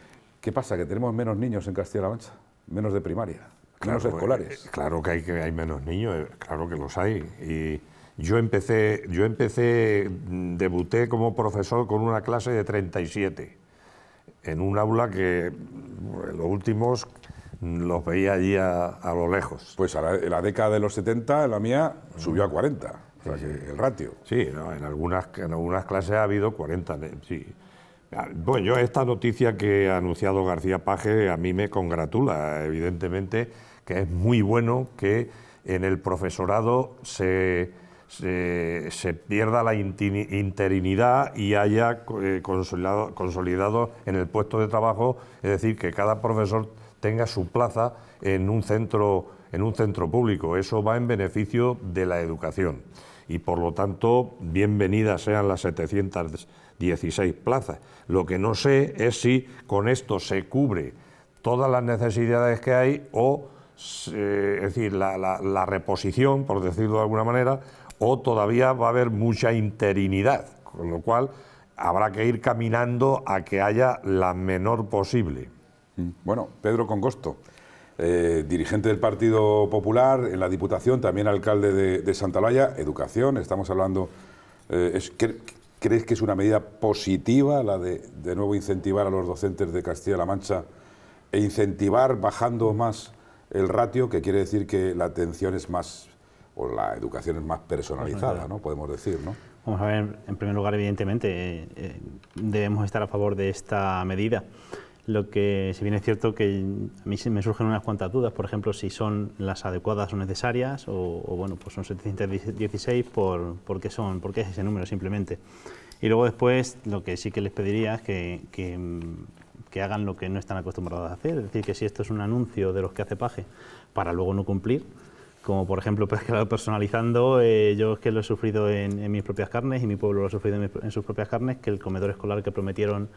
¿Qué pasa? ¿Que tenemos menos niños en Castilla-La Mancha? Menos de primaria, menos escolares. Eh, claro que hay, que hay menos niños, eh, claro que los hay. Y yo empecé, yo empecé, mm, debuté como profesor con una clase de 37, en un aula que pues, los últimos mm, los veía allí a, lo lejos. Pues la, en la década de los 70, la mía subió a 40, mm. el ratio. Sí, en, algunas, en algunas clases ha habido 40, ¿eh? sí. Ah, bueno, yo esta noticia que ha anunciado García Paje a mí me congratula, evidentemente, que es muy bueno que en el profesorado se se, pierda la interinidad y haya eh, consolidado, en el puesto de trabajo, es decir, que cada profesor tenga su plaza en un centro, en un centro público. Eso va en beneficio de la educación y por lo tanto bienvenidas sean las 716 plazas. Lo que no sé es si con esto se cubre todas las necesidades que hay o, eh, es decir, la reposición, por decirlo de alguna manera, o todavía va a haber mucha interinidad, con lo cual habrá que ir caminando a que haya la menor posible. Mm, bueno, Pedro Congosto, eh, dirigente del Partido Popular en la Diputación, también alcalde de, Santa Santalaya, Educación, estamos hablando... Eh, ¿Crees que es una medida positiva la de, de nuevo, incentivar a los docentes de Castilla-La Mancha e incentivar bajando más el ratio, que quiere decir que la atención es más o la educación es más personalizada, ¿no? podemos decir. ¿no? Vamos a ver, en primer lugar, evidentemente, eh, eh, debemos estar a favor de esta medida. Lo que, si bien es cierto que a mí me surgen unas cuantas dudas, por ejemplo, si son las adecuadas o necesarias, o, bueno, pues son 716, por, por, qué son, por qué es ese número simplemente. Y luego después, lo que sí que les pediría es que, que que hagan lo que no están acostumbrados a hacer. Es decir, que si esto es un anuncio de los que hace paje para luego no cumplir, como por ejemplo pues, personalizando, eh, yo es que lo he sufrido en, mis propias carnes y mi pueblo lo ha sufrido en, sus propias carnes, que el comedor escolar que prometieron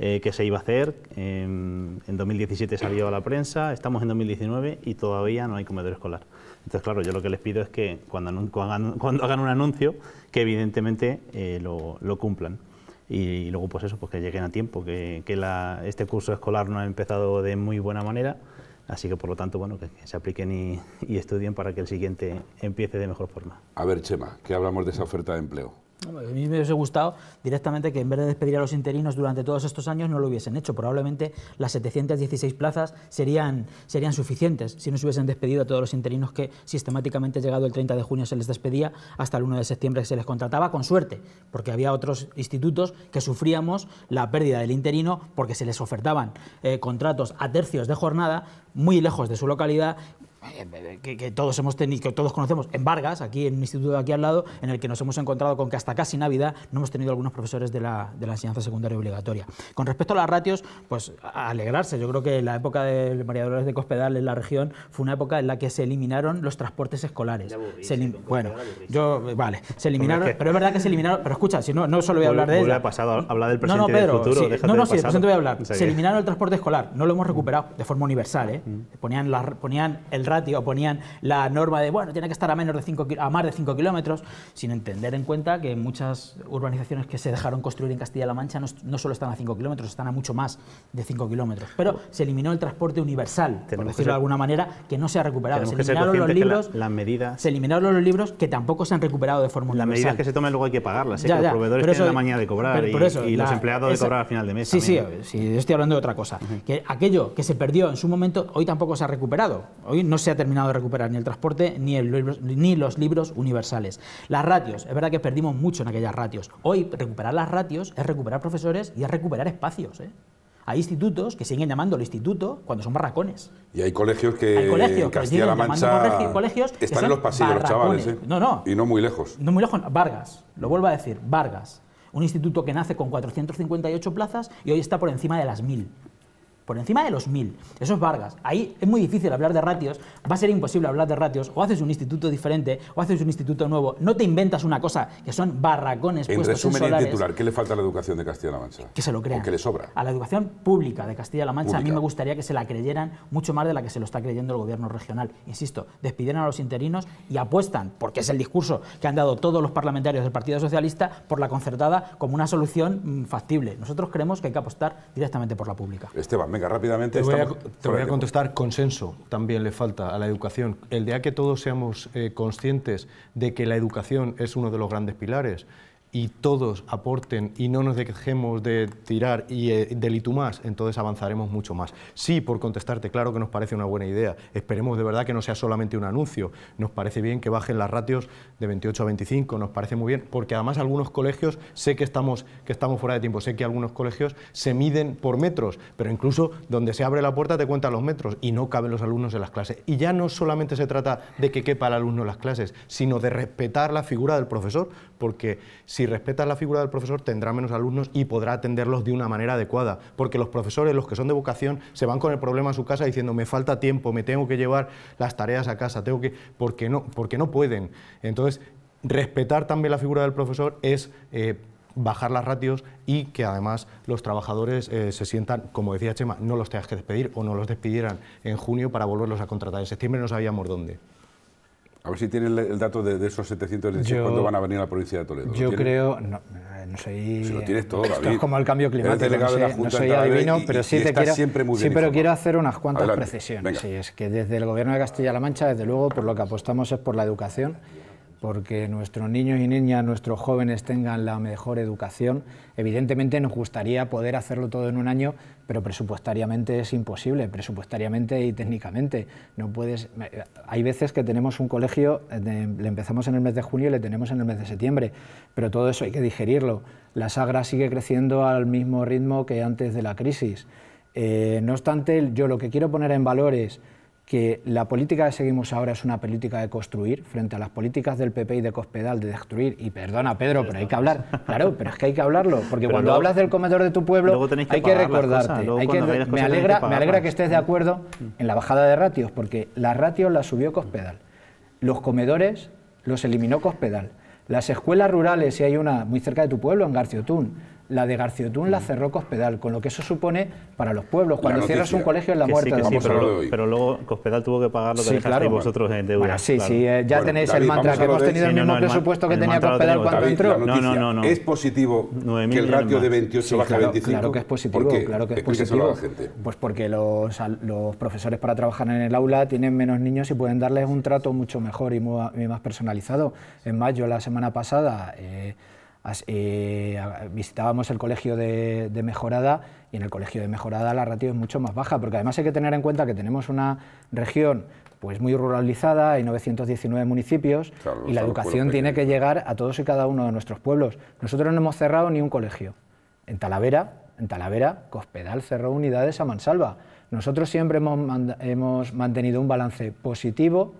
eh, que se iba a hacer, em, en 2017 salió a la prensa, estamos en 2019 y todavía no hay comedor escolar. Entonces, claro, yo lo que les pido es que cuando, cuando hagan, un anuncio, que evidentemente eh, lo, cumplan. Y, luego, pues eso, pues que lleguen a tiempo, que, este curso escolar no ha empezado de muy buena manera Así que, por lo tanto, bueno, que, se apliquen y estudien para que el siguiente empiece de mejor forma. A ver, Chema, ¿qué hablamos de esa oferta de empleo? A mí me hubiese gustado directamente que en vez de despedir a los interinos durante todos estos años no lo hubiesen hecho. Probablemente las 716 plazas serían, serían suficientes si no se hubiesen despedido a todos los interinos que sistemáticamente llegado el 30 de junio se les despedía hasta el 1 de septiembre que se les contrataba con suerte, porque había otros institutos que sufríamos la pérdida del interino porque se les ofertaban eh, contratos a tercios de jornada muy lejos de su localidad que, todos hemos tenido, todos conocemos, en Vargas, aquí en un instituto de aquí al lado, en el que nos hemos encontrado con que hasta casi Navidad no hemos tenido algunos profesores de la, enseñanza secundaria obligatoria. Con respecto a las ratios, pues alegrarse. Yo creo que la época de María Dolores de Cospedal en la región fue una época en la que se eliminaron los transportes escolares. ¿eh? bueno, yo, vale, se eliminaron, pero es, verdad que se eliminaron, pero escucha, si no, no solo voy a hablar de eso. no, no, Pedro, del No, no, sí, del presente voy a hablar. Se eliminaron el transporte escolar, no lo hemos recuperado de forma universal, ¿eh? Ponían, ponían el radio ponían la norma de, bueno, tiene que estar a, menos de 5, a más de 5 kilómetros, sin entender en cuenta que muchas urbanizaciones que se dejaron construir en Castilla-La Mancha no, solo están a 5 kilómetros, están a mucho más de 5 kilómetros. Pero se eliminó el transporte universal, por decirlo de alguna manera, que no se ha recuperado. Se eliminaron los libros. las medidas. Se eliminaron los libros que tampoco se han recuperado de forma universal. Las medidas que se tomen luego hay que pagarlas. ¿eh? los proveedores tienen la mañana de cobrar y, los empleados de cobrar al final de mes. Sí, sí, estoy hablando de otra cosa. Que aquello que se perdió en su momento hoy tampoco se ha recuperado. Hoy no se ha terminado de recuperar ni el transporte ni, ni los libros universales. Las ratios, es verdad que perdimos mucho en aquellas ratios. Hoy recuperar las ratios es recuperar profesores y es recuperar espacios. ¿eh? Hay institutos que siguen llamando el instituto cuando son barracones. Y hay colegios que hay Castilla-La Mancha están en los pasillos los chavales, ¿eh? No, no. Y no muy lejos. No muy lejos. Vargas, lo vuelvo a decir, Vargas. Un instituto que nace con 458 plazas y hoy está por encima de las 1000 por encima de los mil... Eso es Vargas. Ahí es muy difícil hablar de ratios, va a ser imposible hablar de ratios, o haces un instituto diferente, o haces un instituto nuevo, no te inventas una cosa, que son barracones en puestos resumen, en titular, ¿qué le falta a la educación de Castilla-La Mancha? Que se lo crean. que le sobra. A la educación pública de Castilla-La Mancha a mí me gustaría que se la creyeran mucho más de la que se lo está creyendo el gobierno regional. Insisto, despidieran a los interinos y apuestan, porque es el discurso que han dado todos los parlamentarios del Partido Socialista, por la concertada como una solución mm, factible. Nosotros creemos que hay que apostar directamente por la pública. Esteban, rápidamente. Te voy, a, contestar, consenso también le falta a la educación. El día que todos seamos eh, conscientes de que la educación es uno de los grandes pilares, y todos aporten y no nos dejemos de tirar y eh, delitu más, entonces avanzaremos mucho más. Sí, por contestarte, claro que nos parece una buena idea. Esperemos de verdad que no sea solamente un anuncio. Nos parece bien que bajen las ratios de 28 a 25, nos parece muy bien, porque además algunos colegios, sé que estamos, que estamos fuera de tiempo, sé que algunos colegios se miden por metros, pero incluso donde se abre la puerta te cuentan los metros y no caben los alumnos en las clases. Y ya no solamente se trata de que quepa el alumno en las clases, sino de respetar la figura del profesor, porque si respetas la figura del profesor, tendrá menos alumnos y podrá atenderlos de una manera adecuada. Porque los profesores, los que son de vocación, se van con el problema a su casa diciendo me falta tiempo, me tengo que llevar las tareas a casa, tengo que. porque no, porque no pueden. Entonces, respetar también la figura del profesor es. Eh, bajar las ratios y que además los trabajadores eh, se sientan, como decía Chema, no los tengas que despedir o no los despidieran en junio para volverlos a contratar. En septiembre no sabíamos dónde. A ver si tiene el, dato de, de, esos 716, ¿cuándo van a venir a la provincia de Toledo? Yo creo, no, eh, no soy... Si lo tienes todo, David. Esto es como el cambio climático, no, sé, no soy, adivino, pero sí, te quiero, sí, pero quiero hacer unas cuantas precisiones. Sí, es que desde el gobierno de Castilla-La Mancha, desde luego, por lo que apostamos es por la educación porque nuestros niños y niñas, nuestros jóvenes tengan la mejor educación. Evidentemente nos gustaría poder hacerlo todo en un año, pero presupuestariamente es imposible, presupuestariamente y técnicamente. No puedes, hay veces que tenemos un colegio, eh, le empezamos en el mes de junio y le tenemos en el mes de septiembre, pero todo eso hay que digerirlo. La sagra sigue creciendo al mismo ritmo que antes de la crisis. Eh, no obstante, yo lo que quiero poner en valor que la política que seguimos ahora es una política de construir frente a las políticas del PP y de Cospedal de destruir. Y perdona, Pedro, pero hay que hablar. Claro, pero es que hay que hablarlo. Porque cuando hablas del comedor de tu pueblo, hay que recordarte. hay que, me, alegra, que me alegra que estés de acuerdo en la bajada de ratios, porque las ratios las subió Cospedal. Los comedores los eliminó Cospedal. Las escuelas rurales, si hay una muy cerca de tu pueblo, en Garciotún, la de García Garciotún la mm. cerró Cospedal, con lo que eso supone para los pueblos. Cuando cierras un colegio es la muerte. de los sí, pero, luego Cospedal tuvo que pagar lo que sí, claro. vosotros en deuda. sí, claro. sí, eh, ya tenéis el mantra que hemos tenido el mismo presupuesto que tenía Cospedal cuando entró. No, no, no ¿Es positivo que el ratio de 28 baje claro, 25? Claro que es positivo, claro que es positivo. Pues porque los, los profesores para trabajar en el aula tienen menos niños y pueden darles un trato mucho mejor y más personalizado. En mayo, la semana pasada... Eh, eh, visitábamos el colegio de, Mejorada y en el colegio de Mejorada la ratio es mucho más baja, porque además hay que tener en cuenta que tenemos una región pues muy ruralizada, hay 919 municipios y la educación tiene que llegar a todos y cada uno de nuestros pueblos. Nosotros no hemos cerrado ni un colegio. En Talavera, en Talavera, Cospedal cerró unidades a Mansalva. Nosotros siempre hemos, mantenido un balance positivo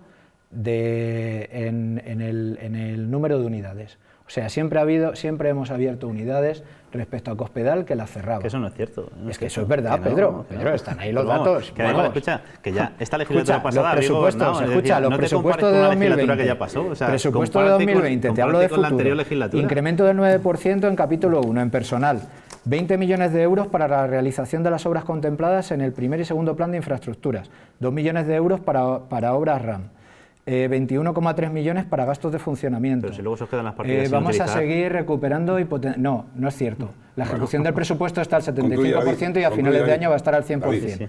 en el número de unidades. O sea, siempre ha habido, siempre hemos abierto unidades respecto a Cospedal que las cerraba. eso no es cierto. es, que eso es verdad, Pedro. están ahí los datos. Que escucha, que ya esta legislatura pasada... Los escucha, los presupuestos de 2020. o presupuesto de 2020, te hablo de futuro. Incremento del 9% en capítulo 1, en personal. 20 millones de euros para la realización de las obras contempladas en el primer y segundo plan de infraestructuras. 2 millones de euros para, para obras RAM. 21,3 eh, millones para gastos de funcionamiento. Pero si luego se quedan las partidas. Eh, vamos a seguir recuperando y No, no es cierto. La ejecución del presupuesto está al 75% y a finales de año va a estar al 100%.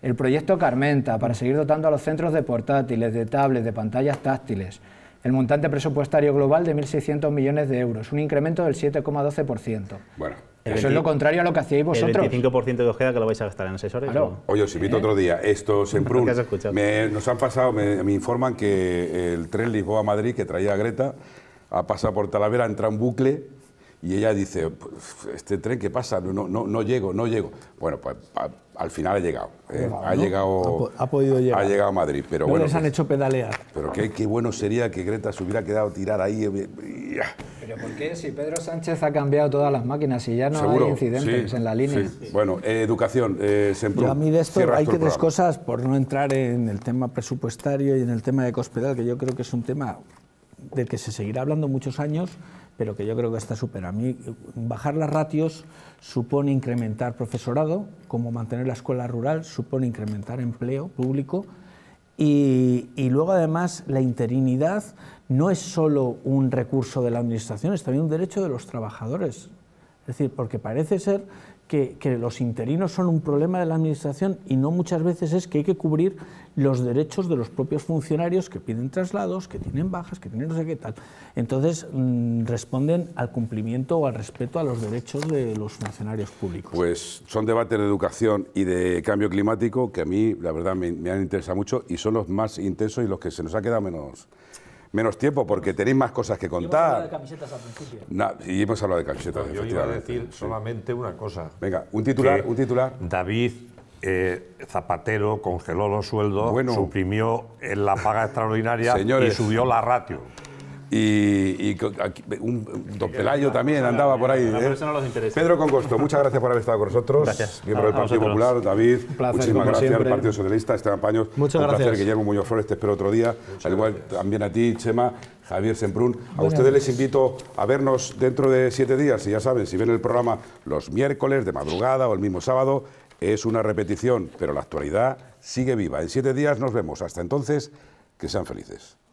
El proyecto Carmenta para seguir dotando a los centros de portátiles, de tablets, de pantallas táctiles. El montante presupuestario global de 1.600 millones de euros, un incremento del 7,12%. Bueno eso es lo contrario a lo que hacíais vosotros. El 25% de os queda que lo vais a gastar en asesores. Oye, os invito otro día. Estos en me, nos han pasado, me, informan que el tren Lisboa-Madrid que traía a Greta ha pasado por Talavera, entra en bucle y ella dice, pues, este tren ¿qué pasa, no, no, no llego, no llego. Bueno, pues al final ha llegado. ¿eh? Ha llegado. Ha, podido llegar. Ha llegado a Madrid. Pero bueno, les han pues, hecho pedalear. Pero qué, qué, bueno sería que Greta se hubiera quedado tirada ahí. Eh, pero ¿por qué? Si Pedro Sánchez ha cambiado todas las máquinas y ya no hay incidentes en la línea. Bueno, eh, educación, A mí de esto hay que tres cosas, por no entrar en el tema presupuestario y en el tema de Cospedal, que yo creo que es un tema del que se seguirá hablando muchos años pero que yo creo que está súper A mí, bajar las ratios supone incrementar profesorado, como mantener la escuela rural, supone incrementar empleo público. Y, y, luego, además, la interinidad no es solo un recurso de la Administración, es también un derecho de los trabajadores. Es decir, porque parece ser que, los interinos son un problema de la Administración y no muchas veces es que hay que cubrir los derechos de los propios funcionarios que piden traslados, que tienen bajas, que tienen no sé qué tal. Entonces mm, responden al cumplimiento o al respeto a los derechos de los funcionarios públicos. Pues son debates de educación y de cambio climático que a mí, la verdad, me han interesado mucho y son los más intensos y los que se nos ha quedado menos, menos tiempo porque tenéis más cosas que contar. Y hemos hablado de camisetas al principio. No, y hemos hablado de camisetas, Yo iba a decir solamente una cosa. Venga, un titular, un titular. David eh, Zapatero congeló los sueldos, suprimió la paga extraordinaria y subió la ratio. Y, un, don Pelayo también andaba por ahí. ¿eh? Pedro Congosto, muchas gracias por haber estado con nosotros. Gracias. Miembro del Partido Popular, David, placer, muchísimas gracias al Partido Socialista, Esteban Paños. Muchas un gracias. Que Guillermo Muñoz Flores, te espero otro día. al igual también a ti, Chema, Javier Semprún. A ustedes les invito a vernos dentro de siete días, Si ya saben, si ven el programa los miércoles de madrugada o el mismo sábado, es una repetición, pero la actualidad sigue viva. En siete días nos vemos. Hasta entonces, que sean felices.